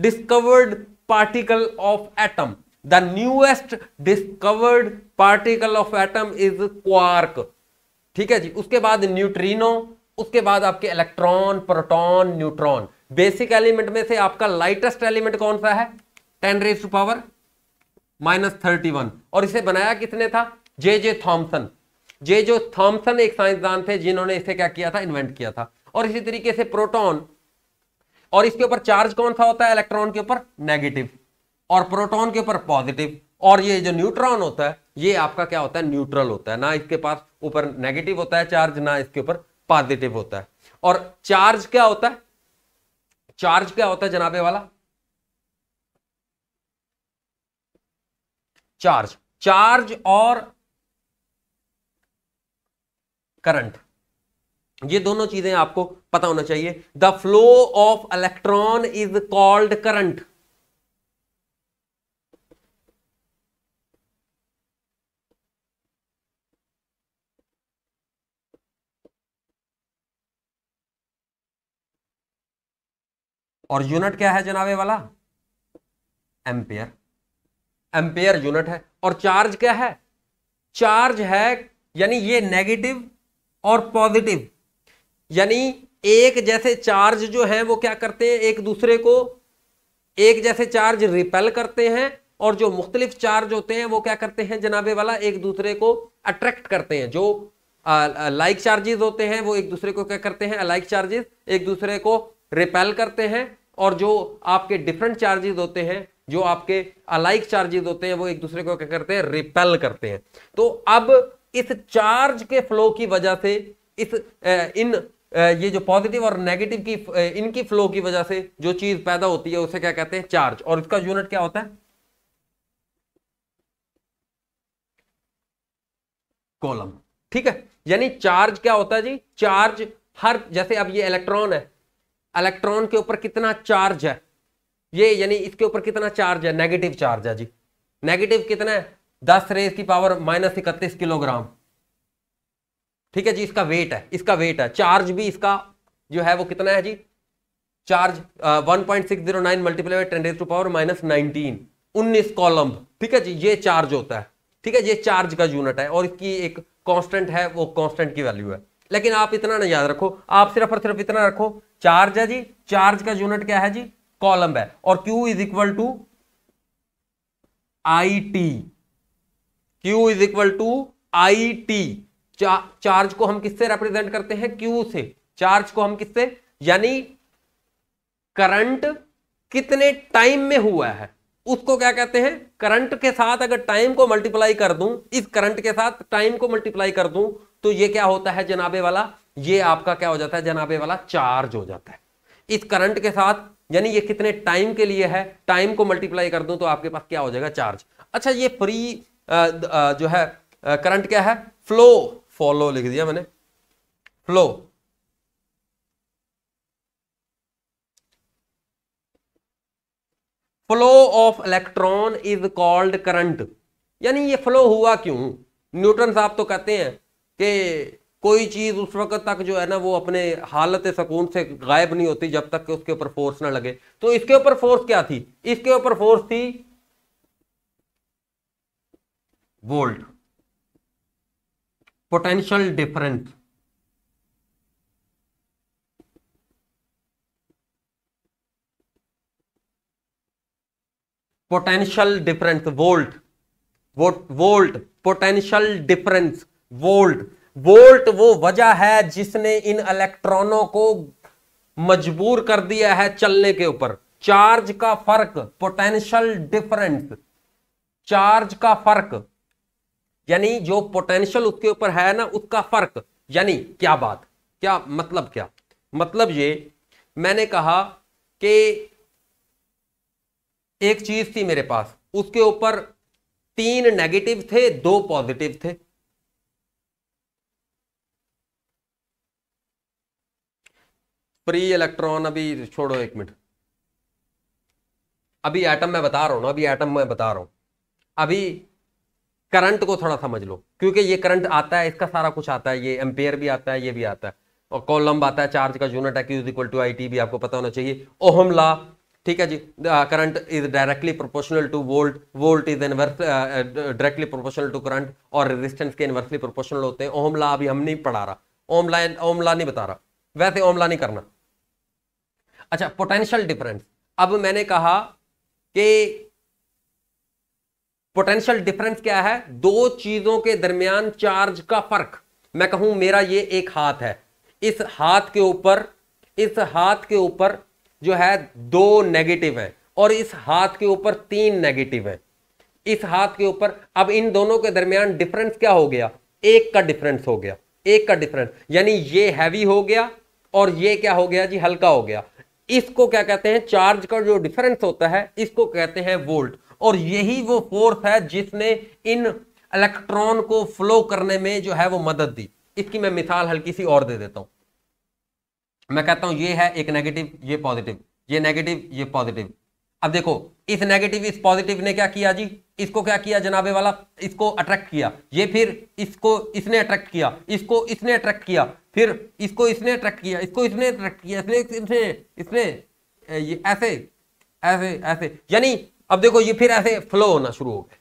discovered particle of atom the newest discovered particle of atom is quark ठीक है जी उसके बाद न्यूट्रिनो उसके बाद आपके electron proton neutron basic element में से आपका लाइटेस्ट एलिमेंट कौन सा है ten raise to power minus thirty one और इसे बनाया किसने था जे जे थॉम्सन जे जो थॉम्सन एक साइंसदान थे जिन्होंने इसे क्या किया था इन्वेंट किया था और इसी तरीके से प्रोटॉन और इसके ऊपर चार्ज कौन सा होता है इलेक्ट्रॉन के ऊपर नेगेटिव और प्रोटॉन के ऊपर पॉजिटिव और ये जो न्यूट्रॉन होता है ये आपका क्या होता है न्यूट्रल होता है ना इसके पास ऊपर नेगेटिव होता है चार्ज ना इसके ऊपर पॉजिटिव होता है और चार्ज क्या होता है चार्ज क्या होता है जनाबे वाला चार्ज चार्ज और करंट ये दोनों चीजें आपको पता होना चाहिए the flow of electron is called current और यूनिट क्या है जनाबे वाला एम्पेयर एम्पेयर यूनिट है और चार्ज क्या है चार्ज है यानी ये नेगेटिव और पॉजिटिव यानी एक जैसे चार्ज जो है वो क्या करते हैं एक दूसरे को एक जैसे चार्ज रिपेल करते हैं और जो मुख्तलिफ चार्ज होते हैं वो क्या करते हैं जनाबे वाला एक दूसरे को अट्रैक्ट करते हैं जो लाइक चार्जेस होते हैं वो एक दूसरे को क्या करते हैं अलाइक चार्जेस एक दूसरे को रिपेल करते हैं और जो आपके डिफरेंट चार्जेस होते हैं जो आपके अलाइक चार्जेस होते हैं वो एक दूसरे को क्या करते हैं रिपेल करते हैं तो अब इस चार्ज के फ्लो की वजह से इस इन ये जो पॉजिटिव और नेगेटिव की इनकी फ्लो की वजह से जो चीज पैदा होती है उसे क्या कहते हैं चार्ज और इसका यूनिट क्या होता है कॉलम ठीक है यानी चार्ज क्या होता है जी चार्ज हर जैसे अब ये इलेक्ट्रॉन है इलेक्ट्रॉन के ऊपर कितना चार्ज है ये यानी इसके ऊपर कितना चार्ज है नेगेटिव चार्ज है जी नेगेटिव कितना है दस रेस की पावर माइनस इकतीस किलोग्राम ठीक है जी इसका वेट है इसका वेट है चार्ज भी इसका जो है वो कितना है जी charge one point six zero nine multiply ten to power minus nineteen उन्नीस कॉलम ठीक है जी ये चार्ज होता है ठीक है ये चार्ज का यूनिट है और इसकी एक कांस्टेंट है वो कांस्टेंट की वैल्यू है लेकिन आप इतना ना याद रखो आप सिर्फ और सिर्फ इतना रखो चार्ज है जी चार्ज का यूनिट क्या है जी कॉलम है और Q is equal to I T Q is equal to I T चा, चार्ज को हम किससे रिप्रेजेंट करते हैं क्यू से चार्ज को हम किससे यानी करंट कितने टाइम में हुआ है उसको क्या कहते हैं करंट के साथ अगर टाइम को मल्टीप्लाई कर दूं इस करंट के साथ टाइम को मल्टीप्लाई कर दूं तो ये क्या होता है जनाबे वाला ये आपका क्या हो जाता है जनाबे वाला चार्ज हो जाता है इस करंट के साथ यानी ये कितने टाइम के लिए है टाइम को मल्टीप्लाई कर दूं तो आपके पास क्या हो जाएगा चार्ज अच्छा ये फ्री जो है करंट क्या है फ्लो फॉलो लिख दिया मैंने flow flow of electron is called current यानी ये फ्लो हुआ क्यों न्यूटन साहब तो कहते हैं कि कोई चीज उस वक्त तक जो है ना वो अपने हालत सकून से गायब नहीं होती जब तक कि उसके ऊपर फोर्स ना लगे तो इसके ऊपर फोर्स क्या थी इसके ऊपर फोर्स थी volt potential difference potential difference volt volt potential difference volt volt वो वजह है जिसने इन इलेक्ट्रॉनों को मजबूर कर दिया है चलने के ऊपर चार्ज का फर्क पोटेंशियल डिफरेंस चार्ज का फर्क यानी जो पोटेंशियल उसके ऊपर है ना उसका फर्क यानी क्या बात क्या मतलब क्या मतलब ये मैंने कहा कि एक चीज थी मेरे पास उसके ऊपर तीन नेगेटिव थे दो पॉजिटिव थे प्री इलेक्ट्रॉन अभी छोड़ो एक मिनट अभी एटम मैं बता रहा हूं ना अभी एटम मैं बता रहा हूं अभी करंट को थोड़ा समझ लो क्योंकि ये करंट आता है इसका सारा कुछ आता है ये एम्पेयर भी आता है ये भी आता है और कॉलम आता है चार्ज का यूनिट है इक्वल टू आई टी भी आपको पता होना चाहिए ओहम ला ठीक है जी current is directly proportional to volt volt is inverse directly proportional to current और रेजिस्टेंस के इनवर्सली प्रोपोर्शनल होते हैं ओम ला अभी हम नहीं पढ़ा रहा ओम ला ओम ला नहीं बता रहा वैसे ओम ला नहीं करना अच्छा पोटेंशियल डिफरेंस अब मैंने कहा कि पोटेंशियल डिफरेंस क्या है दो चीजों के दरमियान चार्ज का फर्क मैं कहूं मेरा ये एक हाथ है इस हाथ के ऊपर इस हाथ के ऊपर जो है दो नेगेटिव है और इस हाथ के ऊपर तीन नेगेटिव है इस हाथ के ऊपर अब इन दोनों के दरमियान डिफरेंस क्या हो गया एक का डिफरेंस हो गया एक का डिफरेंस यानी ये हैवी हो गया और ये क्या हो गया जी हल्का हो गया इसको क्या कहते हैं चार्ज का जो डिफरेंस होता है इसको कहते हैं वोल्ट और यही वो फोर्स है जिसने इन इलेक्ट्रॉन को फ्लो करने में जो है वो मदद दी इसकी मैं मिसाल हल्की सी और दे देता हूं मैं कहता हूं ये है एक नेगेटिव ये पॉजिटिव ये नेगेटिव ये पॉजिटिव अब देखो इस नेगेटिव इस पॉजिटिव ने क्या किया जी इसको क्या किया जनाबे वाला इसको अट्रैक्ट किया ये फिर इसको इसने अट्रैक्ट किया इसको इसने अट्रैक्ट किया फिर इसको इसने अट्रैक्ट किया इसको इसने अट्रैक्ट किया इसने इसने इसने ये ऐसे ऐसे ऐसे यानी अब देखो ये फिर ऐसे फ्लो होना शुरू हो गया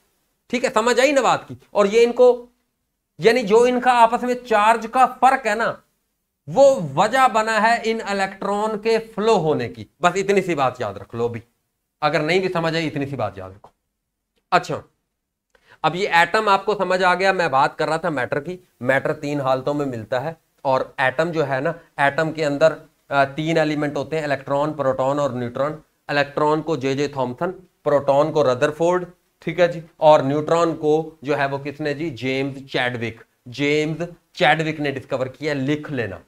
ठीक है समझ आई ना बात की और ये इनको यानी जो इनका आपस में चार्ज का फर्क है ना वो वजह बना है इन इलेक्ट्रॉन के फ्लो होने की बस इतनी सी बात याद रख लो भी अगर नहीं भी समझ आई इतनी सी बात याद रखो अच्छा अब ये एटम आपको समझ आ गया मैं बात कर रहा था मैटर की मैटर तीन हालतों में मिलता है और एटम जो है ना एटम के अंदर तीन एलिमेंट होते हैं इलेक्ट्रॉन प्रोटॉन और न्यूट्रॉन इलेक्ट्रॉन को जे जे थॉम्सन प्रोटॉन को रदरफोर्ड ठीक है जी और न्यूट्रॉन को जो है वो किसने जी जेम्स चैडविक जेम्स चैडविक ने डिस्कवर किया लिख लेना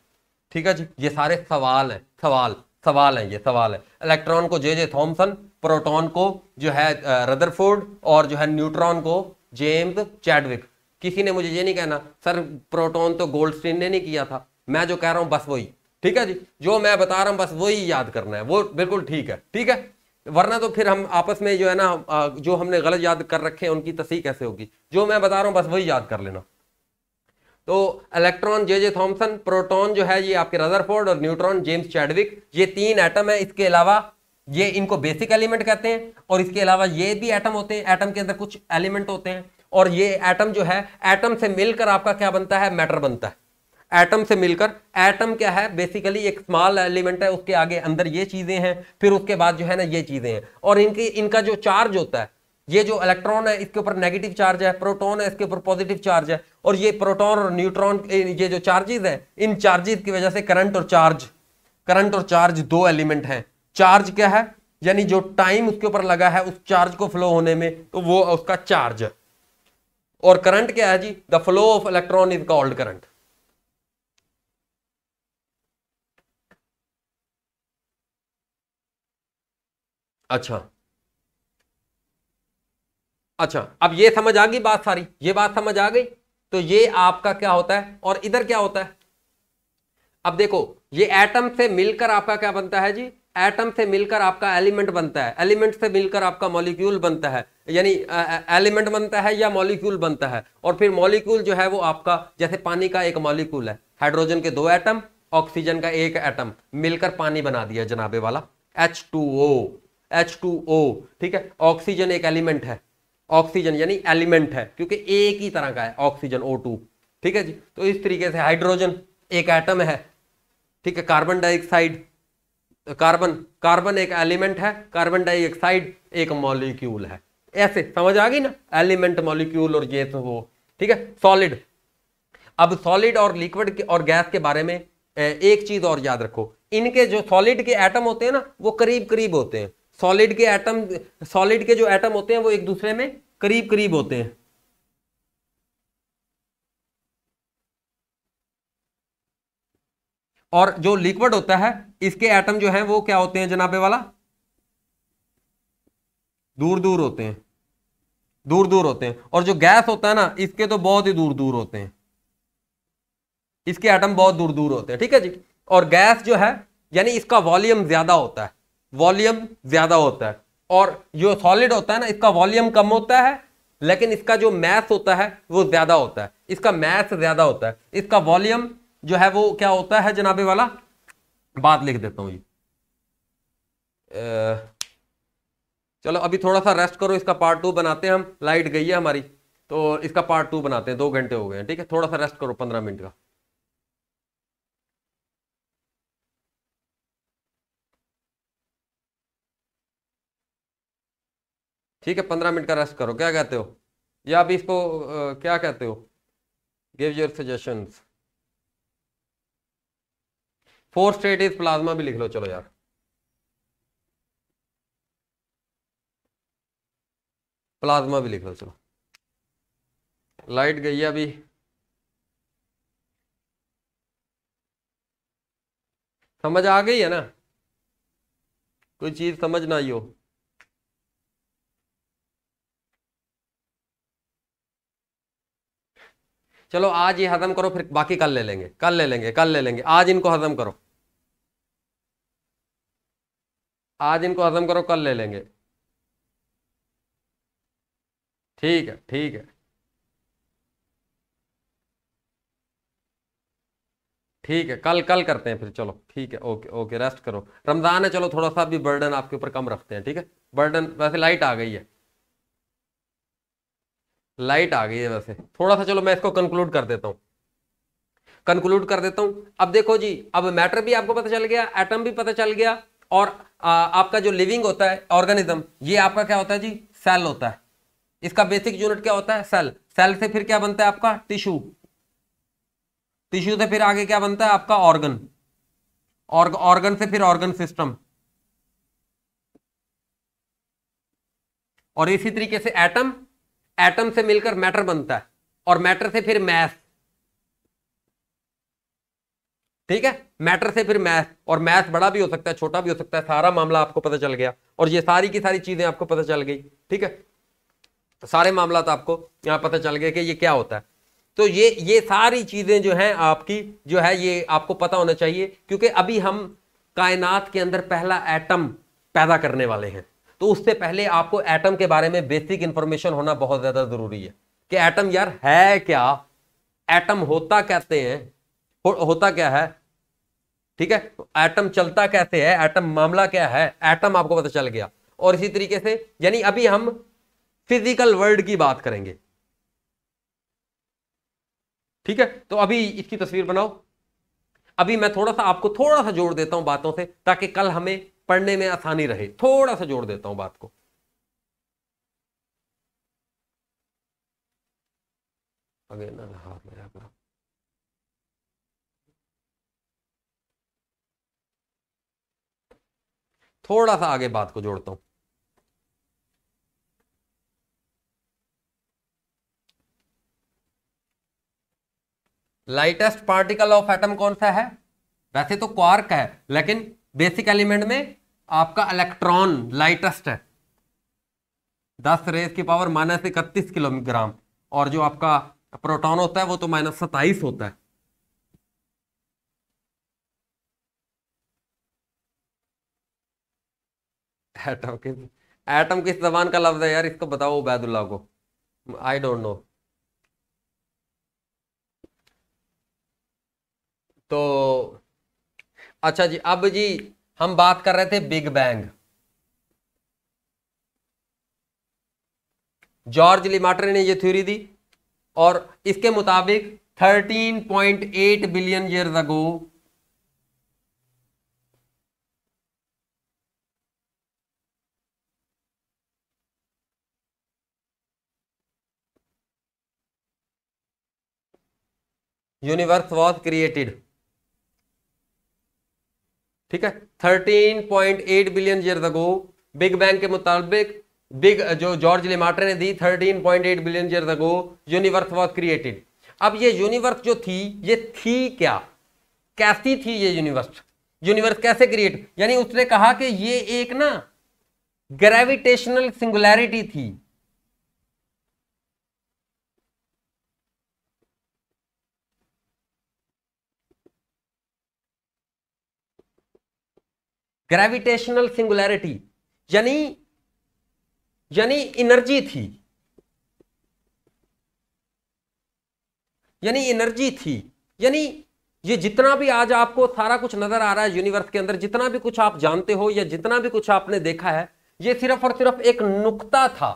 ठीक है जी ये सारे सवाल हैं सवाल सवाल हैं ये सवाल है इलेक्ट्रॉन को जे जे थॉम्सन प्रोटॉन को जो है रदरफोर्ड और जो है न्यूट्रॉन को जेम्स चैडविक किसी ने मुझे ये नहीं कहना सर प्रोटॉन तो गोल्डस्टीन ने नहीं किया था मैं जो कह रहा हूँ बस वही ठीक है जी जो मैं बता रहा हूँ बस वही याद करना है वो बिल्कुल ठीक है ठीक है वरना तो फिर हम आपस में जो है ना जो हमने गलत याद कर रखे हैं उनकी तस्ह कैसे होगी जो मैं बता रहा हूं बस वही याद कर लेना तो electron J J Thomson proton जो है ये आपके रदरफोर्ड और न्यूट्रॉन जेम्स चैडविक ये तीन एटम है इसके अलावा ये इनको बेसिक एलिमेंट कहते हैं और इसके अलावा ये भी एटम होते हैं एटम के अंदर कुछ एलिमेंट होते हैं और ये एटम जो है एटम से मिलकर आपका क्या बनता है मैटर बनता है एटम से मिलकर एटम क्या है बेसिकली एक स्मॉल एलिमेंट है उसके आगे अंदर ये चीज़ें हैं फिर उसके बाद जो है ना ये चीज़ें हैं और इनकी इनका जो चार्ज होता है ये जो इलेक्ट्रॉन है इसके ऊपर नेगेटिव चार्ज है प्रोटॉन है इसके ऊपर पॉजिटिव चार्ज है और ये प्रोटॉन और न्यूट्रॉन ये जो चार्जेस हैं इन चार्जेस की वजह से करंट और चार्ज करंट और चार्ज दो एलिमेंट हैं चार्ज क्या है यानी जो टाइम उसके ऊपर लगा है उस चार्ज को फ्लो होने में तो वो उसका चार्ज और करंट क्या है जी the flow of electron is called current अच्छा अच्छा अब ये समझ आ गई बात सारी ये बात समझ आ गई तो ये आपका क्या होता है और इधर क्या होता है अब देखो ये एटम से मिलकर आपका क्या बनता है जी एटम से मिलकर आपका एलिमेंट बनता है एलिमेंट से मिलकर आपका मॉलिक्यूल बनता है यानी एलिमेंट बनता है या मॉलिक्यूल बनता है और फिर मॉलिक्यूल जो है वो आपका जैसे पानी का एक मॉलिक्यूल है हाइड्रोजन के दो एटम ऑक्सीजन का एक एटम मिलकर पानी बना दिया जनाबे वाला H two O H two O ठीक है ऑक्सीजन एक एलिमेंट है ऑक्सीजन यानी एलिमेंट है क्योंकि एक ही तरह का है ऑक्सीजन ओ टू ठीक है जी तो इस तरीके से हाइड्रोजन एक एटम है ठीक है कार्बन डाइऑक्साइड कार्बन कार्बन एक एलिमेंट है कार्बन डाइऑक्साइड एक मॉलिक्यूल है ऐसे समझ आ गई ना एलिमेंट मॉलिक्यूल और ये वो ठीक है सॉलिड अब सॉलिड और लिक्विड और गैस के बारे में एक चीज और याद रखो इनके जो सॉलिड के एटम होते हैं ना वो करीब करीब होते हैं सॉलिड के एटम सॉलिड के जो एटम होते हैं वो एक दूसरे में करीब करीब होते हैं और जो लिक्विड होता है इसके एटम जो हैं वो क्या होते हैं जनाबे वाला दूर दूर होते हैं दूर दूर होते हैं और जो गैस होता है ना इसके तो बहुत ही दूर दूर होते हैं इसके एटम बहुत दूर दूर होते हैं ठीक है जी और गैस जो है यानी इसका वॉल्यूम ज्यादा होता है वॉल्यूम ज्यादा होता है और जो सॉलिड होता है ना इसका वॉल्यूम कम होता है लेकिन इसका जो मैथ होता है वो ज्यादा होता है इसका मैथ ज्यादा होता है इसका वॉल्यूम जो है वो क्या होता है जनाबे वाला बात लिख देता हूं ये चलो अभी थोड़ा सा रेस्ट करो इसका पार्ट टू बनाते हैं हम लाइट गई है हमारी तो इसका पार्ट टू बनाते हैं दो घंटे हो गए हैं ठीक है थोड़ा सा रेस्ट करो पंद्रह मिनट का ठीक है पंद्रह मिनट का रेस्ट करो क्या कहते हो या अभी इसको आ, क्या कहते हो give your suggestion four state is plasma भी लिख लो चलो यार प्लाज्मा भी लिख लो चलो लाइट गई है अभी समझ आ गई है ना कोई चीज समझ ना आई हो चलो आज ये हजम करो फिर बाकी कल ले लेंगे कल ले लेंगे कल ले लेंगे आज इनको हजम करो आज इनको हजम करो कल ले लेंगे ठीक है ठीक है ठीक है कल कल करते हैं फिर चलो ठीक है ओके ओके रेस्ट करो रमज़ान है चलो थोड़ा सा भी बर्डन आपके ऊपर कम रखते हैं ठीक है बर्डन वैसे लाइट आ गई है लाइट आ गई है वैसे थोड़ा सा चलो मैं इसको कंक्लूड कर देता हूं कंक्लूड कर देता हूं अब देखो जी अब मैटर भी आपको पता चल गया एटम भी पता चल गया और आ, आपका जो लिविंग होता है ऑर्गेनिज्म ये आपका क्या होता है जी सेल होता है इसका बेसिक यूनिट क्या होता है सेल सेल से फिर क्या बनता है आपका टिश्यू टिश्यू से फिर आगे क्या बनता है आपका ऑर्गन ऑर्गन से फिर ऑर्गन सिस्टम और इसी तरीके से एटम एटम से मिलकर मैटर बनता है और मैटर से फिर मैथ ठीक है मैटर से फिर मैथ और मैथ बड़ा भी हो सकता है छोटा भी हो सकता है सारा मामला आपको पता चल गया और ये सारी की सारी चीजें आपको पता चल गई ठीक है तो सारे मामला तो आपको यहां पता चल गया कि ये क्या होता है तो ये ये सारी चीजें जो हैं आपकी जो है ये आपको पता होना चाहिए क्योंकि अभी हम कायनात के अंदर पहला एटम पैदा करने वाले हैं तो उससे पहले आपको एटम के बारे में बेसिक इंफॉर्मेशन होना बहुत ज्यादा जरूरी है कि एटम यार है क्या एटम होता कहते हैं हो, होता क्या है ठीक है एटम चलता कैसे है एटम मामला क्या है एटम आपको पता चल गया और इसी तरीके से यानी अभी हम फिजिकल वर्ल्ड की बात करेंगे ठीक है तो अभी इसकी तस्वीर बनाओ अभी मैं थोड़ा सा आपको थोड़ा सा जोड़ देता हूं बातों से ताकि कल हमें पढ़ने में आसानी रहे थोड़ा सा जोड़ देता हूं बात को ना हाँ मेरा अपना थोड़ा सा आगे बात को जोड़ता हूं लाइटेस्ट पार्टिकल ऑफ एटम कौन सा है वैसे तो क्वार्क है लेकिन बेसिक एलिमेंट में आपका इलेक्ट्रॉन लाइटेस्ट है दस रेस की पावर माइनस इकतीस किलोग्राम और जो आपका प्रोटॉन होता है वो तो माइनस सताइस होता है एटम किस एटम किस जबान का लफ्ज है यार इसको बताओ उबैदुल्ला को आई डोंट नो तो अच्छा जी अब जी हम बात कर रहे थे बिग बैंग जॉर्ज लिमाटर ने ये थ्योरी दी और इसके मुताबिक 13.8 billion years ago universe was created ठीक है 13.8 billion year ago big bang के मुताबिक बिग जो जॉर्ज लेमाटर ने दी 13.8 billion year ago universe was created अब ये यूनिवर्स जो थी ये थी क्या कैसी थी ये यूनिवर्स यूनिवर्स कैसे क्रिएट यानी उसने कहा कि ये एक ना ग्रेविटेशनल सिंगुलैरिटी थी ग्रेविटेशनल सिंगुलैरिटी यानी यानी एनर्जी थी यानी एनर्जी थी यानी ये जितना भी आज आपको सारा कुछ नजर आ रहा है यूनिवर्स के अंदर जितना भी कुछ आप जानते हो या जितना भी कुछ आपने देखा है ये सिर्फ और सिर्फ एक नुकता था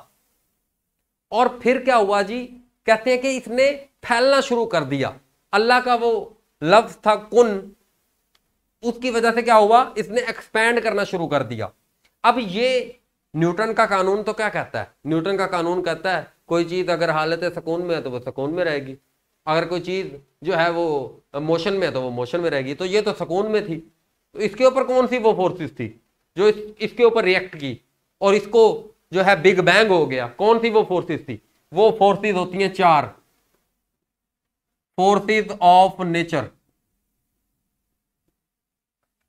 और फिर क्या हुआ जी कहते हैं कि इसने फैलना शुरू कर दिया अल्लाह का वो लफ्ज था कुन उसकी वजह से क्या हुआ इसने एक्सपैंड करना शुरू कर दिया अब ये न्यूटन का कानून तो क्या कहता है न्यूटन का कानून कहता है कोई चीज़ अगर हालत सुकून में है तो वो सुकून में रहेगी अगर कोई चीज़ जो है वो मोशन में है तो वो मोशन में रहेगी तो ये तो सुकून में थी तो इसके ऊपर कौन सी वो फोर्सेस थी जो इस, इसके ऊपर रिएक्ट की और इसको जो है बिग बैंग हो गया कौन सी वो फोर्सेस थी वो फोर्सेस होती हैं चार फोर्सेस ऑफ नेचर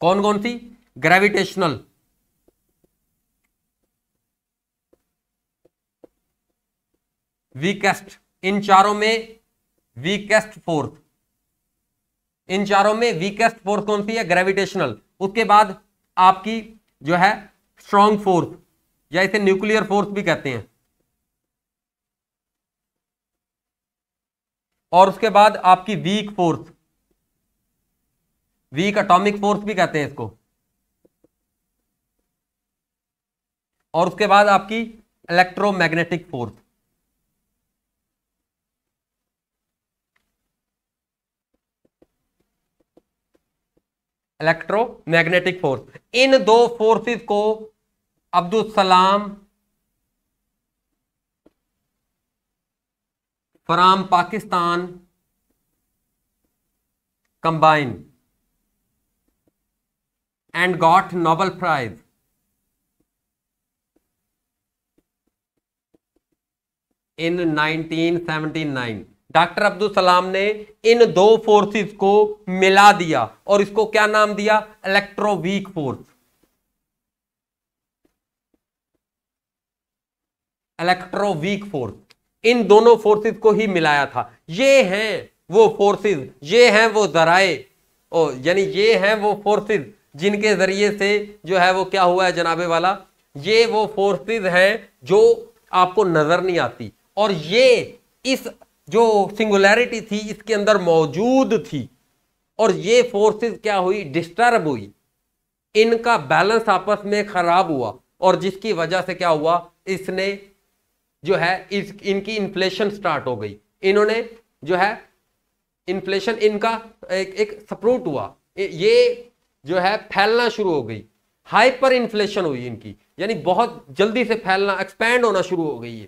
कौन कौन सी ग्रेविटेशनल वीकेस्ट इन चारों में वीकेस्ट फोर्थ इन चारों में वीकेस्ट फोर्स कौन सी है ग्रेविटेशनल उसके बाद आपकी जो है स्ट्रॉन्ग फोर्स या इसे न्यूक्लियर फोर्स भी कहते हैं और उसके बाद आपकी weak force weak atomic force भी कहते हैं इसको और उसके बाद आपकी इलेक्ट्रोमैग्नेटिक फोर्स इलेक्ट्रोमैग्नेटिक फोर्स इन दो फोर्सेस को Abdul Salam from Pakistan combine and got Nobel Prize. In 1979 doctor Abdul Salam ने इन दो फोर्सेस को मिला दिया और इसको क्या नाम दिया इलेक्ट्रोवीक फोर्स इलेक्ट्रोवीक फोर्स इन दोनों फोर्सेस को ही मिलाया था ये हैं वो फोर्सेस ये हैं वो जराए यानी ये हैं वो फोर्सेस जिनके ज़रिए से जो है वो क्या हुआ है जनाबे वाला ये वो फोर्सेस हैं जो आपको नज़र नहीं आती और ये इस जो सिंगुलैरिटी थी इसके अंदर मौजूद थी और ये फोर्सेस क्या हुई डिस्टर्ब हुई इनका बैलेंस आपस में ख़राब हुआ और जिसकी वजह से क्या हुआ इसने जो है इस इनकी इन्फ्लेशन स्टार्ट हो गई इन्होंने जो है इन्फ्लेशन इनका एक, एक सप्रूट हुआ ये जो है फैलना शुरू हो गई हाइपर इन्फ्लेशन हुई इनकी यानी बहुत जल्दी से फैलना एक्सपैंड होना शुरू हो गई है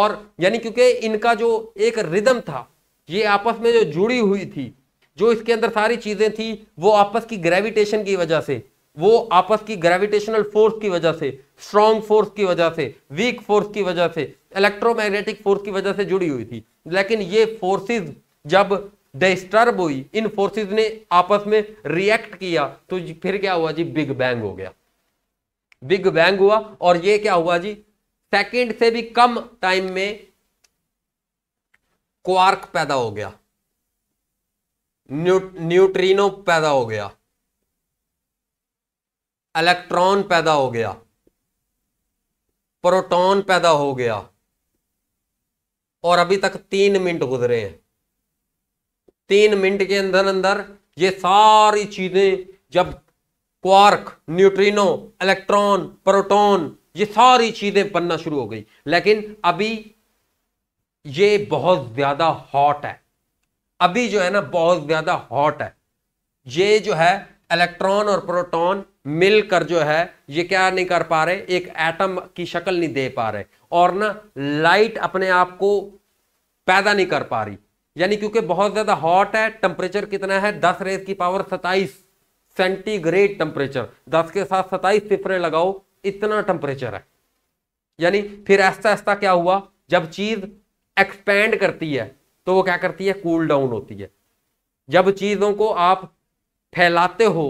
और यानी क्योंकि इनका जो एक रिदम था ये आपस में जो जुड़ी हुई थी जो इसके अंदर सारी चीज़ें थी वो आपस की ग्रेविटेशन की वजह से वो आपस की ग्रेविटेशनल फोर्स की वजह से स्ट्रॉन्ग फोर्स की वजह से वीक फोर्स की वजह से इलेक्ट्रोमैग्नेटिक फोर्स की वजह से जुड़ी हुई थी लेकिन ये फोर्सेस जब डिस्टर्ब हुई इन फोर्सेस ने आपस में रिएक्ट किया तो फिर क्या हुआ जी बिग बैंग हो गया बिग बैंग हुआ और ये क्या हुआ जी सेकंड से भी कम टाइम में क्वार्क पैदा हो गया न्यू, न्यूट्रीनो पैदा हो गया इलेक्ट्रॉन पैदा हो गया प्रोटॉन पैदा हो गया और अभी तक तीन मिनट गुजरे हैं तीन मिनट के अंदर अंदर ये सारी चीजें जब क्वार्क न्यूट्रिनो इलेक्ट्रॉन प्रोटॉन ये सारी चीजें बनना शुरू हो गई लेकिन अभी ये बहुत ज्यादा हॉट है अभी जो है ना बहुत ज्यादा हॉट है ये जो है इलेक्ट्रॉन और प्रोटॉन मिलकर जो है ये क्या नहीं कर पा रहे एक एटम की शक्ल नहीं दे पा रहे और ना लाइट अपने आप को पैदा नहीं कर पा रही यानी क्योंकि बहुत ज्यादा हॉट है टेम्परेचर कितना है दस रेस की पावर सताइस सेंटीग्रेड टेम्परेचर दस के साथ सताइस सिफरें लगाओ इतना टेम्परेचर है यानी फिर ऐसा ऐसा क्या हुआ जब चीज एक्सपेंड करती है तो वो क्या करती है कूल डाउन होती है जब चीजों को आप फैलाते हो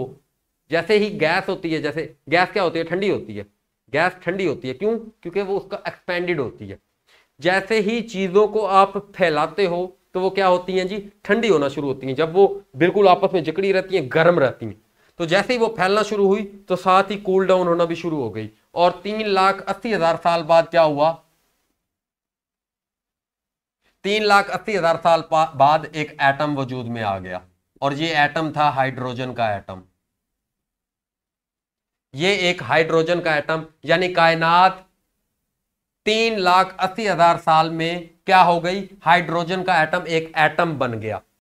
जैसे ही गैस होती है जैसे गैस क्या होती है ठंडी होती है गैस ठंडी होती है क्यों क्योंकि वो उसका एक्सपेंडेड होती है जैसे ही चीजों को आप फैलाते हो तो वो क्या होती हैं जी ठंडी होना शुरू होती हैं जब वो बिल्कुल आपस में जकड़ी रहती हैं गर्म रहती हैं तो जैसे ही वो फैलना शुरू हुई तो साथ ही कूल डाउन होना भी शुरू हो गई और तीन लाख अस्सी हजार साल बाद क्या हुआ तीन लाख अस्सी हजार साल बाद एक एटम वजूद में आ गया और ये एटम था हाइड्रोजन का एटम ये एक हाइड्रोजन का एटम यानी कायनात तीन लाख अस्सी हजार साल में क्या हो गई हाइड्रोजन का एटम एक एटम बन गया